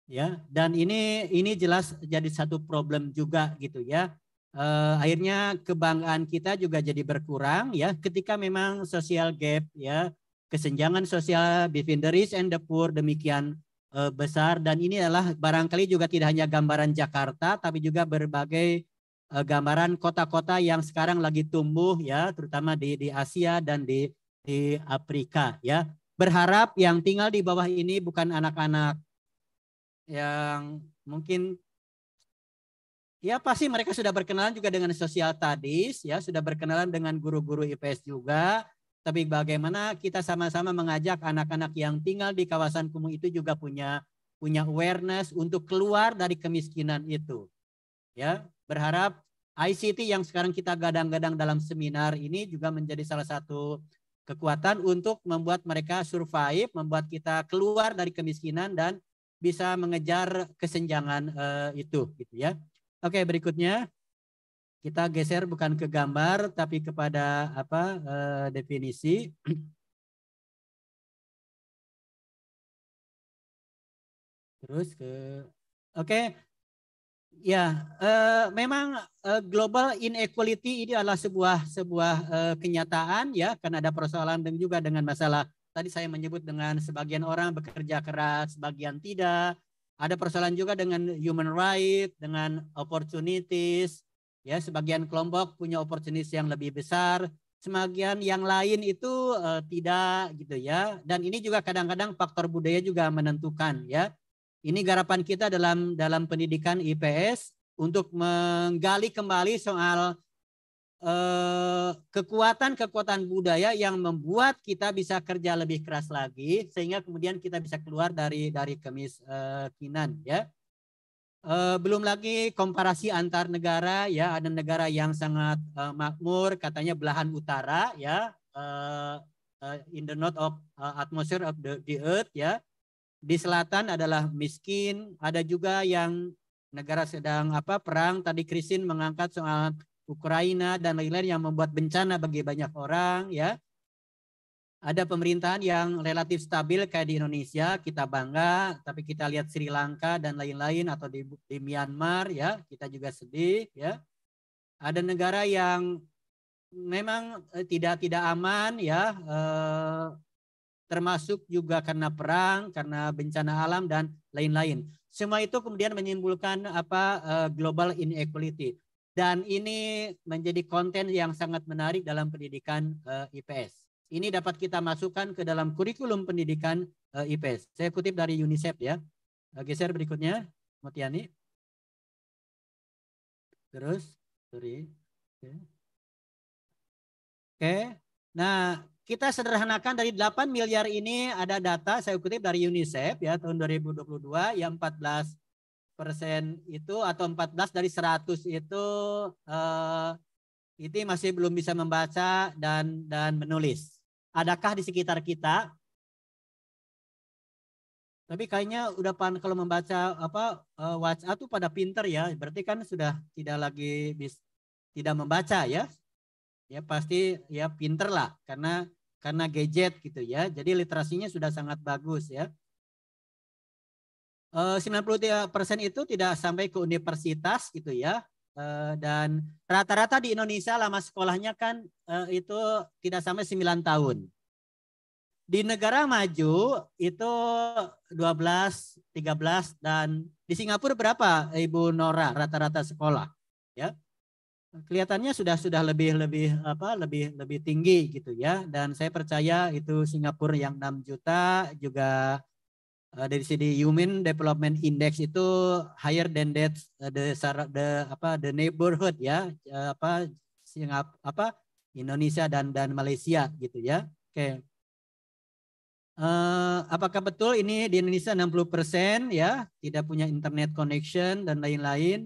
ya dan ini ini jelas jadi satu problem juga gitu ya e, akhirnya kebanggaan kita juga jadi berkurang ya ketika memang social gap ya kesenjangan sosial between the rich and the poor demikian e, besar dan ini adalah barangkali juga tidak hanya gambaran Jakarta tapi juga berbagai Eh, gambaran kota-kota yang sekarang lagi tumbuh ya, terutama di di Asia dan di di Afrika ya. Berharap yang tinggal di bawah ini bukan anak-anak yang mungkin ya pasti mereka sudah berkenalan juga dengan sosial tadis ya, sudah berkenalan dengan guru-guru IPS juga, tapi bagaimana kita sama-sama mengajak anak-anak yang tinggal di kawasan kumuh itu juga punya punya awareness untuk keluar dari kemiskinan itu. Ya, berharap ICT yang sekarang kita gadang-gadang dalam seminar ini juga menjadi salah satu kekuatan untuk membuat mereka survive, membuat kita keluar dari kemiskinan dan bisa mengejar kesenjangan uh, itu gitu ya. Oke, berikutnya kita geser bukan ke gambar tapi kepada apa uh, definisi. Terus ke Oke, okay. Ya, uh, memang uh, global inequality ini adalah sebuah sebuah uh, kenyataan ya, karena ada persoalan dan juga dengan masalah tadi saya menyebut dengan sebagian orang bekerja keras, sebagian tidak. Ada persoalan juga dengan human right, dengan opportunities, ya sebagian kelompok punya opportunities yang lebih besar, sebagian yang lain itu uh, tidak gitu ya. Dan ini juga kadang-kadang faktor budaya juga menentukan ya ini garapan kita dalam dalam pendidikan IPS untuk menggali kembali soal eh, kekuatan-kekuatan eh, budaya yang membuat kita bisa kerja lebih keras lagi sehingga kemudian kita bisa keluar dari dari kemiskinan eh, ya. Eh, belum lagi komparasi antar negara ya ada negara yang sangat eh, makmur katanya belahan utara ya eh, in the north of atmosphere of the, the earth ya di selatan adalah miskin, ada juga yang negara sedang apa perang tadi Krisin mengangkat soal Ukraina dan lain-lain yang membuat bencana bagi banyak orang ya. Ada pemerintahan yang relatif stabil kayak di Indonesia, kita bangga, tapi kita lihat Sri Lanka dan lain-lain atau di, di Myanmar ya, kita juga sedih ya. Ada negara yang memang eh, tidak tidak aman ya, eh, termasuk juga karena perang, karena bencana alam dan lain-lain. Semua itu kemudian menyimpulkan apa eh, global inequality dan ini menjadi konten yang sangat menarik dalam pendidikan eh, IPS. Ini dapat kita masukkan ke dalam kurikulum pendidikan eh, IPS. Saya kutip dari UNICEF ya. Geser berikutnya, Mutiani. Terus, sorry. Oke. Okay. Okay. Nah, kita sederhanakan dari 8 miliar ini ada data saya kutip dari UNICEF ya tahun 2022 ya 14 persen itu atau 14 dari 100 itu eh, itu masih belum bisa membaca dan dan menulis. Adakah di sekitar kita? Tapi kayaknya udah pan kalau membaca apa eh, WhatsApp tuh pada pinter ya. Berarti kan sudah tidak lagi bis, tidak membaca ya. Ya pasti ya pinter lah karena karena gadget gitu ya. Jadi literasinya sudah sangat bagus ya. 93% eh, itu tidak sampai ke universitas gitu ya. Eh, dan rata-rata di Indonesia lama sekolahnya kan eh, itu tidak sampai 9 tahun. Di negara maju itu 12, 13 dan di Singapura berapa Ibu Nora rata-rata sekolah? Ya kelihatannya sudah sudah lebih lebih apa lebih lebih tinggi gitu ya dan saya percaya itu Singapura yang 6 juta juga uh, dari sini Human Development Index itu higher than that uh, the, the apa the neighborhood ya uh, apa Singap apa Indonesia dan dan Malaysia gitu ya oke okay. Uh, apakah betul ini di Indonesia 60% ya tidak punya internet connection dan lain-lain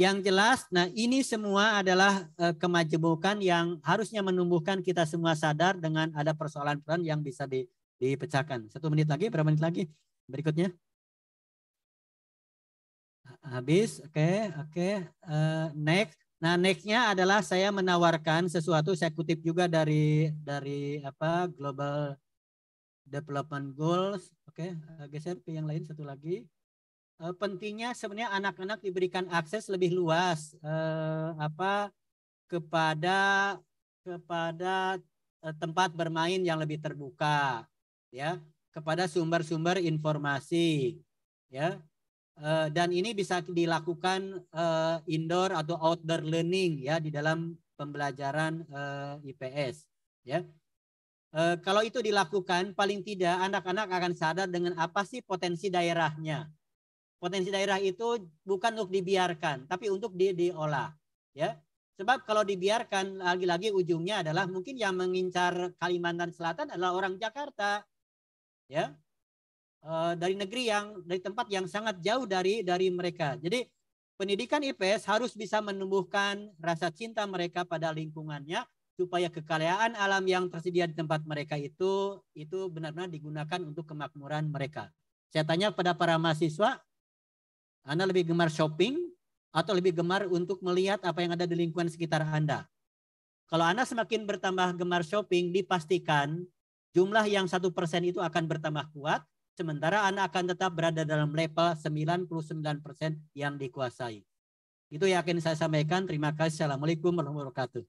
yang jelas, nah ini semua adalah eh, kemajemukan yang harusnya menumbuhkan kita semua sadar dengan ada persoalan-persoalan yang bisa di, dipecahkan. Satu menit lagi, berapa menit lagi? Berikutnya. Habis, oke, okay, oke. Okay. Uh, eh, next. Nah, nextnya adalah saya menawarkan sesuatu. Saya kutip juga dari dari apa Global Development Goals. Oke, okay. uh, eh, geser ke yang lain satu lagi. Eh, pentingnya sebenarnya anak-anak diberikan akses lebih luas eh, apa kepada kepada eh, tempat bermain yang lebih terbuka ya kepada sumber-sumber informasi ya dan ini bisa dilakukan indoor atau outdoor learning ya di dalam pembelajaran IPS ya E, kalau itu dilakukan paling tidak anak-anak akan sadar dengan apa sih potensi daerahnya potensi daerah itu bukan untuk dibiarkan, tapi untuk di, diolah, ya. Sebab kalau dibiarkan lagi-lagi ujungnya adalah mungkin yang mengincar Kalimantan Selatan adalah orang Jakarta, ya, e, dari negeri yang dari tempat yang sangat jauh dari dari mereka. Jadi pendidikan IPS harus bisa menumbuhkan rasa cinta mereka pada lingkungannya supaya kekayaan alam yang tersedia di tempat mereka itu itu benar-benar digunakan untuk kemakmuran mereka. Saya tanya pada para mahasiswa, anda lebih gemar shopping atau lebih gemar untuk melihat apa yang ada di lingkungan sekitar Anda? Kalau Anda semakin bertambah gemar shopping, dipastikan jumlah yang satu persen itu akan bertambah kuat, sementara Anda akan tetap berada dalam level 99% yang dikuasai. Itu yakin saya sampaikan. Terima kasih. Assalamualaikum warahmatullahi wabarakatuh.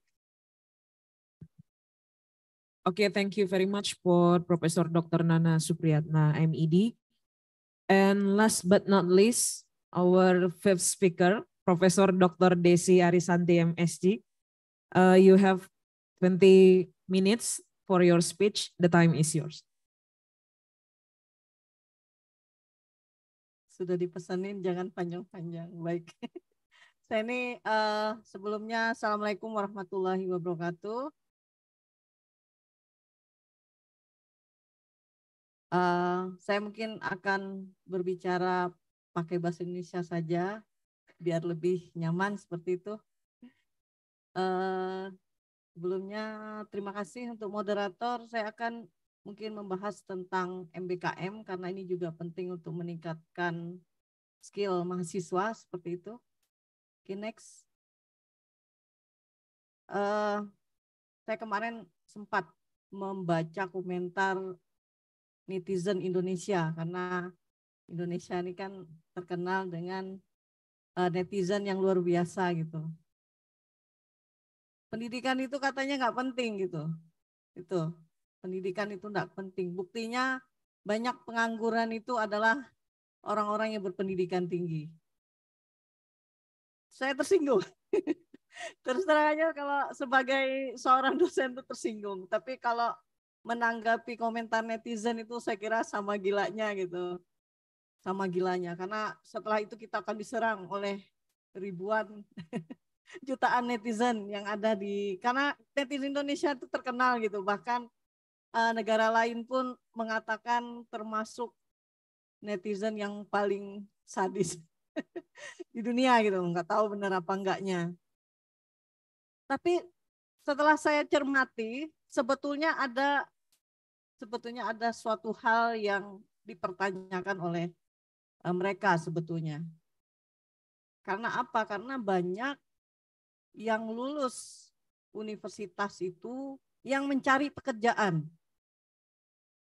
Oke, okay, thank you very much for Professor Dr. Nana Supriyatna, MED. And last but not least, our fifth speaker, Professor Dr. Desi Arisanti, MSG. Uh, you have 20 minutes for your speech. The time is yours. Sudah dipesanin, jangan panjang-panjang. Baik. Saya ini uh, sebelumnya Assalamualaikum warahmatullahi wabarakatuh. Uh, saya mungkin akan berbicara pakai bahasa Indonesia saja biar lebih nyaman seperti itu. Uh, sebelumnya terima kasih untuk moderator. Saya akan mungkin membahas tentang MBKM karena ini juga penting untuk meningkatkan skill mahasiswa seperti itu. okay, next. Uh, saya kemarin sempat membaca komentar netizen Indonesia karena Indonesia ini kan terkenal dengan uh, netizen yang luar biasa gitu. Pendidikan itu katanya nggak penting gitu. Itu pendidikan itu nggak penting. Buktinya banyak pengangguran itu adalah orang-orang yang berpendidikan tinggi. Saya tersinggung. Terus terang aja kalau sebagai seorang dosen itu tersinggung. Tapi kalau menanggapi komentar netizen itu saya kira sama gilanya gitu sama gilanya karena setelah itu kita akan diserang oleh ribuan jutaan netizen yang ada di karena netizen Indonesia itu terkenal gitu bahkan uh, negara lain pun mengatakan termasuk netizen yang paling sadis di dunia gitu nggak tahu benar apa enggaknya tapi setelah saya cermati sebetulnya ada sebetulnya ada suatu hal yang dipertanyakan oleh Eh, mereka sebetulnya. Karena apa? Karena banyak yang lulus universitas itu yang mencari pekerjaan.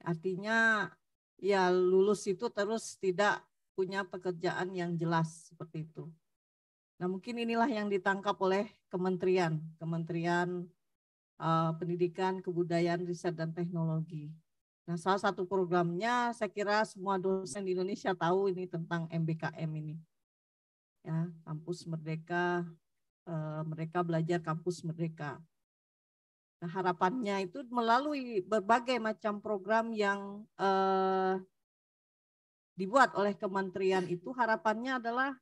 Artinya ya lulus itu terus tidak punya pekerjaan yang jelas seperti itu. Nah mungkin inilah yang ditangkap oleh kementerian, kementerian eh, pendidikan, kebudayaan, riset dan teknologi. Nah, salah satu programnya saya kira semua dosen di Indonesia tahu ini tentang MBKM ini. Ya, kampus merdeka, e, mereka belajar kampus merdeka. Nah, harapannya itu melalui berbagai macam program yang e, dibuat oleh kementerian itu harapannya adalah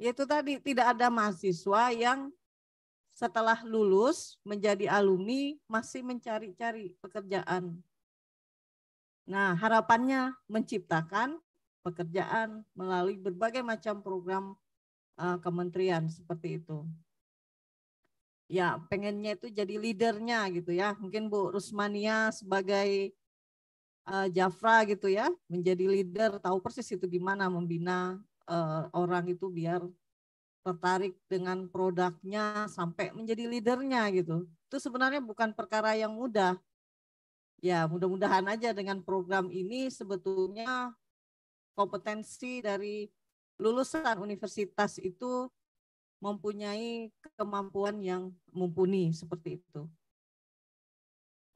yaitu tadi tidak ada mahasiswa yang setelah lulus menjadi alumni masih mencari-cari pekerjaan Nah, harapannya menciptakan pekerjaan melalui berbagai macam program uh, kementerian seperti itu. Ya, pengennya itu jadi leadernya gitu ya. Mungkin Bu Rusmania sebagai uh, Jafra gitu ya, menjadi leader tahu persis itu gimana membina uh, orang itu biar tertarik dengan produknya sampai menjadi leadernya gitu. Itu sebenarnya bukan perkara yang mudah ya mudah-mudahan aja dengan program ini sebetulnya kompetensi dari lulusan universitas itu mempunyai kemampuan yang mumpuni seperti itu.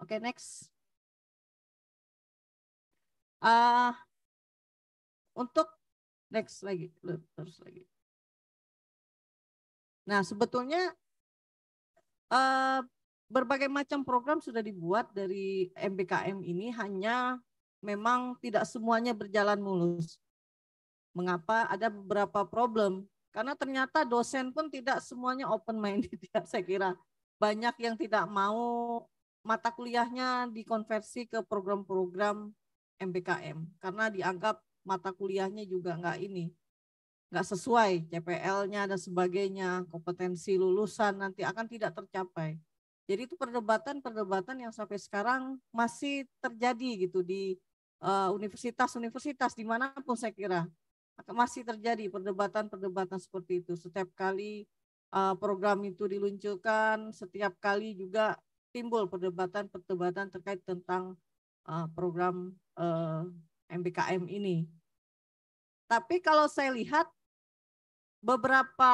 Oke, okay, next. Uh, untuk next lagi, terus lagi. Nah, sebetulnya uh, berbagai macam program sudah dibuat dari MBKM ini hanya memang tidak semuanya berjalan mulus. Mengapa ada beberapa problem? Karena ternyata dosen pun tidak semuanya open minded ya saya kira. Banyak yang tidak mau mata kuliahnya dikonversi ke program-program MBKM karena dianggap mata kuliahnya juga nggak ini nggak sesuai CPL-nya dan sebagainya kompetensi lulusan nanti akan tidak tercapai jadi itu perdebatan-perdebatan yang sampai sekarang masih terjadi gitu di eh, universitas-universitas uh, dimanapun saya kira masih terjadi perdebatan-perdebatan seperti itu. Setiap kali uh, program itu diluncurkan, setiap kali juga timbul perdebatan-perdebatan terkait tentang uh, program uh, MBKM ini. Tapi kalau saya lihat beberapa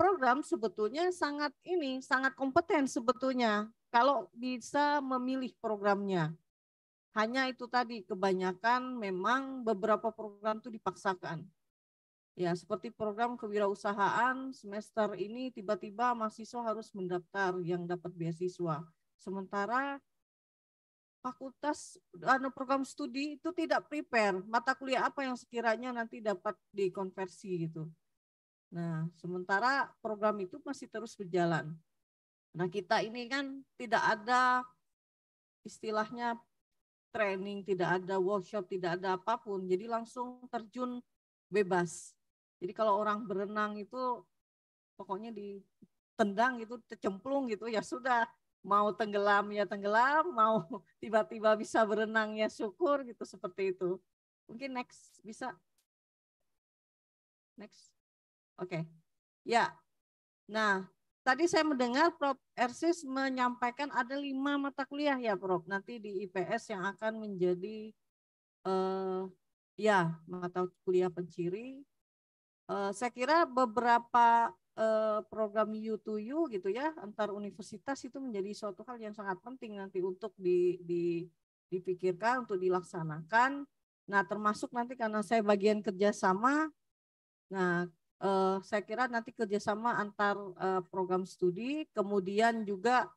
program sebetulnya sangat ini sangat kompeten sebetulnya kalau bisa memilih programnya. Hanya itu tadi kebanyakan memang beberapa program itu dipaksakan. Ya, seperti program kewirausahaan semester ini tiba-tiba mahasiswa harus mendaftar yang dapat beasiswa. Sementara fakultas atau program studi itu tidak prepare mata kuliah apa yang sekiranya nanti dapat dikonversi gitu. Nah, sementara program itu masih terus berjalan. Nah, kita ini kan tidak ada istilahnya training, tidak ada workshop, tidak ada apapun. Jadi langsung terjun bebas. Jadi kalau orang berenang itu pokoknya di tendang itu cemplung gitu ya sudah mau tenggelam ya tenggelam, mau tiba-tiba bisa berenang ya syukur gitu seperti itu. Mungkin next bisa next. Oke. Okay. Ya. Nah, tadi saya mendengar Prof. Ersis menyampaikan ada lima mata kuliah ya Prof. Nanti di IPS yang akan menjadi uh, ya mata kuliah penciri. Uh, saya kira beberapa uh, program U2U gitu ya antar universitas itu menjadi suatu hal yang sangat penting nanti untuk di, di dipikirkan untuk dilaksanakan. Nah termasuk nanti karena saya bagian kerjasama Nah, uh, saya kira nanti kerjasama antar uh, program studi, kemudian juga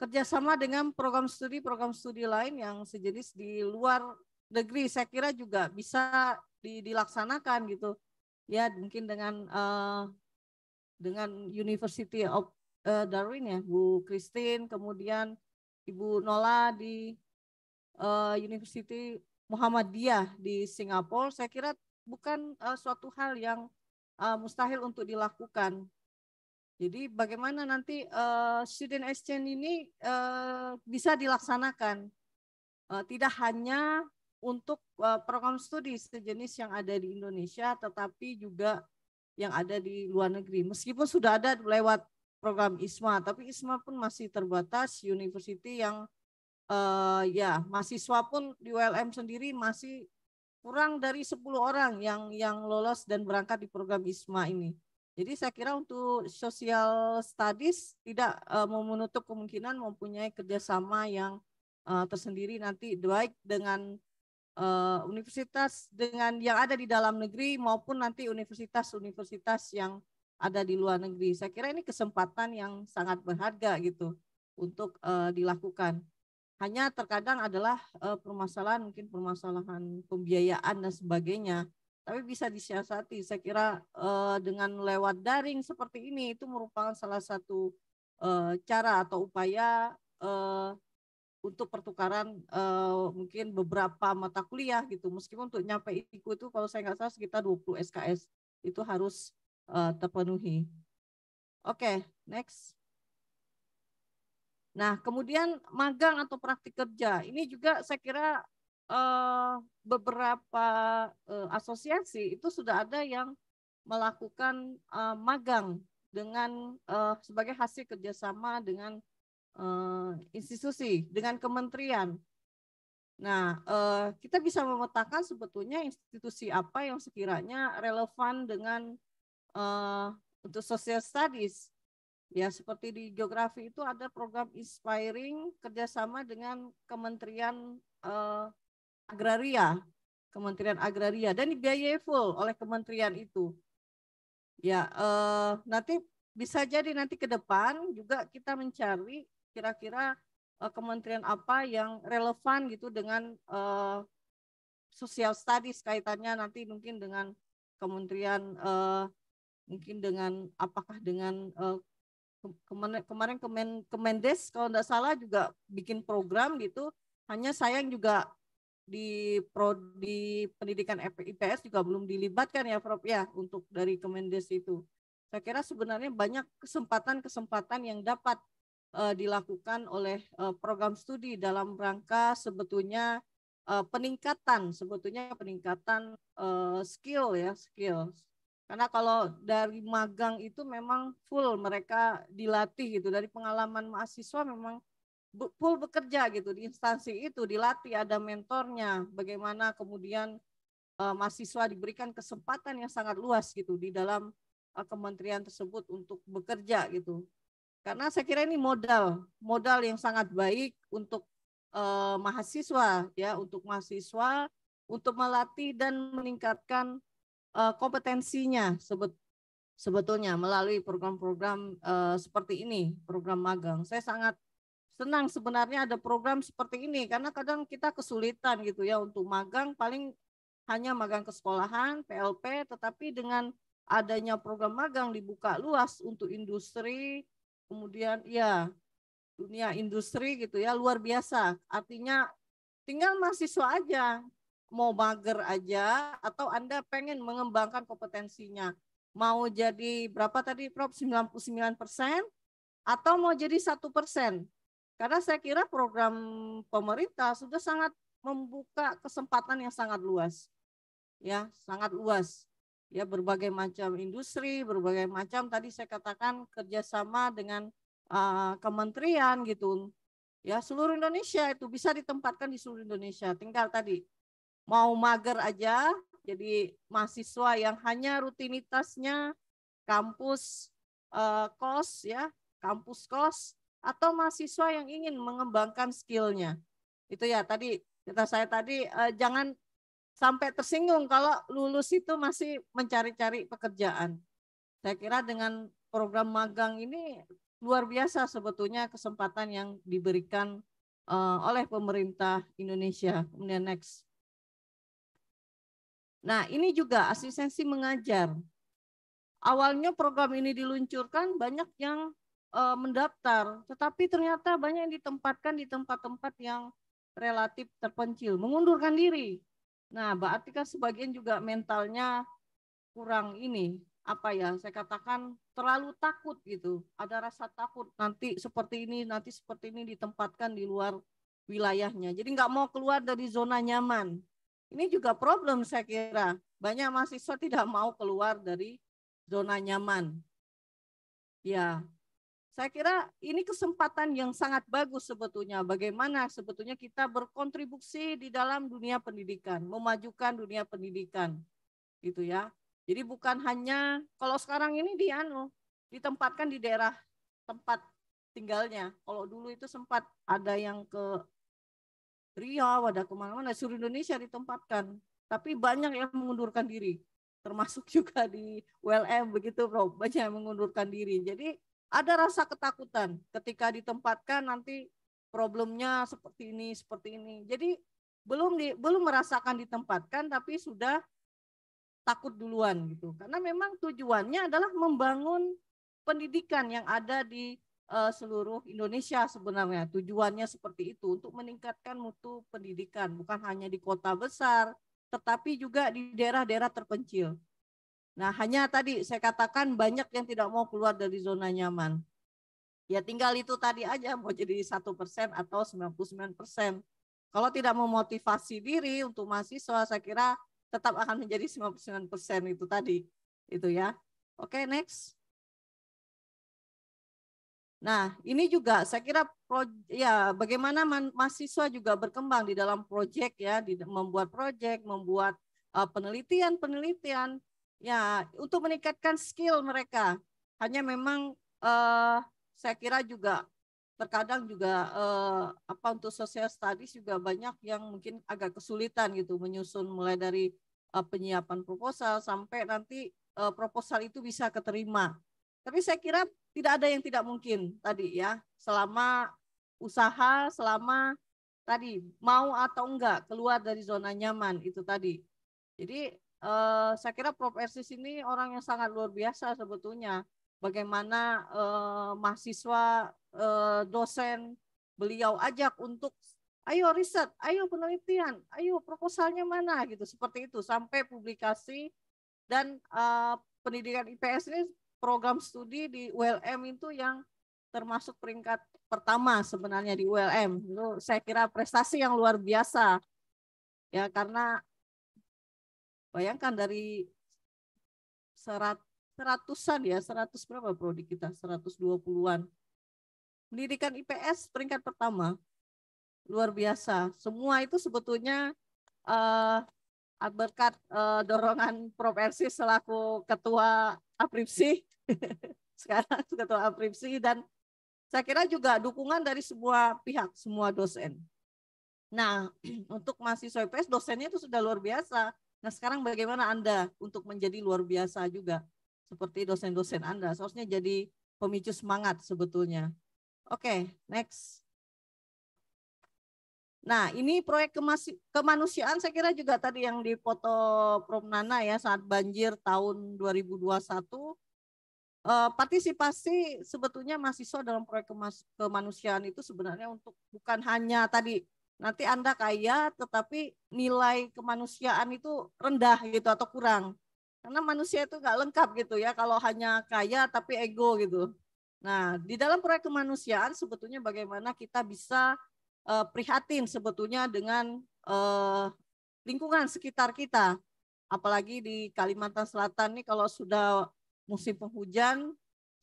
kerjasama dengan program studi-program studi lain yang sejenis di luar negeri, saya kira juga bisa di, dilaksanakan gitu. Ya mungkin dengan uh, dengan University of uh, Darwin ya, Bu Christine, kemudian Ibu Nola di uh, University Muhammadiyah di Singapura, saya kira bukan uh, suatu hal yang uh, mustahil untuk dilakukan. Jadi bagaimana nanti uh, student exchange ini uh, bisa dilaksanakan uh, tidak hanya untuk uh, program studi sejenis yang ada di Indonesia, tetapi juga yang ada di luar negeri. Meskipun sudah ada lewat program ISMA, tapi ISMA pun masih terbatas. University yang uh, ya mahasiswa pun di ULM sendiri masih kurang dari 10 orang yang yang lolos dan berangkat di program ISMA ini. Jadi saya kira untuk social studies tidak uh, menutup kemungkinan mempunyai kerjasama yang uh, tersendiri nanti baik dengan uh, universitas dengan yang ada di dalam negeri maupun nanti universitas-universitas yang ada di luar negeri. Saya kira ini kesempatan yang sangat berharga gitu untuk uh, dilakukan hanya terkadang adalah uh, permasalahan mungkin permasalahan pembiayaan dan sebagainya tapi bisa disiasati saya kira uh, dengan lewat daring seperti ini itu merupakan salah satu uh, cara atau upaya uh, untuk pertukaran uh, mungkin beberapa mata kuliah gitu meskipun untuk nyampe IKU itu kalau saya nggak salah sekitar 20 SKS itu harus uh, terpenuhi. Oke, okay, next. Nah, kemudian magang atau praktik kerja. Ini juga saya kira eh, beberapa eh, asosiasi itu sudah ada yang melakukan eh, magang dengan eh, sebagai hasil kerjasama dengan eh, institusi, dengan kementerian. Nah, eh, kita bisa memetakan sebetulnya institusi apa yang sekiranya relevan dengan eh, untuk social studies Ya, seperti di geografi itu ada program Inspiring kerjasama dengan Kementerian eh, Agraria, Kementerian Agraria dan dibiayai full oleh kementerian itu. Ya, eh, nanti bisa jadi nanti ke depan juga kita mencari kira-kira eh, kementerian apa yang relevan gitu dengan eh, sosial studies kaitannya nanti mungkin dengan kementerian eh, mungkin dengan apakah dengan eh, kemarin kemarin Kemen Kemendes kalau tidak salah juga bikin program gitu. Hanya sayang juga di pro di pendidikan IPS juga belum dilibatkan ya Prof ya untuk dari Kemendes itu. Saya kira sebenarnya banyak kesempatan-kesempatan yang dapat uh, dilakukan oleh uh, program studi dalam rangka sebetulnya uh, peningkatan sebetulnya peningkatan uh, skill ya skills. Karena kalau dari magang itu memang full mereka dilatih gitu. Dari pengalaman mahasiswa memang full bekerja gitu di instansi itu dilatih ada mentornya bagaimana kemudian uh, mahasiswa diberikan kesempatan yang sangat luas gitu di dalam uh, kementerian tersebut untuk bekerja gitu. Karena saya kira ini modal, modal yang sangat baik untuk uh, mahasiswa ya, untuk mahasiswa untuk melatih dan meningkatkan Eh, kompetensinya sebetulnya melalui program-program eh, seperti ini, program magang. Saya sangat senang sebenarnya ada program seperti ini karena kadang kita kesulitan gitu ya untuk magang paling hanya magang ke sekolahan, PLP, tetapi dengan adanya program magang dibuka luas untuk industri, kemudian ya dunia industri gitu ya luar biasa. Artinya tinggal mahasiswa aja mau mager aja atau Anda pengen mengembangkan kompetensinya. Mau jadi berapa tadi Prof? 99 persen atau mau jadi satu persen? Karena saya kira program pemerintah sudah sangat membuka kesempatan yang sangat luas. Ya, sangat luas. Ya, berbagai macam industri, berbagai macam tadi saya katakan kerjasama dengan uh, kementerian gitu. Ya, seluruh Indonesia itu bisa ditempatkan di seluruh Indonesia. Tinggal tadi mau mager aja jadi mahasiswa yang hanya rutinitasnya kampus uh, kos ya kampus kos atau mahasiswa yang ingin mengembangkan skillnya itu ya tadi kita saya tadi uh, jangan sampai tersinggung kalau lulus itu masih mencari-cari pekerjaan saya kira dengan program magang ini luar biasa sebetulnya kesempatan yang diberikan uh, oleh pemerintah Indonesia kemudian next Nah, ini juga asistensi mengajar. Awalnya program ini diluncurkan banyak yang e, mendaftar, tetapi ternyata banyak yang ditempatkan di tempat-tempat yang relatif terpencil, mengundurkan diri. Nah, berarti kan sebagian juga mentalnya kurang ini, apa ya, saya katakan terlalu takut gitu. Ada rasa takut nanti seperti ini, nanti seperti ini ditempatkan di luar wilayahnya. Jadi nggak mau keluar dari zona nyaman ini juga problem saya kira. Banyak mahasiswa tidak mau keluar dari zona nyaman. Ya, saya kira ini kesempatan yang sangat bagus sebetulnya. Bagaimana sebetulnya kita berkontribusi di dalam dunia pendidikan, memajukan dunia pendidikan, gitu ya. Jadi bukan hanya kalau sekarang ini di anu ditempatkan di daerah tempat tinggalnya. Kalau dulu itu sempat ada yang ke Riau, ada kemana-mana, seluruh Indonesia ditempatkan. Tapi banyak yang mengundurkan diri, termasuk juga di ULM begitu, Bro. Banyak yang mengundurkan diri. Jadi ada rasa ketakutan ketika ditempatkan nanti problemnya seperti ini, seperti ini. Jadi belum di, belum merasakan ditempatkan tapi sudah takut duluan gitu. Karena memang tujuannya adalah membangun pendidikan yang ada di uh, seluruh Indonesia sebenarnya tujuannya seperti itu untuk meningkatkan mutu pendidikan bukan hanya di kota besar tetapi juga di daerah-daerah terpencil. Nah, hanya tadi saya katakan banyak yang tidak mau keluar dari zona nyaman. Ya tinggal itu tadi aja mau jadi satu persen atau 99 persen. Kalau tidak memotivasi diri untuk mahasiswa, saya kira tetap akan menjadi 99 persen itu tadi. Itu ya. Oke, okay, next. Nah, ini juga saya kira pro, ya bagaimana mahasiswa juga berkembang di dalam proyek ya, di, membuat proyek, membuat eh, penelitian-penelitian uh, ya untuk meningkatkan skill mereka. Hanya memang uh, saya kira juga terkadang juga uh, apa untuk social studies juga banyak yang mungkin agak kesulitan gitu menyusun mulai dari uh, penyiapan proposal sampai nanti uh, proposal itu bisa keterima. Tapi saya kira tidak ada yang tidak mungkin tadi ya. Selama usaha, selama tadi mau atau enggak keluar dari zona nyaman itu tadi. Jadi eh, saya kira Prof Ersis ini orang yang sangat luar biasa sebetulnya. Bagaimana eh, mahasiswa, eh, dosen beliau ajak untuk ayo riset, ayo penelitian, ayo proposalnya mana gitu seperti itu sampai publikasi dan eh, pendidikan IPS ini program studi di ULM itu yang termasuk peringkat pertama sebenarnya di ULM. Itu saya kira prestasi yang luar biasa. Ya karena bayangkan dari serat, seratusan ya, seratus berapa prodi kita? 120-an. Pendidikan IPS peringkat pertama. Luar biasa. Semua itu sebetulnya uh, eh, berkat uh, eh, dorongan Prof selaku ketua Apripsi Sekarang ketua apripsi dan saya kira juga dukungan dari semua pihak, semua dosen. Nah, untuk mahasiswa IPS dosennya itu sudah luar biasa. Nah, sekarang bagaimana Anda untuk menjadi luar biasa juga seperti dosen-dosen Anda? Seharusnya jadi pemicu semangat sebetulnya. Oke, okay, next. Nah, ini proyek kemanusiaan saya kira juga tadi yang dipoto Prof Nana ya saat banjir tahun 2021 uh, partisipasi sebetulnya mahasiswa dalam proyek kemanusiaan itu sebenarnya untuk bukan hanya tadi nanti Anda kaya tetapi nilai kemanusiaan itu rendah gitu atau kurang. Karena manusia itu nggak lengkap gitu ya kalau hanya kaya tapi ego gitu. Nah, di dalam proyek kemanusiaan sebetulnya bagaimana kita bisa uh, prihatin sebetulnya dengan uh, lingkungan sekitar kita. Apalagi di Kalimantan Selatan nih kalau sudah musim penghujan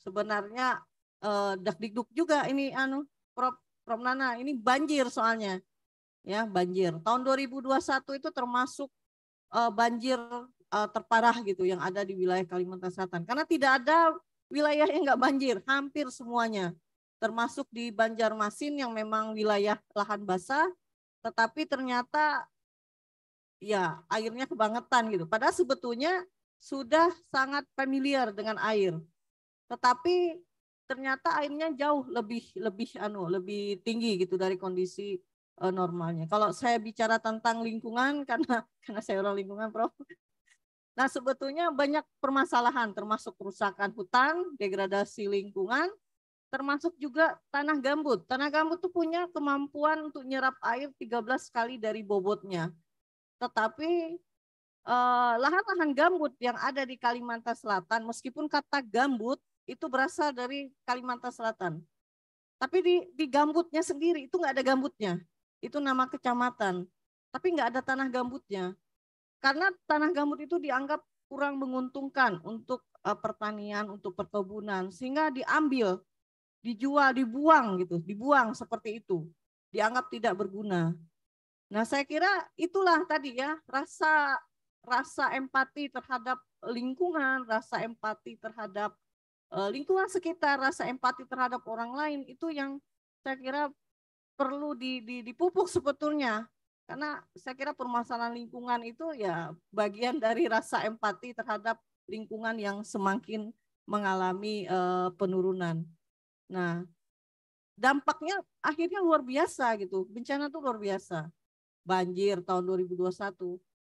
sebenarnya eh, dikduk juga ini anu prop prop nana ini banjir soalnya ya banjir tahun 2021 itu termasuk eh, banjir eh, terparah gitu yang ada di wilayah Kalimantan Selatan karena tidak ada wilayah yang nggak banjir hampir semuanya termasuk di Banjarmasin yang memang wilayah lahan basah tetapi ternyata ya airnya kebangetan gitu padahal sebetulnya sudah sangat familiar dengan air. Tetapi ternyata airnya jauh lebih lebih anu, lebih tinggi gitu dari kondisi uh, normalnya. Kalau saya bicara tentang lingkungan karena karena saya orang lingkungan, Prof. Nah, sebetulnya banyak permasalahan termasuk kerusakan hutan, degradasi lingkungan, termasuk juga tanah gambut. Tanah gambut itu punya kemampuan untuk nyerap air 13 kali dari bobotnya. Tetapi Eh, lahan-lahan gambut yang ada di Kalimantan Selatan, meskipun kata gambut itu berasal dari Kalimantan Selatan, tapi di, di gambutnya sendiri itu nggak ada gambutnya, itu nama kecamatan, tapi nggak ada tanah gambutnya, karena tanah gambut itu dianggap kurang menguntungkan untuk eh, pertanian, untuk perkebunan, sehingga diambil, dijual, dibuang gitu, dibuang seperti itu, dianggap tidak berguna. Nah, saya kira itulah tadi ya rasa rasa empati terhadap lingkungan, rasa empati terhadap eh, lingkungan sekitar, rasa empati terhadap orang lain itu yang saya kira perlu di, di, dipupuk sebetulnya. Karena saya kira permasalahan lingkungan itu ya bagian dari rasa empati terhadap lingkungan yang semakin mengalami uh, penurunan. Nah, dampaknya akhirnya luar biasa gitu. Bencana itu luar biasa. Banjir tahun 2021.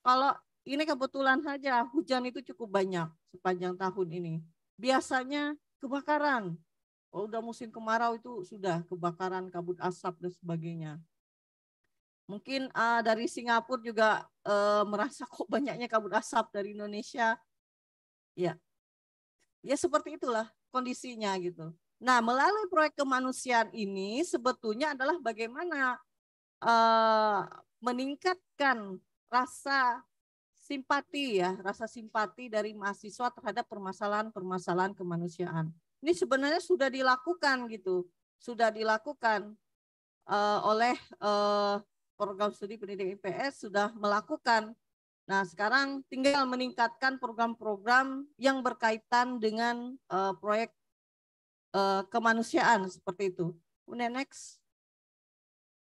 Kalau ini kebetulan saja hujan itu cukup banyak sepanjang tahun ini. Biasanya kebakaran. Kalau udah musim kemarau itu sudah kebakaran kabut asap dan sebagainya. Mungkin uh, dari Singapura juga uh, merasa kok banyaknya kabut asap dari Indonesia. Ya. Ya seperti itulah kondisinya gitu. Nah, melalui proyek kemanusiaan ini sebetulnya adalah bagaimana uh, meningkatkan rasa simpati ya, rasa simpati dari mahasiswa terhadap permasalahan-permasalahan kemanusiaan. Ini sebenarnya sudah dilakukan gitu, sudah dilakukan uh, oleh uh, program studi pendidikan IPS sudah melakukan. Nah, sekarang tinggal meningkatkan program-program yang berkaitan dengan uh, proyek uh, kemanusiaan seperti itu. Kemudian next.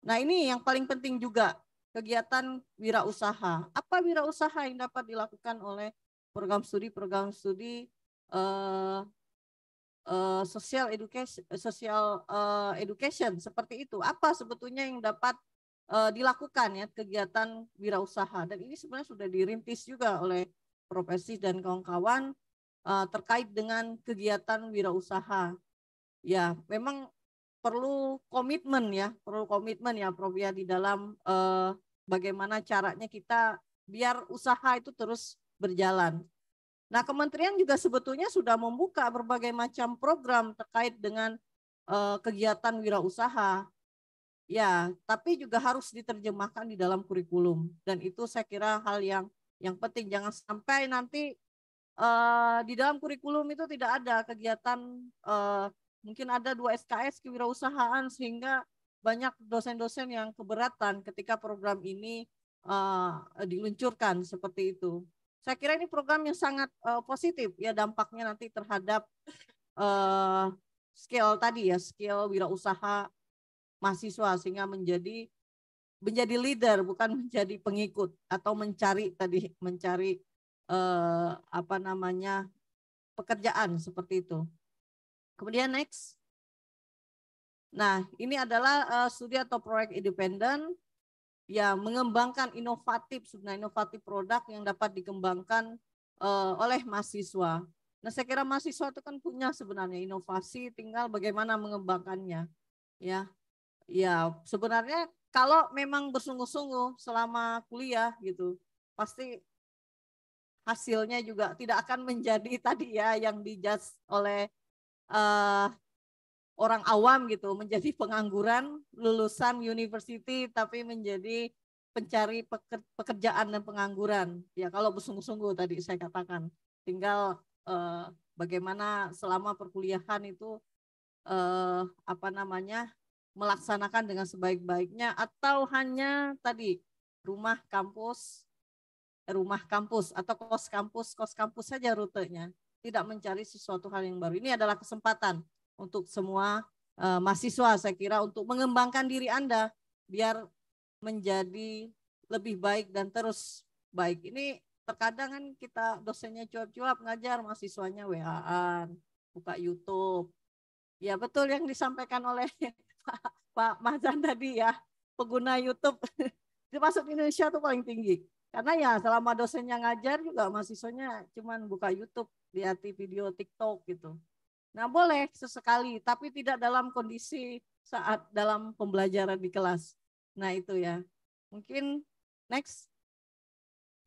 Nah, ini yang paling penting juga kegiatan wirausaha. Apa wirausaha yang dapat dilakukan oleh program studi program studi uh, uh, social education social uh, education seperti itu. Apa sebetulnya yang dapat uh, dilakukan ya kegiatan wirausaha dan ini sebenarnya sudah dirintis juga oleh profesi dan kawan-kawan uh, terkait dengan kegiatan wirausaha. Ya, memang perlu komitmen ya, perlu komitmen ya Prof ya di dalam uh, bagaimana caranya kita biar usaha itu terus berjalan. Nah, kementerian juga sebetulnya sudah membuka berbagai macam program terkait dengan uh, kegiatan wirausaha. Ya, tapi juga harus diterjemahkan di dalam kurikulum. Dan itu saya kira hal yang yang penting. Jangan sampai nanti uh, di dalam kurikulum itu tidak ada kegiatan uh, mungkin ada dua SKS kewirausahaan sehingga banyak dosen-dosen yang keberatan ketika program ini uh, diluncurkan seperti itu. Saya kira ini program yang sangat uh, positif ya dampaknya nanti terhadap uh, skill tadi ya skill wirausaha mahasiswa sehingga menjadi menjadi leader bukan menjadi pengikut atau mencari tadi mencari uh, apa namanya pekerjaan seperti itu. Kemudian next. Nah, ini adalah uh, studi atau proyek independen yang mengembangkan inovatif, sebenarnya inovatif produk yang dapat dikembangkan uh, oleh mahasiswa. Nah, saya kira mahasiswa itu kan punya sebenarnya inovasi, tinggal bagaimana mengembangkannya. Ya, ya sebenarnya kalau memang bersungguh-sungguh selama kuliah gitu, pasti hasilnya juga tidak akan menjadi tadi ya yang dijudge oleh uh, orang awam gitu menjadi pengangguran lulusan university tapi menjadi pencari pekerjaan dan pengangguran ya kalau bersungguh-sungguh tadi saya katakan tinggal eh, bagaimana selama perkuliahan itu eh, apa namanya melaksanakan dengan sebaik-baiknya atau hanya tadi rumah kampus rumah kampus atau kos kampus kos kampus saja rutenya tidak mencari sesuatu hal yang baru ini adalah kesempatan untuk semua uh, mahasiswa saya kira untuk mengembangkan diri Anda biar menjadi lebih baik dan terus baik. Ini terkadang kan kita dosennya cuap-cuap ngajar mahasiswanya WA-an, buka YouTube. Ya betul yang disampaikan oleh Pak, Mazan tadi ya, pengguna YouTube di masuk Indonesia tuh paling tinggi. Karena ya selama dosennya ngajar juga mahasiswanya cuman buka YouTube, lihat video TikTok gitu. Nah, boleh sesekali, tapi tidak dalam kondisi saat dalam pembelajaran di kelas. Nah, itu ya. Mungkin next.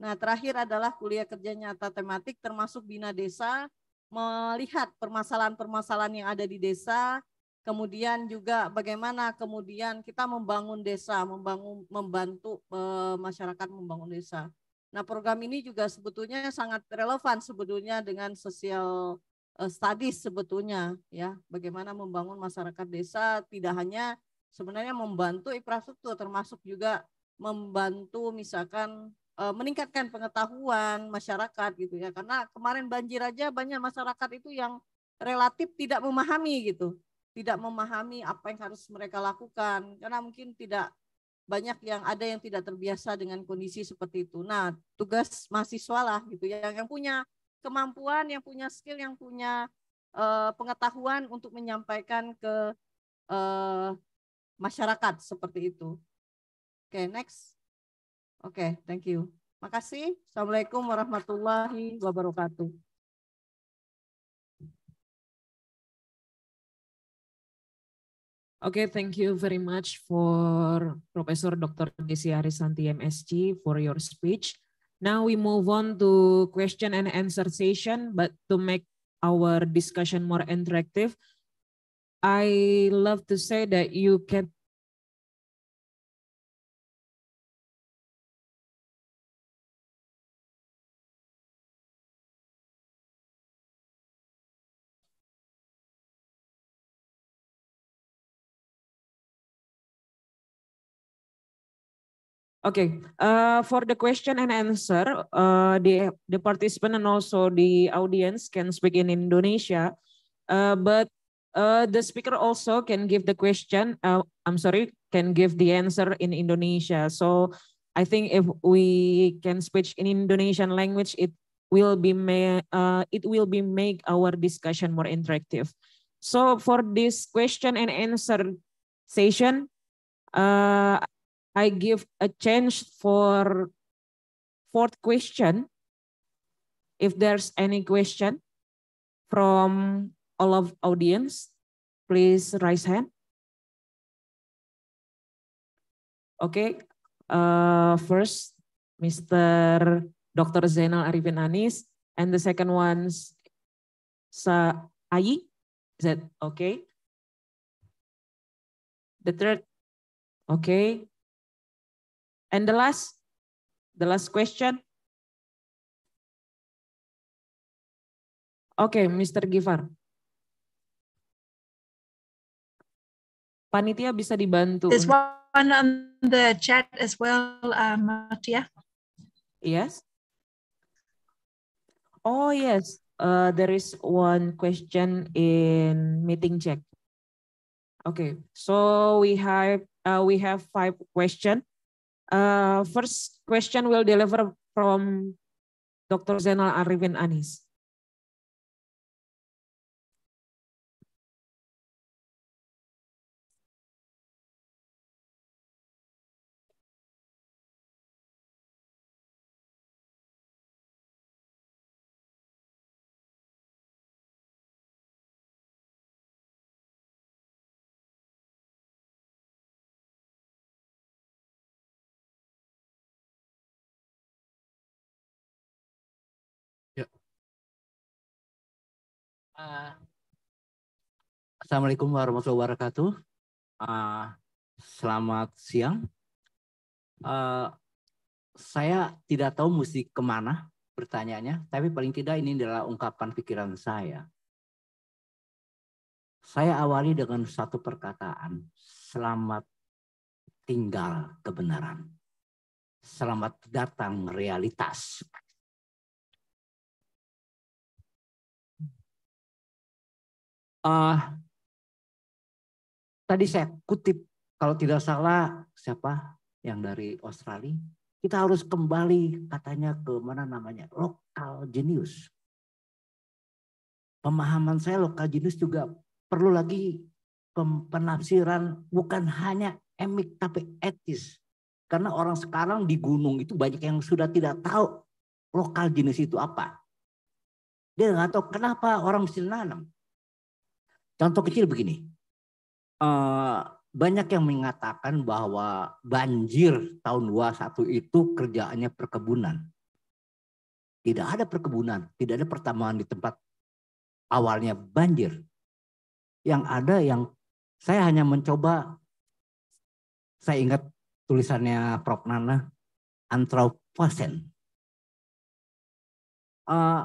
Nah, terakhir adalah kuliah kerja nyata tematik termasuk bina desa, melihat permasalahan-permasalahan yang ada di desa, kemudian juga bagaimana kemudian kita membangun desa, membangun membantu e, masyarakat membangun desa. Nah, program ini juga sebetulnya sangat relevan sebetulnya dengan sosial Eh, studies sebetulnya ya bagaimana membangun masyarakat desa tidak hanya sebenarnya membantu infrastruktur termasuk juga membantu misalkan eh, meningkatkan pengetahuan masyarakat gitu ya karena kemarin banjir aja banyak masyarakat itu yang relatif tidak memahami gitu tidak memahami apa yang harus mereka lakukan karena mungkin tidak banyak yang ada yang tidak terbiasa dengan kondisi seperti itu nah tugas mahasiswa lah gitu ya yang punya kemampuan, yang punya skill, yang punya uh, pengetahuan untuk menyampaikan ke uh, masyarakat seperti itu. Oke, okay, next. Oke, okay, thank you. Makasih. Assalamualaikum warahmatullahi wabarakatuh. Okay, thank you very much for Professor Dr. Desi Arisanti, MSG, for your speech. Now we move on to question and answer session, but to make our discussion more interactive, I love to say that you can Okay, uh, for the question and answer, uh, the, the participant and also the audience can speak in Indonesia, uh, but uh, the speaker also can give the question, uh, I'm sorry, can give the answer in Indonesia. So I think if we can speak in Indonesian language, it will be uh, it will be make our discussion more interactive. So for this question and answer session, uh, I give a chance for fourth question. If there's any question from all of audience, please raise hand. Okay, uh, first, Mr. Dr. Zainal Arifin Anis, and the second one's Sa Ayi. Is that okay? The third, okay. And the last, the last question. Oke, okay, Mr. Gifar. Panitia bisa dibantu. There's one on the chat as well, uh, Matia. Yes. Oh yes, uh, there is one question in meeting check. Okay, so we have uh, we have five question. Uh, first question will deliver from Dr. Zainal Arifin Anis. Assalamualaikum warahmatullahi wabarakatuh. Uh, selamat siang. Uh, saya tidak tahu mesti kemana pertanyaannya, tapi paling tidak ini adalah ungkapan pikiran saya. Saya awali dengan satu perkataan, selamat tinggal kebenaran. Selamat datang realitas. uh, tadi saya kutip kalau tidak salah siapa yang dari Australia, kita harus kembali katanya ke mana namanya lokal genius. Pemahaman saya lokal genius juga perlu lagi penafsiran bukan hanya emik tapi etis. Karena orang sekarang di gunung itu banyak yang sudah tidak tahu lokal jenis itu apa. Dia nggak tahu kenapa orang mesti nanam. Contoh kecil begini. Eh, banyak yang mengatakan bahwa banjir tahun 21 itu kerjaannya perkebunan. Tidak ada perkebunan, tidak ada pertambangan di tempat awalnya banjir. Yang ada yang saya hanya mencoba saya ingat tulisannya Prof Nana antroposen. Uh, eh,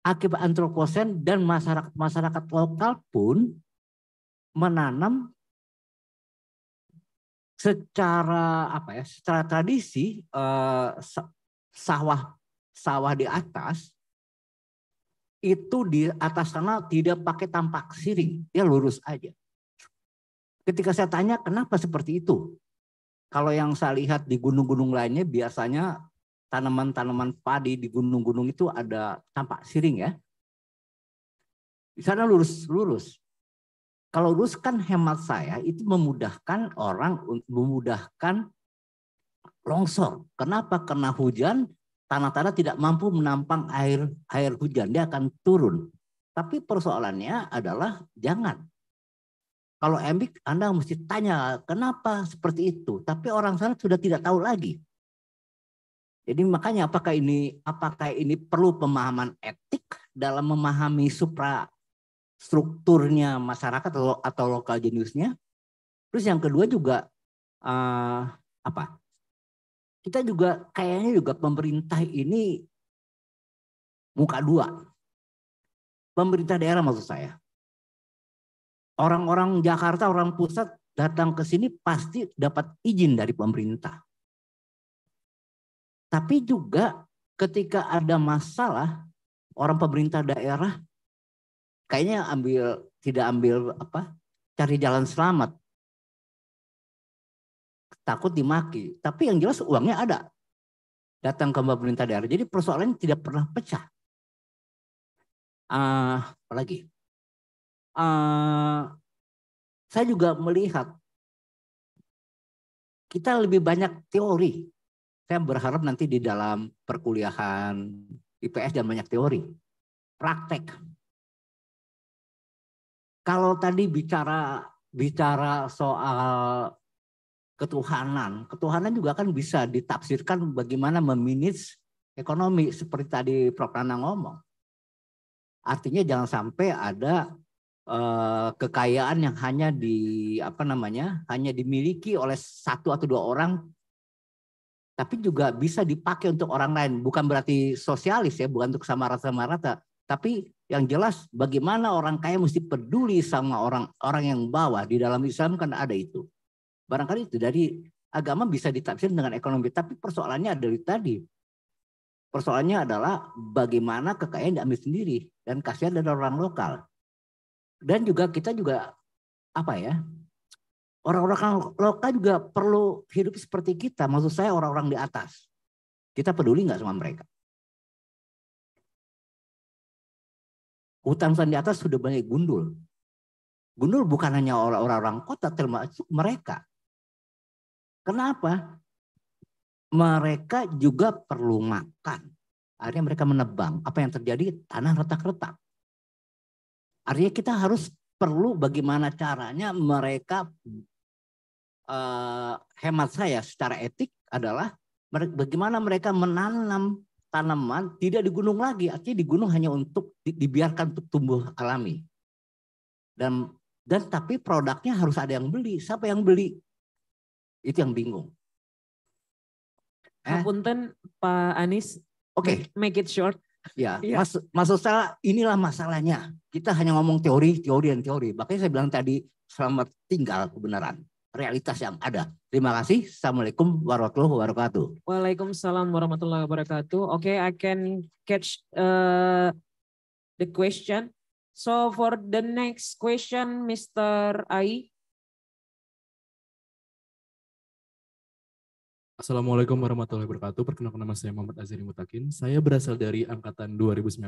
akibat antroposen dan masyarakat masyarakat lokal pun menanam secara apa ya secara tradisi eh, sawah sawah di atas itu di atas sana tidak pakai tampak siring ya lurus aja ketika saya tanya kenapa seperti itu kalau yang saya lihat di gunung-gunung lainnya biasanya tanaman-tanaman padi di gunung-gunung itu ada tampak siring ya. Di sana lurus, lurus. Kalau lurus kan hemat saya itu memudahkan orang, memudahkan longsor. Kenapa? Karena hujan, tanah-tanah tidak mampu menampang air air hujan, dia akan turun. Tapi persoalannya adalah jangan. Kalau embik Anda mesti tanya kenapa seperti itu. Tapi orang sana sudah tidak tahu lagi. Jadi makanya apakah ini apakah ini perlu pemahaman etik dalam memahami supra strukturnya masyarakat atau, atau lokal jeniusnya. Terus yang kedua juga uh, apa? Kita juga kayaknya juga pemerintah ini muka dua. Pemerintah daerah maksud saya. Orang-orang Jakarta, orang pusat datang ke sini pasti dapat izin dari pemerintah. Tapi juga ketika ada masalah, orang pemerintah daerah kayaknya ambil tidak ambil apa cari jalan selamat takut dimaki tapi yang jelas uangnya ada datang ke pemerintah daerah jadi persoalannya tidak pernah pecah uh, ah, apalagi uh, ah, saya juga melihat kita lebih banyak teori saya berharap nanti di dalam perkuliahan IPS dan banyak teori. Praktek. Kalau tadi bicara bicara soal ketuhanan, ketuhanan juga kan bisa ditafsirkan bagaimana memanage ekonomi seperti tadi Prof. Nana ngomong. Artinya jangan sampai ada eh, kekayaan yang hanya di apa namanya hanya dimiliki oleh satu atau dua orang tapi juga bisa dipakai untuk orang lain. Bukan berarti sosialis ya, bukan untuk sama rata-sama rata, tapi yang jelas bagaimana orang kaya mesti peduli sama orang orang yang bawah di dalam Islam kan ada itu. Barangkali itu dari agama bisa ditafsir dengan ekonomi, tapi persoalannya dari tadi. Persoalannya adalah bagaimana kekayaan diambil sendiri dan kasihan dari orang lokal. Dan juga kita juga apa ya? Orang-orang kan lokal juga perlu hidup seperti kita. Maksud saya orang-orang di atas. Kita peduli nggak sama mereka? Hutan-hutan di atas sudah banyak gundul. Gundul bukan hanya orang-orang kota, termasuk mereka. Kenapa? Mereka juga perlu makan. Artinya mereka menebang. Apa yang terjadi? Tanah retak-retak. Artinya kita harus perlu bagaimana caranya mereka Eh, hemat saya secara etik adalah bagaimana mereka menanam tanaman tidak di gunung lagi, artinya di gunung hanya untuk dibiarkan untuk tumbuh alami. Dan dan tapi produknya harus ada yang beli. Siapa yang beli? Itu yang bingung. Eh? Apunten Pak Anies. Oke. Okay. Make it short. Ya, ya. Mas, maksud saya inilah masalahnya. Kita hanya ngomong teori, teori, dan teori. Makanya saya bilang tadi selamat tinggal kebenaran realitas yang ada. Terima kasih. Assalamualaikum warahmatullahi wabarakatuh. Waalaikumsalam warahmatullahi wabarakatuh. Okay, I can catch uh, the question. So for the next question, Mr. Ai. Assalamualaikum warahmatullahi wabarakatuh. Perkenalkan nama saya Muhammad Azri Mutakin. Saya berasal dari angkatan 2019.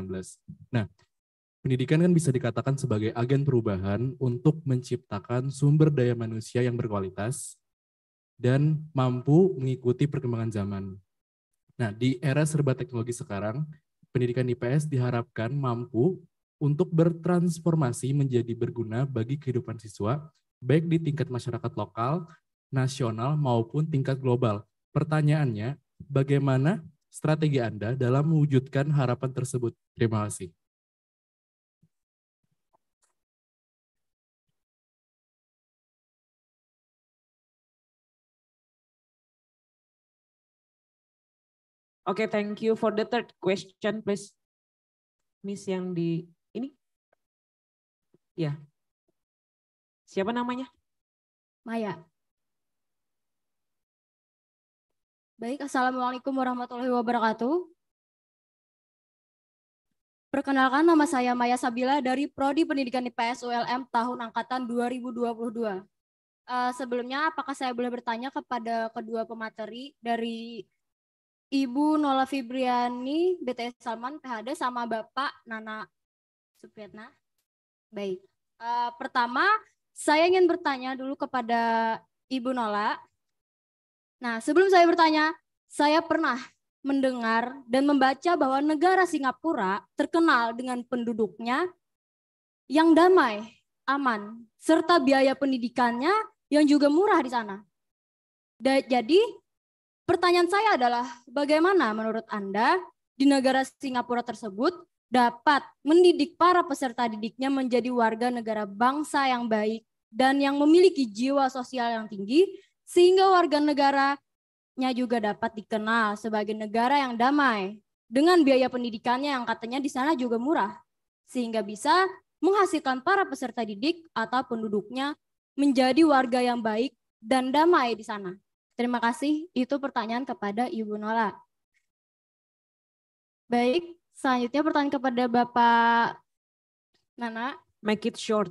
Nah, Pendidikan kan bisa dikatakan sebagai agen perubahan untuk menciptakan sumber daya manusia yang berkualitas dan mampu mengikuti perkembangan zaman. Nah, di era serba teknologi sekarang, pendidikan IPS diharapkan mampu untuk bertransformasi menjadi berguna bagi kehidupan siswa, baik di tingkat masyarakat lokal, nasional, maupun tingkat global. Pertanyaannya, bagaimana strategi Anda dalam mewujudkan harapan tersebut? Terima kasih. Oke, okay, thank you for the third question, please. Miss yang di ini. Ya. Yeah. Siapa namanya? Maya. Baik, Assalamualaikum warahmatullahi wabarakatuh. Perkenalkan nama saya Maya Sabila dari Prodi Pendidikan IPS ULM tahun angkatan 2022. Uh, eh, sebelumnya, apakah saya boleh bertanya kepada kedua pemateri dari Ibu Nola Fibriani, BTS Salman, PHD, sama Bapak Nana Supriyatna. Baik. Uh, pertama, saya ingin bertanya dulu kepada Ibu Nola. Nah, sebelum saya bertanya, saya pernah mendengar dan membaca bahwa negara Singapura terkenal dengan penduduknya yang damai, aman, serta biaya pendidikannya yang juga murah di sana. jadi, Pertanyaan saya adalah bagaimana menurut Anda di negara Singapura tersebut dapat mendidik para peserta didiknya menjadi warga negara bangsa yang baik dan yang memiliki jiwa sosial yang tinggi sehingga warga negaranya juga dapat dikenal sebagai negara yang damai dengan biaya pendidikannya yang katanya di sana juga murah sehingga bisa menghasilkan para peserta didik atau penduduknya menjadi warga yang baik dan damai di sana. Terima kasih. Itu pertanyaan kepada Ibu Nola. Baik, selanjutnya pertanyaan kepada Bapak Nana. Make it short.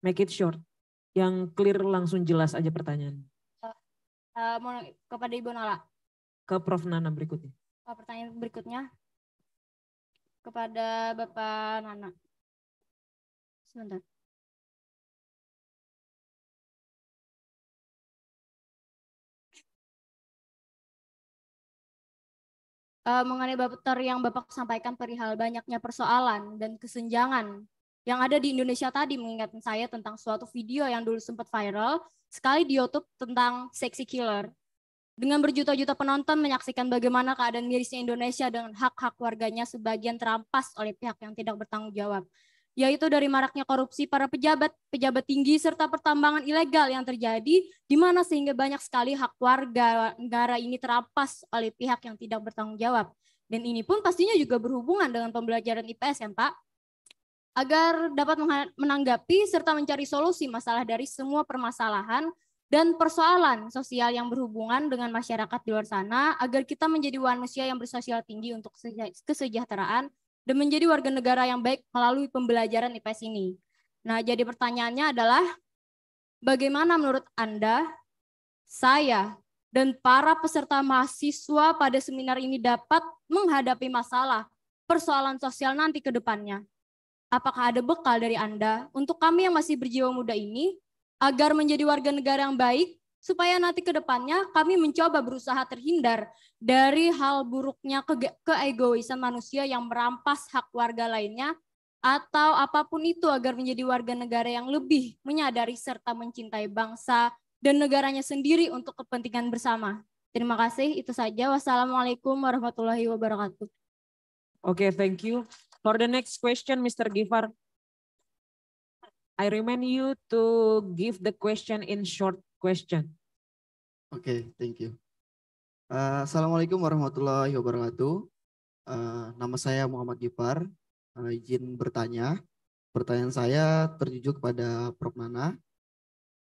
Make it short. Yang clear langsung jelas aja pertanyaan. Uh, mau kepada Ibu Nola. Ke Prof Nana berikutnya. Oh, pertanyaan berikutnya kepada Bapak Nana. Sebentar. uh, mengenai Bapak yang Bapak sampaikan perihal banyaknya persoalan dan kesenjangan yang ada di Indonesia tadi mengingatkan saya tentang suatu video yang dulu sempat viral sekali di YouTube tentang sexy killer. Dengan berjuta-juta penonton menyaksikan bagaimana keadaan mirisnya Indonesia dengan hak-hak warganya sebagian terampas oleh pihak yang tidak bertanggung jawab yaitu dari maraknya korupsi para pejabat, pejabat tinggi, serta pertambangan ilegal yang terjadi, di mana sehingga banyak sekali hak warga negara ini terampas oleh pihak yang tidak bertanggung jawab. Dan ini pun pastinya juga berhubungan dengan pembelajaran IPS ya Pak? Agar dapat menanggapi serta mencari solusi masalah dari semua permasalahan dan persoalan sosial yang berhubungan dengan masyarakat di luar sana agar kita menjadi manusia yang bersosial tinggi untuk kesejahteraan dan menjadi warga negara yang baik melalui pembelajaran IPS ini. Nah, jadi pertanyaannya adalah bagaimana menurut Anda, saya, dan para peserta mahasiswa pada seminar ini dapat menghadapi masalah persoalan sosial nanti ke depannya? Apakah ada bekal dari Anda untuk kami yang masih berjiwa muda ini agar menjadi warga negara yang baik supaya nanti ke depannya kami mencoba berusaha terhindar dari hal buruknya ke keegoisan manusia yang merampas hak warga lainnya atau apapun itu agar menjadi warga negara yang lebih menyadari serta mencintai bangsa dan negaranya sendiri untuk kepentingan bersama. Terima kasih, itu saja. Wassalamualaikum warahmatullahi wabarakatuh. Oke, okay, thank you. For the next question, Mr. Gifar, I remind you to give the question in short question. Oke, okay, thank you. Uh, Assalamualaikum warahmatullahi wabarakatuh. Uh, nama saya Muhammad Gipar. Uh, eh, izin bertanya. Pertanyaan saya tertuju kepada Prof. Nana.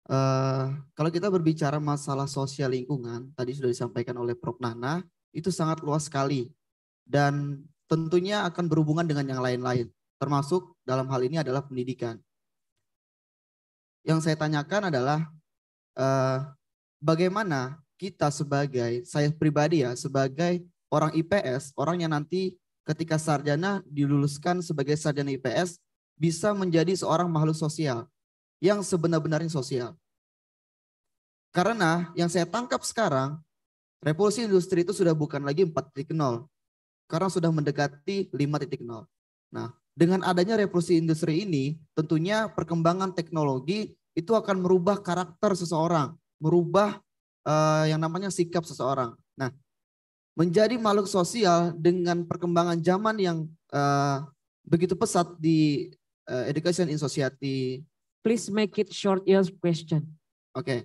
Uh, kalau kita berbicara masalah sosial lingkungan, tadi sudah disampaikan oleh Prof. Nana, itu sangat luas sekali dan tentunya akan berhubungan dengan yang lain-lain, termasuk dalam hal ini adalah pendidikan. Yang saya tanyakan adalah Eh, bagaimana kita sebagai saya pribadi ya sebagai orang IPS, orang yang nanti ketika sarjana diluluskan sebagai sarjana IPS bisa menjadi seorang makhluk sosial yang sebenar-benarnya sosial. Karena yang saya tangkap sekarang, revolusi industri itu sudah bukan lagi 4.0, karena sudah mendekati 5.0. Nah, dengan adanya revolusi industri ini, tentunya perkembangan teknologi itu akan merubah karakter seseorang, merubah uh, yang namanya sikap seseorang. Nah, menjadi makhluk sosial dengan perkembangan zaman yang uh, begitu pesat di uh, education in society. Please make it short your question. Oke. Okay.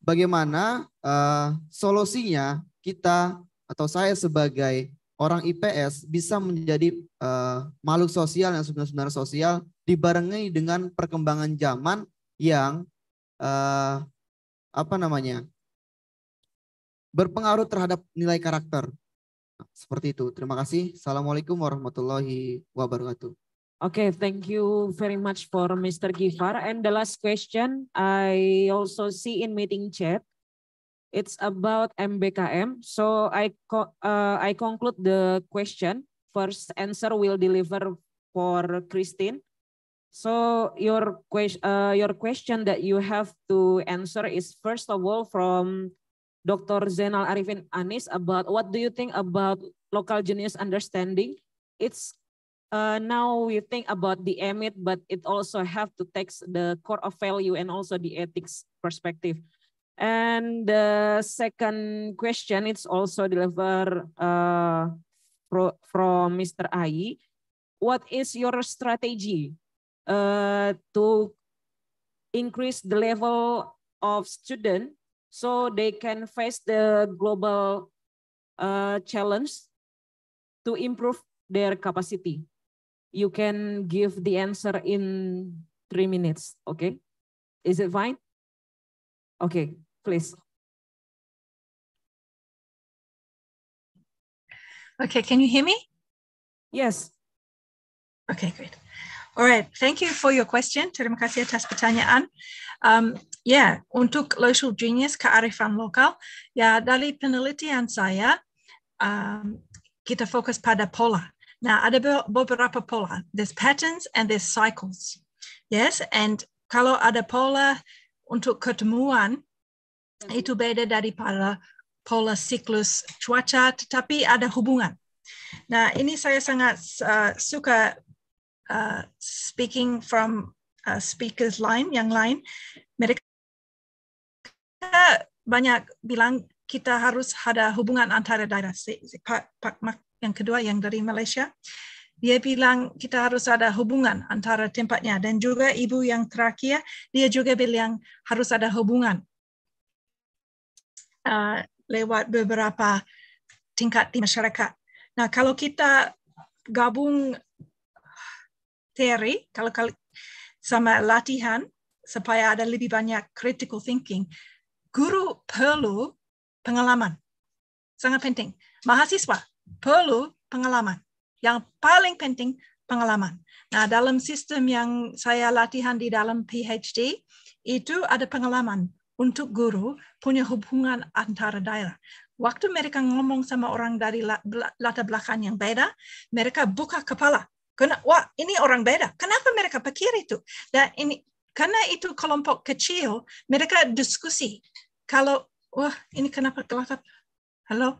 Bagaimana uh, solusinya kita atau saya sebagai orang IPS bisa menjadi uh, makhluk sosial yang sebenarnya sosial dibarengi dengan perkembangan zaman yang uh, apa namanya berpengaruh terhadap nilai karakter. Seperti itu. Terima kasih. Assalamualaikum warahmatullahi wabarakatuh. Okay, thank you very much for Mr. Gifar. And the last question I also see in meeting chat. It's about MBKM. So I uh, I conclude the question. First answer will deliver for Christine. So your question, uh, your question that you have to answer is first of all from Dr. Zainal Arifin Anis about what do you think about local genius understanding? It's uh, now we think about the emit, but it also have to take the core of value and also the ethics perspective. And the second question, it's also delivered uh, from Mr. Ai. What is your strategy uh, to increase the level of student so they can face the global uh, challenge to improve their capacity. You can give the answer in three minutes, okay? Is it fine? Okay, please. Okay, can you hear me? Yes. Okay, great. All right, thank you for your question. Terima kasih atas pertanyaan. Um, yeah, untuk local genius kearifan lokal, ya dari penelitian saya um, kita fokus pada pola. Nah, ada beberapa pola. There's patterns and there's cycles. Yes, and kalau ada pola untuk ketemuan, mm-hmm. itu beda pada pola siklus cuaca, tetapi ada hubungan. Nah, ini saya sangat uh, suka uh, speaking from a uh, speakers line yang lain, mereka banyak bilang kita harus ada hubungan antara daerah. Pak, Pak Mak yang kedua yang dari Malaysia, dia bilang kita harus ada hubungan antara tempatnya dan juga ibu yang terakhir dia juga bilang harus ada hubungan uh, lewat beberapa tingkat di masyarakat. Nah kalau kita gabung teori kalau, kali sama latihan supaya ada lebih banyak critical thinking. Guru perlu pengalaman. Sangat penting. Mahasiswa perlu pengalaman. Yang paling penting pengalaman. Nah, dalam sistem yang saya latihan di dalam PhD, itu ada pengalaman untuk guru punya hubungan antara daerah. Waktu mereka ngomong sama orang dari latar belakang yang beda, mereka buka kepala karena wah ini orang beda. Kenapa mereka pikir itu? Nah ini karena itu kelompok kecil, mereka diskusi. Kalau wah ini kenapa kelakar? Halo,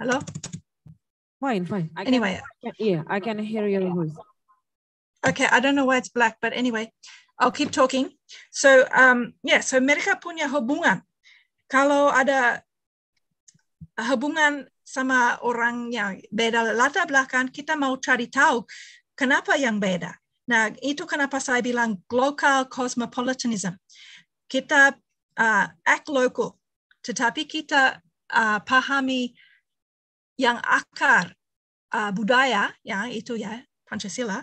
halo. Fine, fine. anyway, I can, yeah, I can hear your voice. Okay, I don't know why it's black, but anyway, I'll keep talking. So, um, yeah, so mereka punya hubungan. Kalau ada hubungan sama orang yang beda latar belakang, kita mau cari tahu Kenapa yang beda? Nah, itu kenapa saya bilang global cosmopolitanism. Kita uh, act local, tetapi kita uh, pahami yang akar uh, budaya, ya itu ya Pancasila.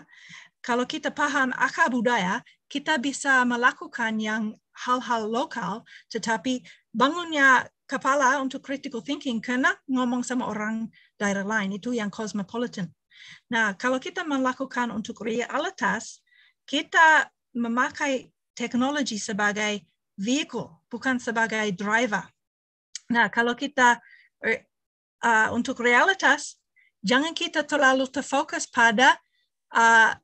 Kalau kita paham akar budaya, kita bisa melakukan yang hal-hal lokal, tetapi bangunnya kepala untuk critical thinking karena ngomong sama orang daerah lain itu yang cosmopolitan. Nah, kalau kita melakukan untuk realitas, kita memakai teknologi sebagai vehicle, bukan sebagai driver. Nah, kalau kita uh, untuk realitas, jangan kita terlalu terfokus pada uh,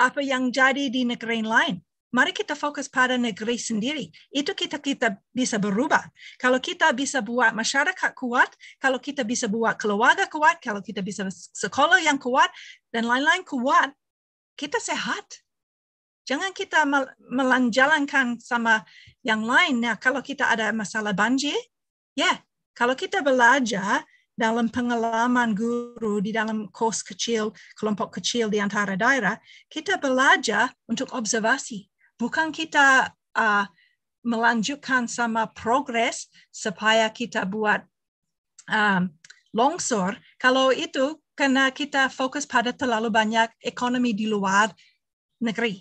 apa yang jadi di negara lain mari kita fokus pada negeri sendiri. Itu kita kita bisa berubah. Kalau kita bisa buat masyarakat kuat, kalau kita bisa buat keluarga kuat, kalau kita bisa sekolah yang kuat dan lain-lain kuat, kita sehat. Jangan kita melanjalankan sama yang lain. Nah, kalau kita ada masalah banjir, ya, yeah. kalau kita belajar dalam pengalaman guru di dalam kos kecil, kelompok kecil di antara daerah, kita belajar untuk observasi bukan kita uh, melanjutkan sama progres supaya kita buat um, longsor. Kalau itu karena kita fokus pada terlalu banyak ekonomi di luar negeri.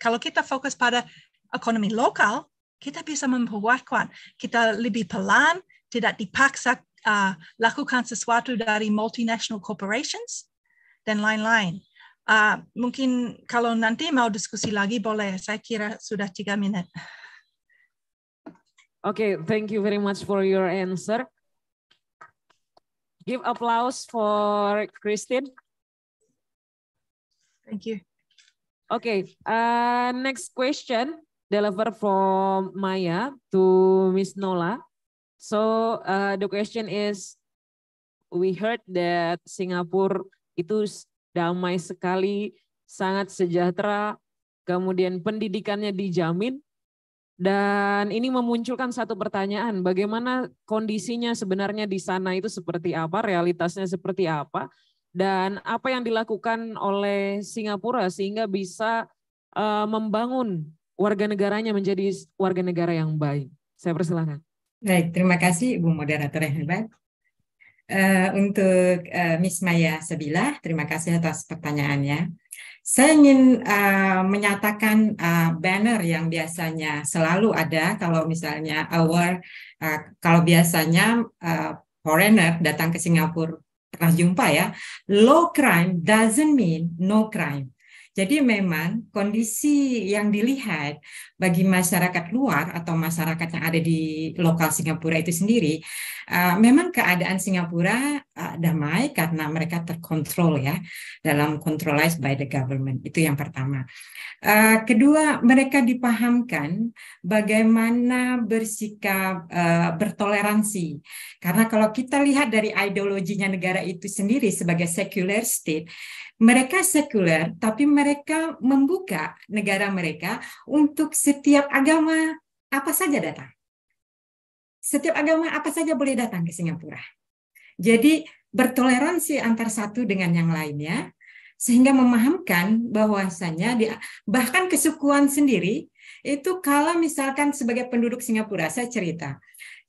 Kalau kita fokus pada ekonomi lokal, kita bisa memperkuatkan. Kita lebih pelan, tidak dipaksa uh, lakukan sesuatu dari multinational corporations dan lain-lain. Uh, mungkin kalau nanti mau diskusi lagi boleh. Saya kira sudah tiga menit. Okay, thank you very much for your answer. Give applause for Christine. Thank you. Okay, uh, next question delivered from Maya to Miss Nola. So uh, the question is, we heard that Singapore itu damai sekali, sangat sejahtera, kemudian pendidikannya dijamin, dan ini memunculkan satu pertanyaan, bagaimana kondisinya sebenarnya di sana itu seperti apa, realitasnya seperti apa, dan apa yang dilakukan oleh Singapura sehingga bisa uh, membangun warga negaranya menjadi warga negara yang baik. Saya persilahkan. Baik, terima kasih Ibu Moderator yang hebat. Uh, untuk uh, Miss Maya Sebila, terima kasih atas pertanyaannya. Saya ingin uh, menyatakan uh, banner yang biasanya selalu ada kalau misalnya our uh, kalau biasanya uh, foreigner datang ke Singapura pernah jumpa ya, low crime doesn't mean no crime. Jadi memang kondisi yang dilihat bagi masyarakat luar atau masyarakat yang ada di lokal Singapura itu sendiri, eh, memang keadaan Singapura eh, damai karena mereka terkontrol ya dalam controlized by the government. Itu yang pertama. Eh, kedua, mereka dipahamkan bagaimana bersikap bertoleransi. Karena kalau kita lihat dari ideologinya negara itu sendiri sebagai secular state, mereka sekuler, tapi mereka membuka negara mereka untuk setiap agama apa saja datang. Setiap agama apa saja boleh datang ke Singapura. Jadi bertoleransi antar satu dengan yang lainnya, sehingga memahamkan bahwasanya dia, bahkan kesukuan sendiri itu kalau misalkan sebagai penduduk Singapura saya cerita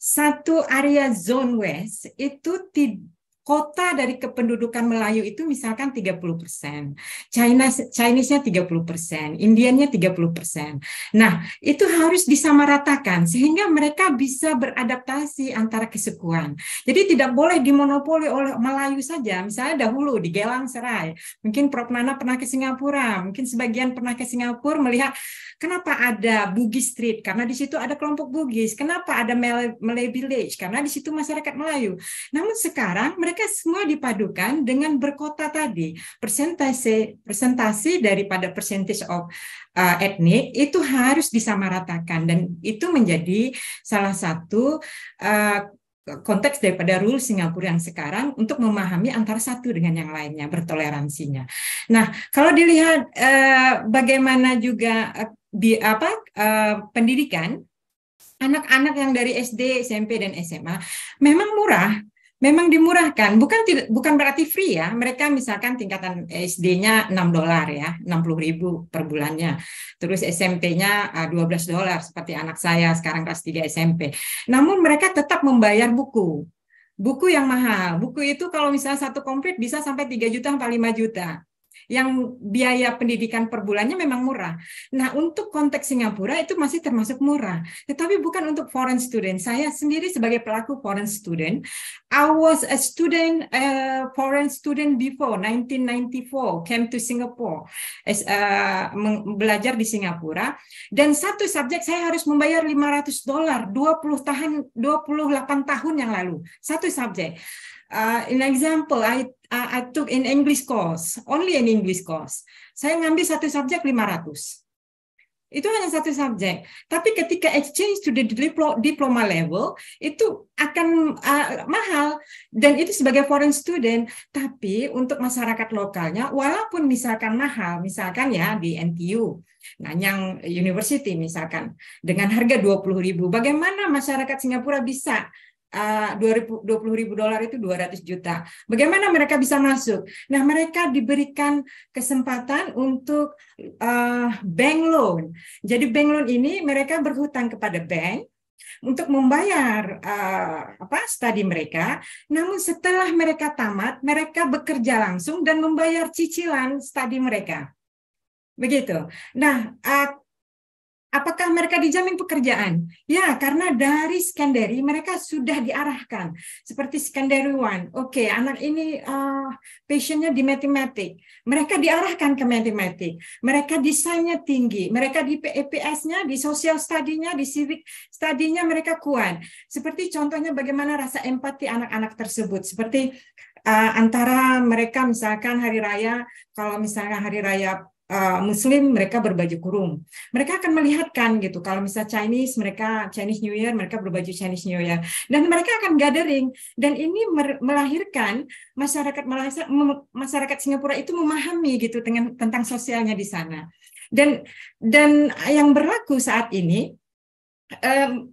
satu area zone west itu tidak kota dari kependudukan Melayu itu misalkan 30 persen, China Chinese-nya 30 persen, Indiannya 30 persen. Nah, itu harus disamaratakan sehingga mereka bisa beradaptasi antara kesukuan. Jadi tidak boleh dimonopoli oleh Melayu saja. Misalnya dahulu di Gelang Serai, mungkin Prof Nana pernah ke Singapura, mungkin sebagian pernah ke Singapura melihat kenapa ada Bugis Street karena di situ ada kelompok Bugis, kenapa ada Malay Village karena di situ masyarakat Melayu. Namun sekarang mereka mereka semua dipadukan dengan berkota tadi. Persentase presentasi daripada percentage of uh, etnik itu harus disamaratakan dan itu menjadi salah satu uh, konteks daripada rule Singapura yang sekarang untuk memahami antara satu dengan yang lainnya bertoleransinya. Nah, kalau dilihat eh, bagaimana juga eh, uh, di apa eh, pendidikan anak-anak yang dari SD, SMP dan SMA memang murah memang dimurahkan. Bukan bukan berarti free ya. Mereka misalkan tingkatan SD-nya 6 dolar ya, 60 ribu per bulannya. Terus SMP-nya 12 eh, dolar seperti anak saya sekarang kelas 3 SMP. Namun mereka tetap membayar buku buku yang mahal. Buku itu kalau misalnya satu komplit bisa sampai 3 juta sampai 5 juta yang biaya pendidikan per bulannya memang murah. Nah, untuk konteks Singapura itu masih termasuk murah, tetapi bukan untuk foreign student. Saya sendiri sebagai pelaku foreign student, I was a student, a eh, foreign student before 1994 came to Singapore, as, a, eh, belajar di Singapura, dan satu subjek saya harus membayar 500 dolar 20 tahun 28 tahun yang lalu satu subjek. Uh, in example, I ah, I took in English course, only an English course. Saya ngambil satu subjek 500. Itu hanya satu subjek. Tapi ketika exchange to the diploma level, itu akan uh, mahal. Dan itu sebagai foreign student. Tapi untuk masyarakat lokalnya, walaupun misalkan mahal, misalkan ya di NTU, Nanyang University misalkan, dengan harga puluh ribu, bagaimana masyarakat Singapura bisa 20 eh, ribu dolar itu 200 juta. Bagaimana mereka bisa masuk? Nah, mereka diberikan kesempatan untuk uh, bank loan. Jadi bank loan ini mereka berhutang kepada bank untuk membayar uh, apa studi mereka. Namun setelah mereka tamat, mereka bekerja langsung dan membayar cicilan studi mereka. Begitu. Nah, uh, Apakah mereka dijamin pekerjaan? Ya, karena dari secondary mereka sudah diarahkan. Seperti secondary one, oke okay, anak ini uh, passionnya di matematik. Mereka diarahkan ke matematik. Mereka desainnya tinggi. Mereka di pps e nya di sosial study di civic study mereka kuat. Seperti contohnya bagaimana rasa empati anak-anak tersebut. Seperti uh, antara mereka misalkan hari raya, kalau misalnya hari raya Eh, Muslim mereka berbaju kurung. Mereka akan melihatkan gitu. Kalau misal Chinese mereka Chinese New Year mereka berbaju Chinese New Year dan mereka akan gathering dan ini melahirkan masyarakat masyarakat Singapura itu memahami gitu dengan tentang sosialnya di sana. Dan dan yang berlaku saat ini um,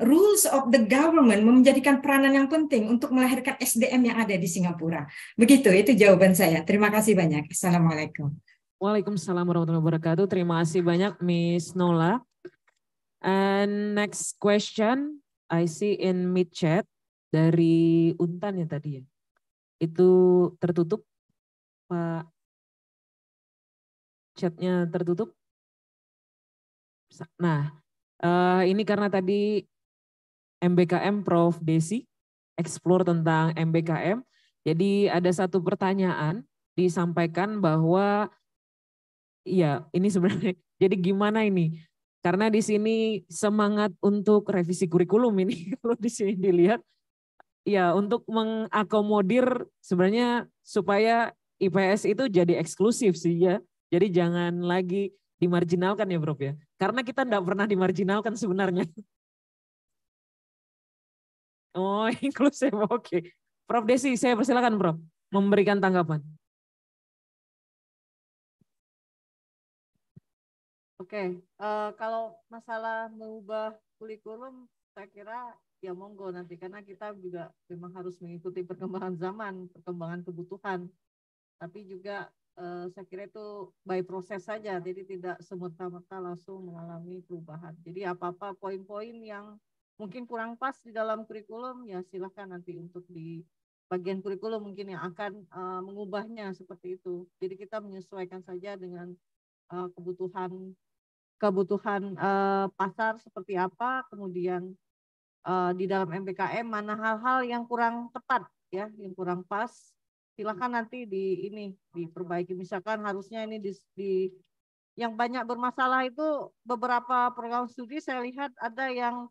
rules of the government menjadikan peranan yang penting untuk melahirkan SDM yang ada di Singapura. Begitu, itu jawaban saya. Terima kasih banyak. Assalamualaikum. Waalaikumsalam warahmatullahi wabarakatuh. Terima kasih banyak Miss Nola. And next question I see in mid chat dari Untan ya tadi ya. Itu tertutup Pak chatnya tertutup. Nah, eh, ini karena tadi MBKM Prof. Desi explore tentang MBKM. Jadi ada satu pertanyaan disampaikan bahwa Iya, ini sebenarnya. Jadi gimana ini? Karena di sini semangat untuk revisi kurikulum ini kalau di sini dilihat ya untuk mengakomodir sebenarnya supaya IPS itu jadi eksklusif sih ya. Jadi jangan lagi dimarginalkan ya Bro ya. Karena kita tidak pernah dimarginalkan sebenarnya. Oh, inklusif. Oke. Prof Desi, saya persilakan Prof memberikan tanggapan. Oke, okay. uh, eh, kalau masalah mengubah kurikulum, saya kira ya monggo nanti karena kita juga memang harus mengikuti perkembangan zaman, perkembangan kebutuhan. Tapi juga uh, saya kira itu by proses saja, jadi tidak semerta-merta langsung mengalami perubahan. Jadi apa-apa poin-poin yang mungkin kurang pas di dalam kurikulum, ya silahkan nanti untuk di bagian kurikulum mungkin yang akan uh, mengubahnya seperti itu. Jadi kita menyesuaikan saja dengan kebutuhan kebutuhan uh, pasar seperti apa, kemudian uh, di dalam MBKM mana hal-hal yang kurang tepat ya, yang kurang pas. Silakan nanti di ini diperbaiki. Misalkan harusnya ini di, di yang banyak bermasalah itu beberapa program studi saya lihat ada yang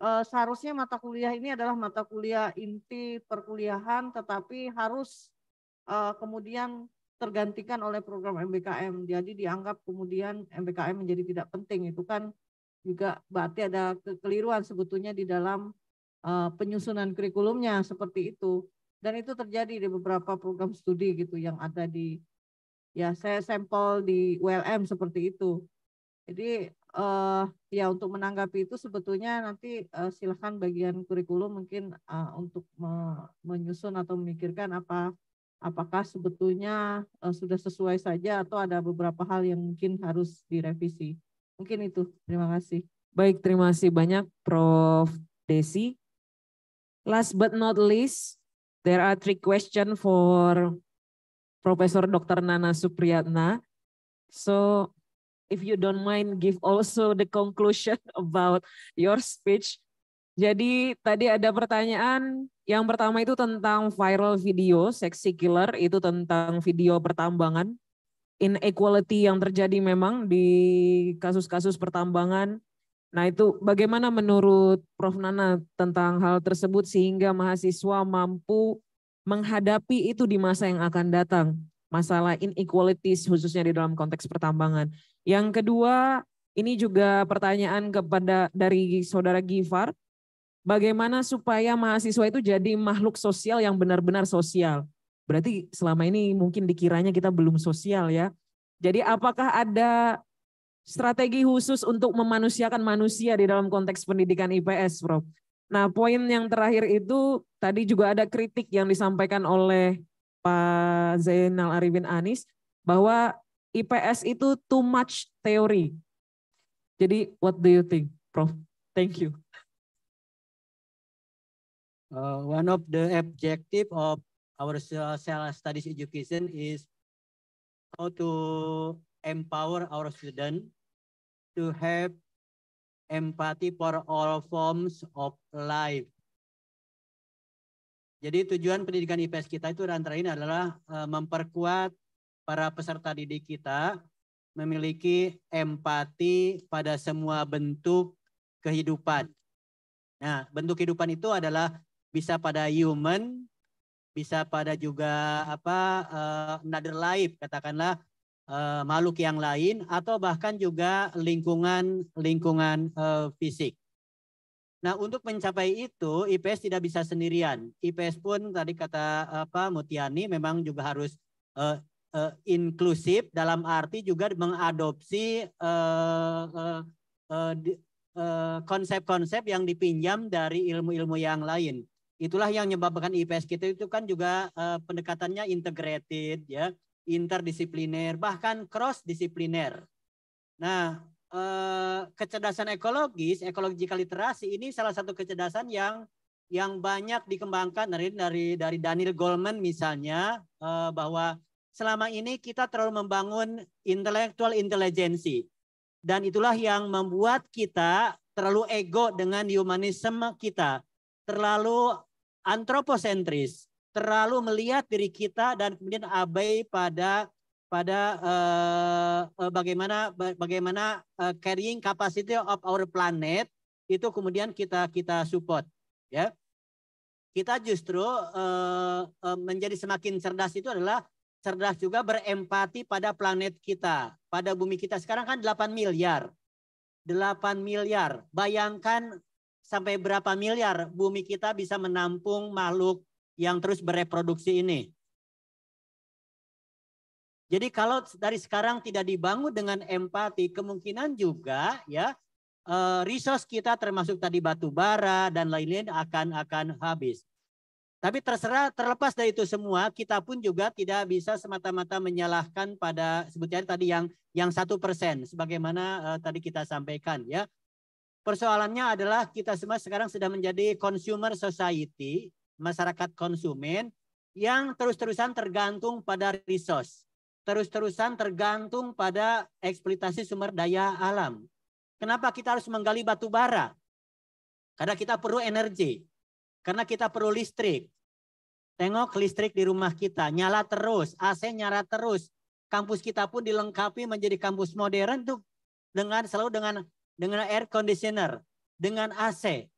uh, seharusnya mata kuliah ini adalah mata kuliah inti perkuliahan tetapi harus uh, kemudian tergantikan oleh program MBKM. Jadi dianggap kemudian MBKM menjadi tidak penting. Itu kan juga berarti ada kekeliruan sebetulnya di dalam uh, penyusunan kurikulumnya seperti itu. Dan itu terjadi di beberapa program studi gitu yang ada di ya saya sampel di ULM seperti itu. Jadi uh, ya untuk menanggapi itu sebetulnya nanti uh, eh, silahkan bagian kurikulum mungkin uh, untuk me menyusun atau memikirkan apa apakah sebetulnya uh, sudah sesuai saja atau ada beberapa hal yang mungkin harus direvisi. Mungkin itu. Terima kasih. Baik, terima kasih banyak Prof. Desi. Last but not least, there are three questions for Profesor Dr. Nana Supriyatna. So if you don't mind, give also the conclusion about your speech jadi tadi ada pertanyaan yang pertama itu tentang viral video, sexy killer itu tentang video pertambangan. Inequality yang terjadi memang di kasus-kasus pertambangan. Nah itu bagaimana menurut Prof. Nana tentang hal tersebut sehingga mahasiswa mampu menghadapi itu di masa yang akan datang. Masalah inequalities khususnya di dalam konteks pertambangan. Yang kedua ini juga pertanyaan kepada dari saudara Givard bagaimana supaya mahasiswa itu jadi makhluk sosial yang benar-benar sosial. Berarti selama ini mungkin dikiranya kita belum sosial ya. Jadi apakah ada strategi khusus untuk memanusiakan manusia di dalam konteks pendidikan IPS, Prof? Nah, poin yang terakhir itu tadi juga ada kritik yang disampaikan oleh Pak Zainal Arifin Anis bahwa IPS itu too much teori. Jadi, what do you think, Prof? Thank you. Uh, one of the objective of our self studies education is how to empower our student to have empathy for all forms of life. Jadi tujuan pendidikan IPS kita itu antara ini adalah uh, memperkuat para peserta didik kita memiliki empati pada semua bentuk kehidupan. Nah, bentuk kehidupan itu adalah bisa pada human, bisa pada juga apa uh, another life katakanlah uh, makhluk yang lain atau bahkan juga lingkungan lingkungan uh, fisik. Nah, untuk mencapai itu IPS tidak bisa sendirian. IPS pun tadi kata apa Mutiani memang juga harus uh, uh, inklusif dalam arti juga mengadopsi uh, uh, uh, konsep-konsep yang dipinjam dari ilmu-ilmu yang lain. Itulah yang menyebabkan IPS kita itu kan juga uh, pendekatannya integrated ya, interdisipliner bahkan cross disipliner. Nah, uh, kecerdasan ekologis, ekologikal literasi ini salah satu kecerdasan yang yang banyak dikembangkan dari dari dari Daniel Goldman misalnya uh, bahwa selama ini kita terlalu membangun intelektual intelligence dan itulah yang membuat kita terlalu ego dengan humanisme kita terlalu antroposentris, terlalu melihat diri kita dan kemudian abai pada pada uh, bagaimana bagaimana uh, carrying capacity of our planet itu kemudian kita kita support ya kita justru uh, uh, menjadi semakin cerdas itu adalah cerdas juga berempati pada planet kita pada bumi kita sekarang kan 8 miliar 8 miliar bayangkan sampai berapa miliar bumi kita bisa menampung makhluk yang terus bereproduksi ini. Jadi kalau dari sekarang tidak dibangun dengan empati, kemungkinan juga ya eh, resource kita termasuk tadi batu bara dan lain-lain akan akan habis. Tapi terserah terlepas dari itu semua, kita pun juga tidak bisa semata-mata menyalahkan pada sebutnya tadi yang yang satu persen, sebagaimana uh, tadi kita sampaikan ya. Persoalannya adalah kita semua sekarang sedang menjadi consumer society, masyarakat konsumen yang terus-terusan tergantung pada resource, terus-terusan tergantung pada eksploitasi sumber daya alam. Kenapa kita harus menggali batu bara? Karena kita perlu energi, karena kita perlu listrik. Tengok listrik di rumah kita, nyala terus, AC nyala terus. Kampus kita pun dilengkapi menjadi kampus modern tuh dengan selalu dengan dengan air conditioner, dengan AC.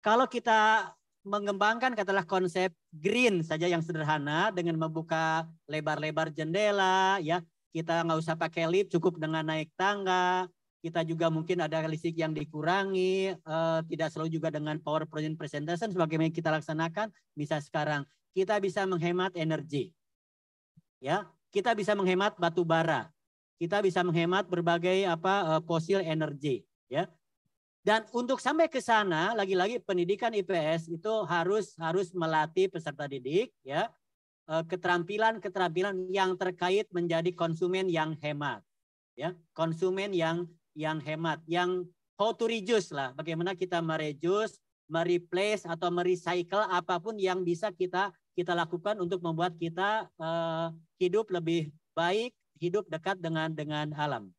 Kalau kita mengembangkan katalah konsep green saja yang sederhana dengan membuka lebar-lebar jendela ya kita nggak usah pakai lift cukup dengan naik tangga kita juga mungkin ada listrik yang dikurangi eh, tidak selalu juga dengan power powerpoint presentation sebagaimana kita laksanakan bisa sekarang kita bisa menghemat energi ya kita bisa menghemat batu bara kita bisa menghemat berbagai apa eh, fosil energi ya. Dan untuk sampai ke sana lagi-lagi pendidikan IPS itu harus harus melatih peserta didik ya eh, keterampilan-keterampilan yang terkait menjadi konsumen yang hemat ya, konsumen yang yang hemat, yang how to reduce lah, bagaimana kita mereduce, mereplace atau merecycle apapun yang bisa kita kita lakukan untuk membuat kita uh, hidup lebih baik, hidup dekat dengan dengan alam.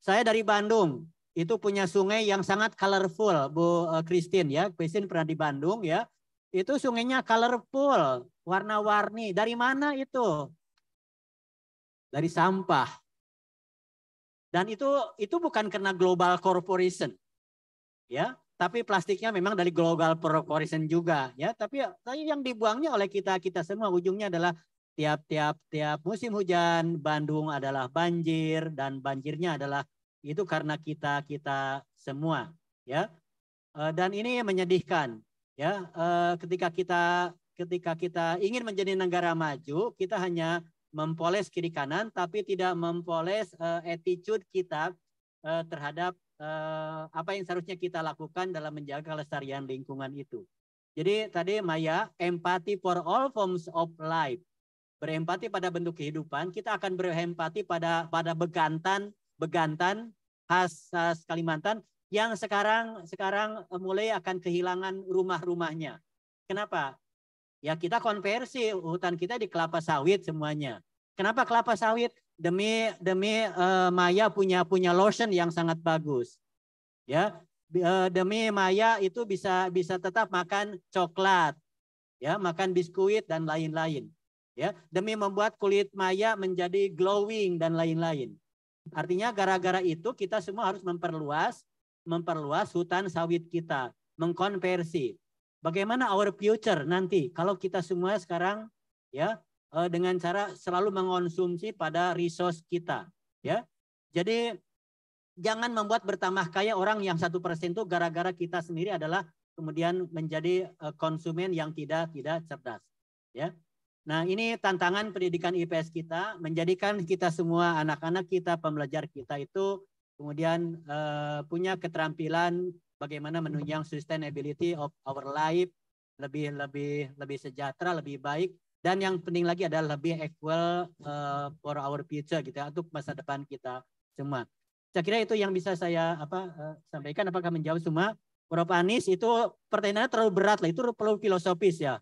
Saya dari Bandung, itu punya sungai yang sangat colorful, Bu eh, Christine ya. Christine pernah di Bandung ya. Itu sungainya colorful, warna-warni. Dari mana itu? Dari sampah. Dan itu itu bukan karena global corporation. Ya, tapi plastiknya memang dari global corporation juga ya. Tapi, tapi yang dibuangnya oleh kita kita semua ujungnya adalah tiap-tiap tiap musim hujan Bandung adalah banjir dan banjirnya adalah itu karena kita kita semua ya eh, dan ini menyedihkan ya eh, ketika kita ketika kita ingin menjadi negara maju kita hanya mempoles kiri kanan tapi tidak mempoles eh, attitude kita terhadap apa yang seharusnya kita lakukan dalam menjaga kelestarian lingkungan itu jadi tadi Maya empathy for all forms of life berempati pada bentuk kehidupan, kita akan berempati pada pada begantan begantan khas, khas Kalimantan yang sekarang sekarang eh, mulai akan kehilangan rumah-rumahnya. Kenapa? Ya kita konversi hutan kita di kelapa sawit semuanya. Kenapa kelapa sawit? Demi demi uh, Maya punya punya lotion yang sangat bagus. Ya, uh, demi Maya itu bisa bisa tetap makan coklat. Ya, makan biskuit dan lain-lain ya demi membuat kulit maya menjadi glowing dan lain-lain. Artinya gara-gara itu kita semua harus memperluas memperluas hutan sawit kita, mengkonversi. Bagaimana our future nanti kalau kita semua sekarang ya eh, dengan cara selalu mengonsumsi pada resource kita, ya. Jadi jangan membuat bertambah kaya orang yang satu persen itu gara-gara kita sendiri adalah kemudian menjadi eh, konsumen yang tidak tidak cerdas, ya. Nah, ini tantangan pendidikan IPS kita menjadikan kita semua anak-anak kita pembelajar kita itu kemudian uh, punya keterampilan bagaimana menunjang sustainability of our life lebih lebih lebih sejahtera, lebih baik dan yang penting lagi adalah lebih equal uh, for our future gitu ya, untuk masa depan kita semua. Saya kira itu yang bisa saya apa uh, sampaikan apakah menjawab semua? Prof Anies itu pertanyaannya terlalu berat lah, itu perlu filosofis ya.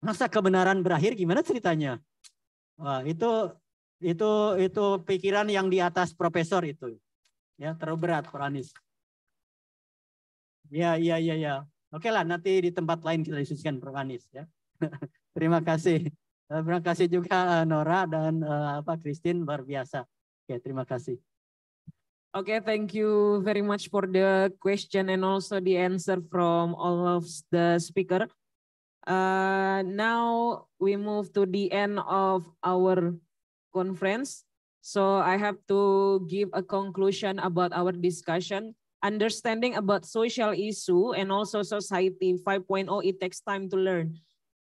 Masa kebenaran berakhir gimana ceritanya? Wah, itu itu itu pikiran yang di atas profesor itu. Ya, terlalu berat Pak ya Ya, iya, iya, ya. Oke lah, nanti di tempat lain kita diskusikan Quranis ya. Terima kasih. Eh, terima kasih juga eh, Nora dan eh, apa Christine luar biasa. Oke, terima kasih. Okay, thank you very much for the question and also the answer from all of the speaker. Uh, now we move to the end of our conference. So I have to give a conclusion about our discussion. Understanding about social issue and also society 5.0, it takes time to learn.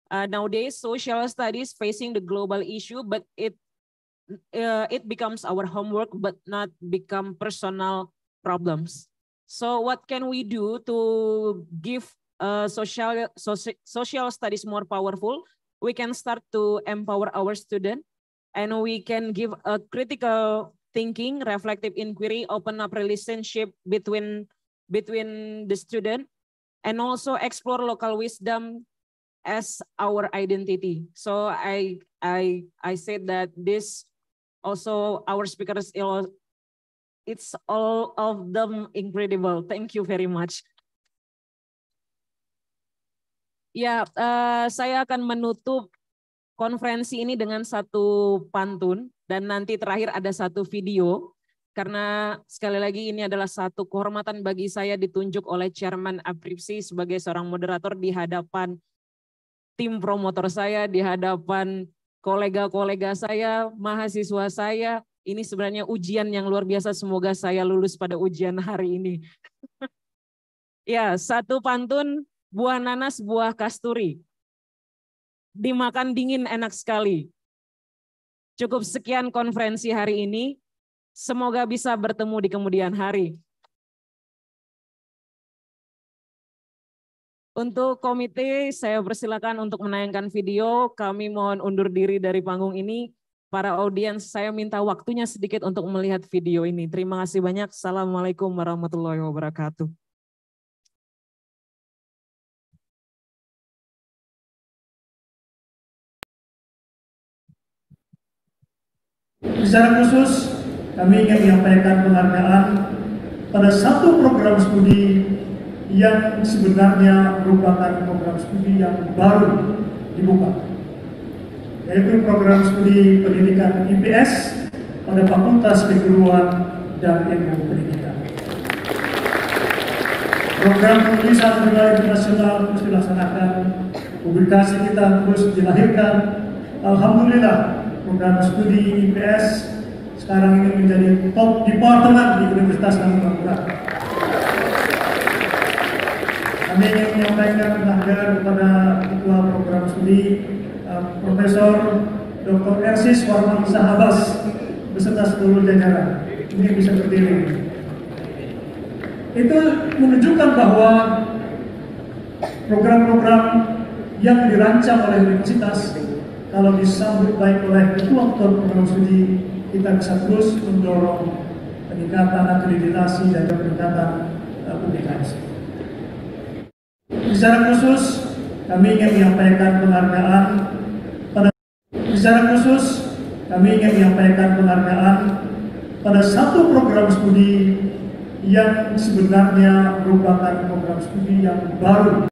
Uh, nowadays, social studies facing the global issue, but it uh, it becomes our homework, but not become personal problems. So what can we do to give uh, social, social, social studies more powerful, we can start to empower our student and we can give a critical thinking, reflective inquiry, open up relationship between, between the student and also explore local wisdom as our identity. So I, I, I said that this also our speakers, it's all of them incredible. Thank you very much. Ya, uh, saya akan menutup konferensi ini dengan satu pantun dan nanti terakhir ada satu video karena sekali lagi ini adalah satu kehormatan bagi saya ditunjuk oleh Chairman Apripsi sebagai seorang moderator di hadapan tim promotor saya, di hadapan kolega-kolega saya, mahasiswa saya. Ini sebenarnya ujian yang luar biasa. Semoga saya lulus pada ujian hari ini. ya, satu pantun buah nanas, buah kasturi. Dimakan dingin enak sekali. Cukup sekian konferensi hari ini. Semoga bisa bertemu di kemudian hari. Untuk komite, saya persilakan untuk menayangkan video. Kami mohon undur diri dari panggung ini. Para audiens, saya minta waktunya sedikit untuk melihat video ini. Terima kasih banyak. Assalamualaikum warahmatullahi wabarakatuh. Secara khusus, kami ingin menyampaikan penghargaan pada satu program studi yang sebenarnya merupakan program studi yang baru dibuka, yaitu program studi pendidikan IPS pada Fakultas Keguruan dan Ilmu Pendidikan. Program penulisan nilai internasional terus dilaksanakan, publikasi kita terus dilahirkan. Alhamdulillah, program studi IPS sekarang ini menjadi top departemen di Universitas Langkura. Kami ingin menyampaikan penghargaan kepada ketua program studi uh, Profesor Dr. Ersis Warman Sahabas beserta seluruh jajaran. Ini bisa berdiri. Itu menunjukkan bahwa program-program yang dirancang oleh universitas kalau disambut baik oleh ketua ketua pengurus ini kita bisa terus mendorong peningkatan akreditasi dan peningkatan uh, publikasi. Secara khusus kami ingin menyampaikan penghargaan pada secara khusus kami ingin menyampaikan penghargaan pada satu program studi yang sebenarnya merupakan program studi yang baru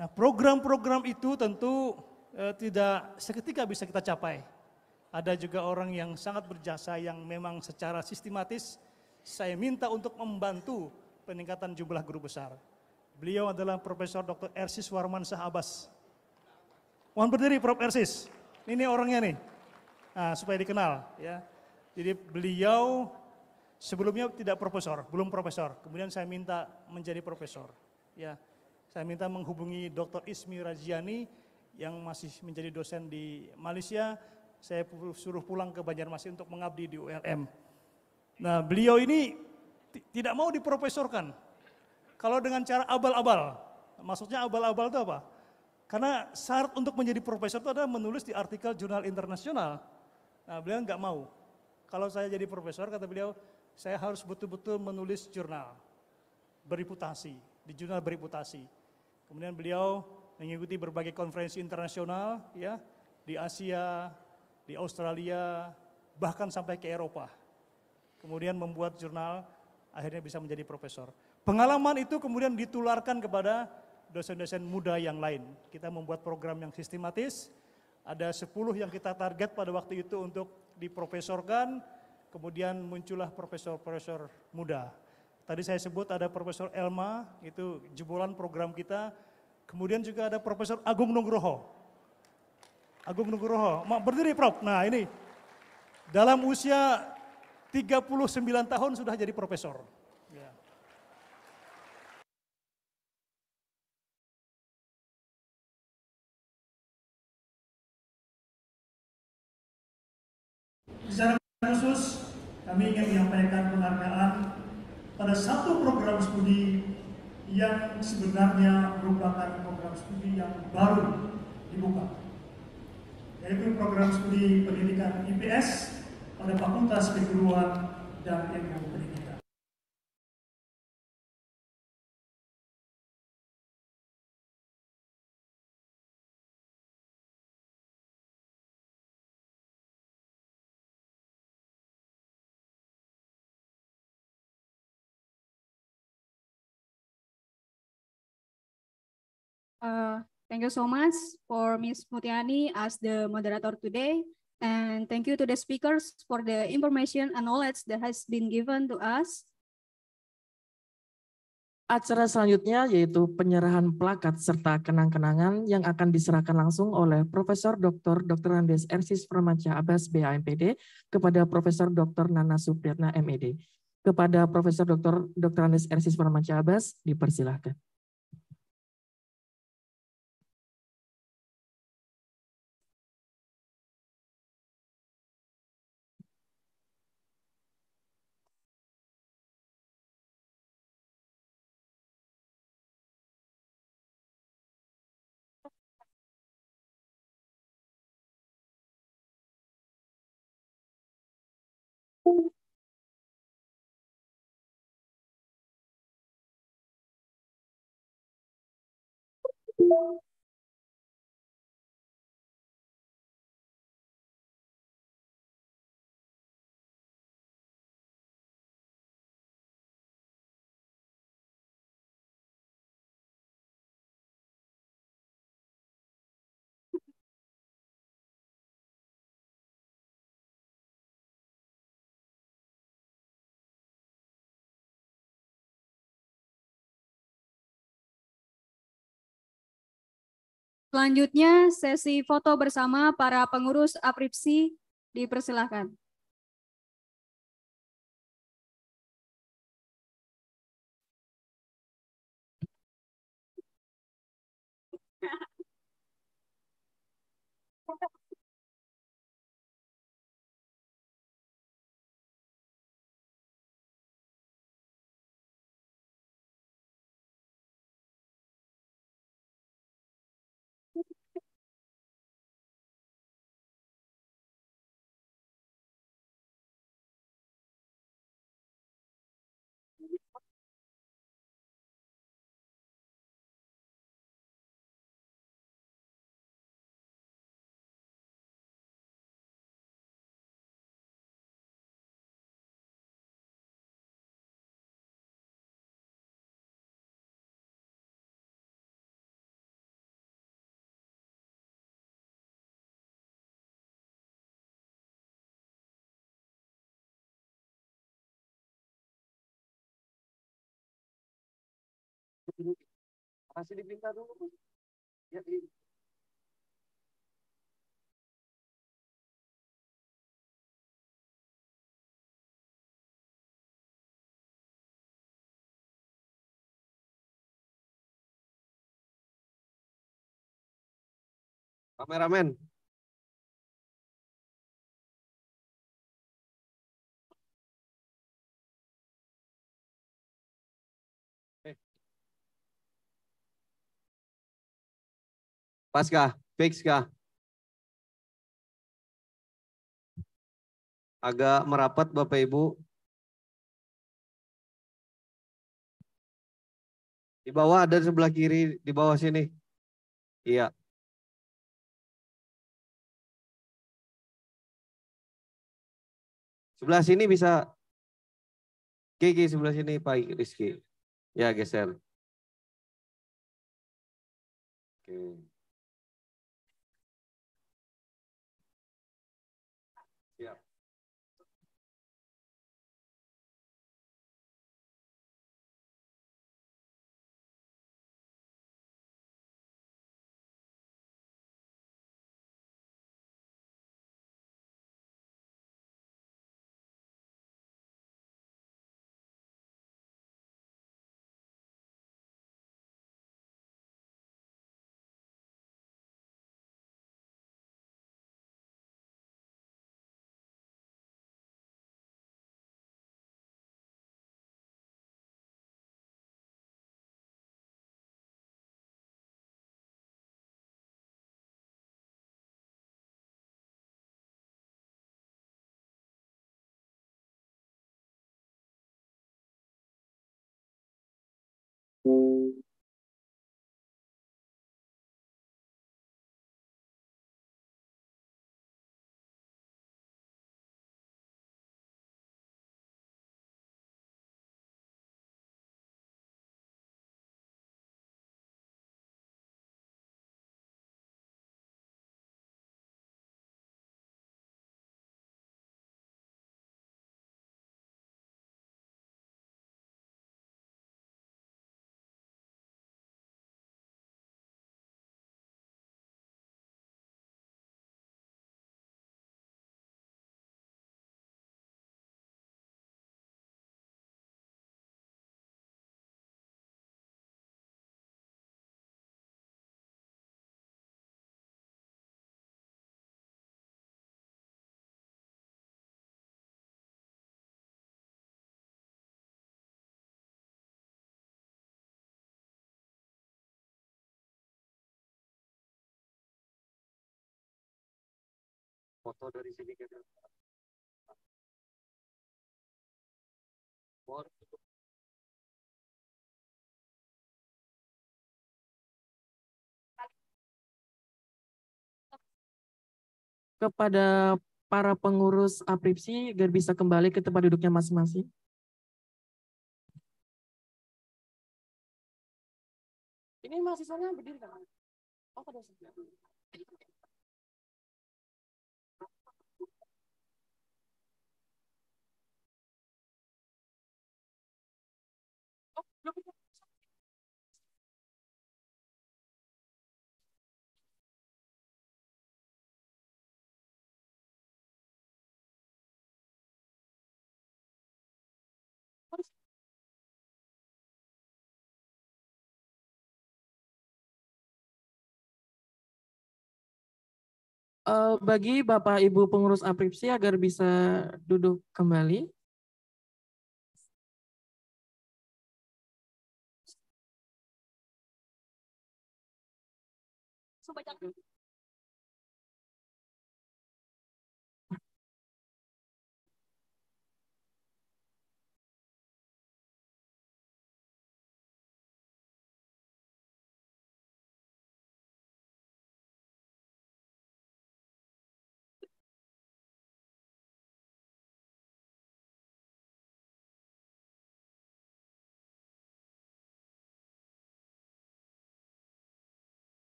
Nah, program-program itu tentu eh, tidak seketika bisa kita capai. Ada juga orang yang sangat berjasa yang memang secara sistematis saya minta untuk membantu peningkatan jumlah guru besar. Beliau adalah Profesor Dr. Ersis warman sahabas Mohon berdiri Prof. Ersis. Ini orangnya nih. Nah, supaya dikenal ya. Jadi beliau sebelumnya tidak profesor, belum profesor. Kemudian saya minta menjadi profesor. Ya. Saya minta menghubungi Dr. Ismi Raziani yang masih menjadi dosen di Malaysia. Saya suruh pulang ke Banjarmasin untuk mengabdi di ULM. Nah, beliau ini tidak mau diprofesorkan. Kalau dengan cara abal-abal. Maksudnya abal-abal itu apa? Karena syarat untuk menjadi profesor itu adalah menulis di artikel jurnal internasional. Nah, beliau nggak mau. Kalau saya jadi profesor, kata beliau, saya harus betul-betul menulis jurnal bereputasi, di jurnal bereputasi. Kemudian beliau mengikuti berbagai konferensi internasional ya di Asia, di Australia, bahkan sampai ke Eropa. Kemudian membuat jurnal, akhirnya bisa menjadi profesor. Pengalaman itu kemudian ditularkan kepada dosen-dosen muda yang lain. Kita membuat program yang sistematis, ada 10 yang kita target pada waktu itu untuk diprofesorkan, kemudian muncullah profesor-profesor muda. Tadi saya sebut ada Profesor Elma, itu jebolan program kita. Kemudian juga ada Profesor Agung Nugroho. Agung Nugroho, mau berdiri Prof. Nah ini, dalam usia 39 tahun sudah jadi profesor. Ya. Secara khusus, kami ingin menyampaikan penghargaan pada satu program studi yang sebenarnya merupakan program studi yang baru dibuka yaitu program studi pendidikan IPS pada Fakultas Keguruan dan Ilmu Pendidikan. Uh, thank you so much for Ms. Mutiani as the moderator today. And thank you to the speakers for the information and knowledge that has been given to us. Acara selanjutnya yaitu penyerahan plakat serta kenang-kenangan yang akan diserahkan langsung oleh Profesor Dr. Dr. Andes Ersis Permaca Abbas BAMPD kepada Profesor Dr. Nana Supriyatna MED. Kepada Profesor Dr. Dr. Andes Ersis Permaca Abbas dipersilahkan. you. Selanjutnya sesi foto bersama para pengurus APRIPSI dipersilahkan. Masih diminta dulu. Ya, ini. Kameramen, Pas kah? Fix kah? Agak merapat Bapak Ibu. Di bawah ada di sebelah kiri, di bawah sini. Iya. Sebelah sini bisa. Kiki sebelah sini Pak Rizky. Ya geser. Oke. Okay. Thank you. foto dari sini kita kepada para pengurus apripsi agar bisa kembali ke tempat duduknya masing-masing. Ini mahasiswanya berdiri kan? Oh, pada sebelah. Eh, bagi Bapak Ibu pengurus APRIPSI agar bisa duduk kembali. Sobat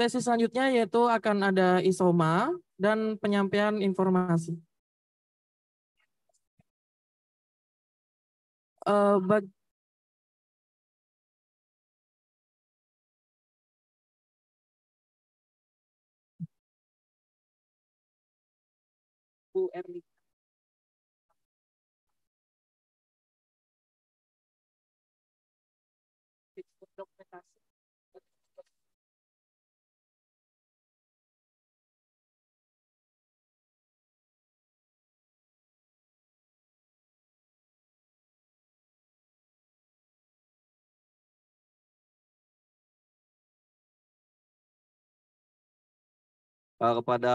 Sesi selanjutnya yaitu akan ada isoma dan penyampaian informasi. Eh, bu Bu Erlika. Eh, kepada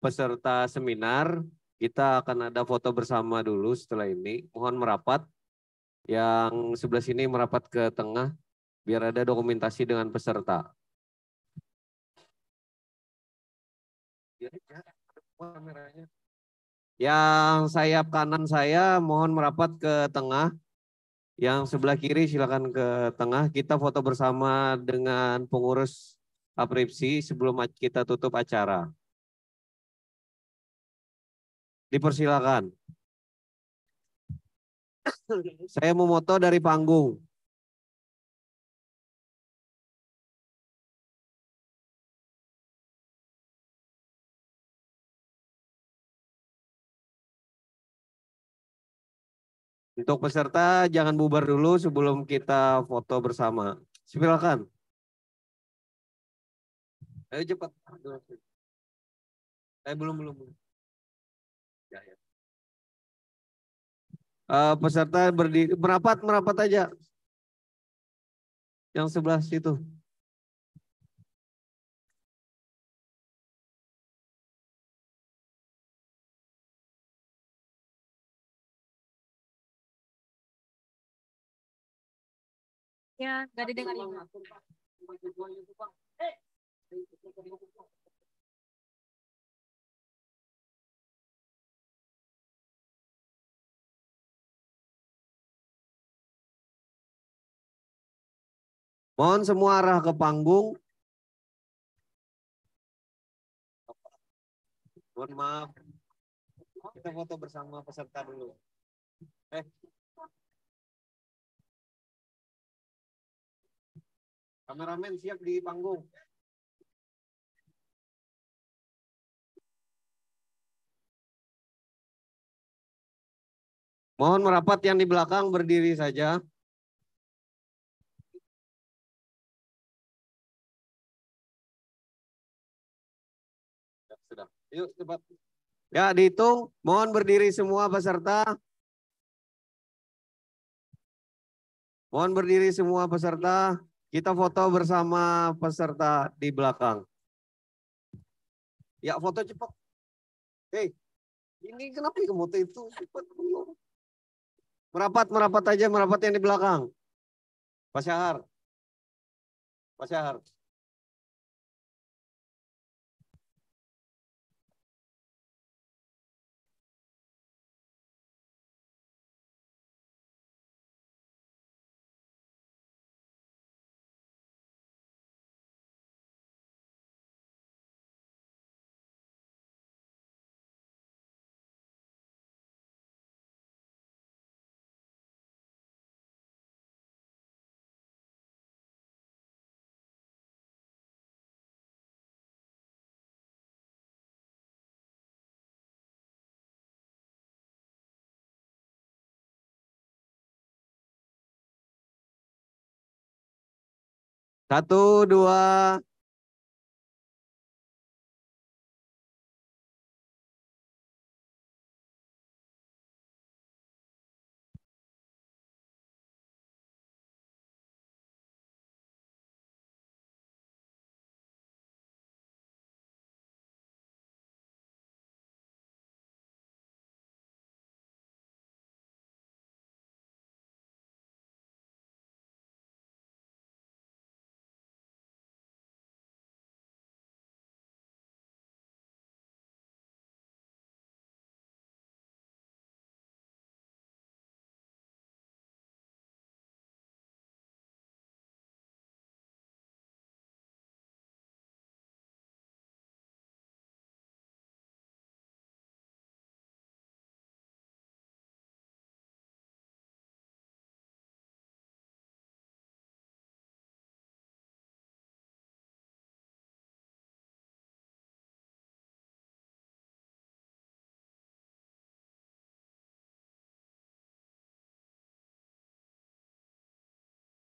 peserta seminar. Kita akan ada foto bersama dulu setelah ini. Mohon merapat. Yang sebelah sini merapat ke tengah biar ada dokumentasi dengan peserta. Yang sayap kanan saya mohon merapat ke tengah. Yang sebelah kiri silakan ke tengah. Kita foto bersama dengan pengurus apripsi sebelum kita tutup acara. Dipersilakan. Saya memoto dari panggung. Untuk peserta jangan bubar dulu sebelum kita foto bersama. Silakan. Ayo cepat. Eh belum belum belum. Ya, ya. Uh, peserta berdiri merapat merapat aja. Yang sebelah situ. Ya, nggak didengar. Mohon semua arah ke panggung. Mohon maaf. Kita foto bersama peserta dulu. Eh. Kameramen siap di panggung. Mohon merapat yang di belakang berdiri saja. Ya, sudah. Yuk cepat. Ya, dihitung. Mohon berdiri semua peserta. Mohon berdiri semua peserta. Kita foto bersama peserta di belakang. Ya, foto cepat. Hei, ini kenapa kamu ya, itu? Cepat dulu. Merapat, merapat aja, merapat yang di belakang. Pak Syahar. Pak Syahar. Satu, dua,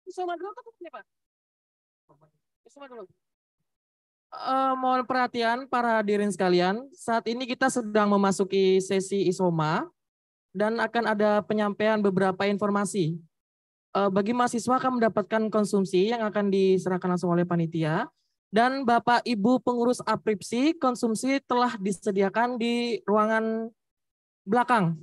Isoma dulu atau Pak? Isoma Uh, eh, mohon perhatian para hadirin sekalian. Saat ini kita sedang memasuki sesi isoma dan akan ada penyampaian beberapa informasi. Uh, bagi mahasiswa akan mendapatkan konsumsi yang akan diserahkan langsung oleh panitia. Dan Bapak Ibu pengurus apripsi, konsumsi telah disediakan di ruangan belakang.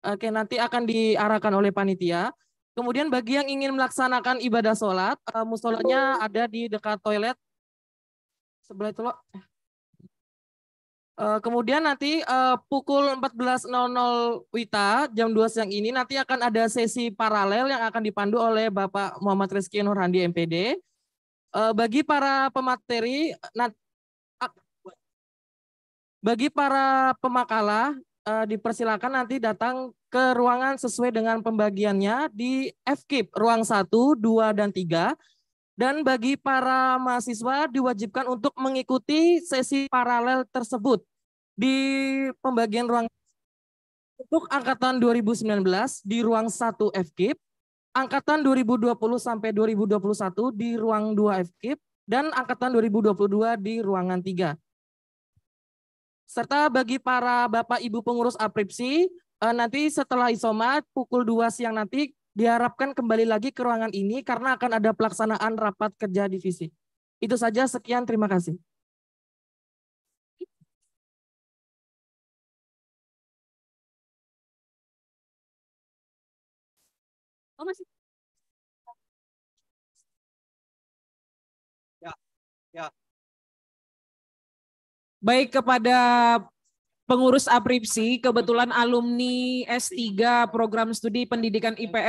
Oke, nanti akan diarahkan oleh panitia. Kemudian bagi yang ingin melaksanakan ibadah sholat, uh, musolanya ada di dekat toilet sebelah itu Uh, kemudian nanti uh, pukul 14.00 WITA jam 2 siang ini nanti akan ada sesi paralel yang akan dipandu oleh Bapak Muhammad Rizky Nurhandi MPD. Uh, bagi para pemateri, bagi para pemakalah uh, dipersilakan nanti datang ke ruangan sesuai dengan pembagiannya di FKIP ruang 1, 2, dan 3. Dan bagi para mahasiswa diwajibkan untuk mengikuti sesi paralel tersebut di pembagian ruang untuk angkatan 2019 di ruang 1 FKIP, angkatan 2020 sampai 2021 di ruang 2 FKIP, dan angkatan 2022 di ruangan 3. Serta bagi para Bapak Ibu pengurus apripsi, eh, nanti setelah isomat pukul 2 siang nanti diharapkan kembali lagi ke ruangan ini karena akan ada pelaksanaan rapat kerja divisi. Itu saja, sekian, terima kasih. Oh, masih. baik kepada pengurus APRIPSI, kebetulan alumni S3 program studi pendidikan IPS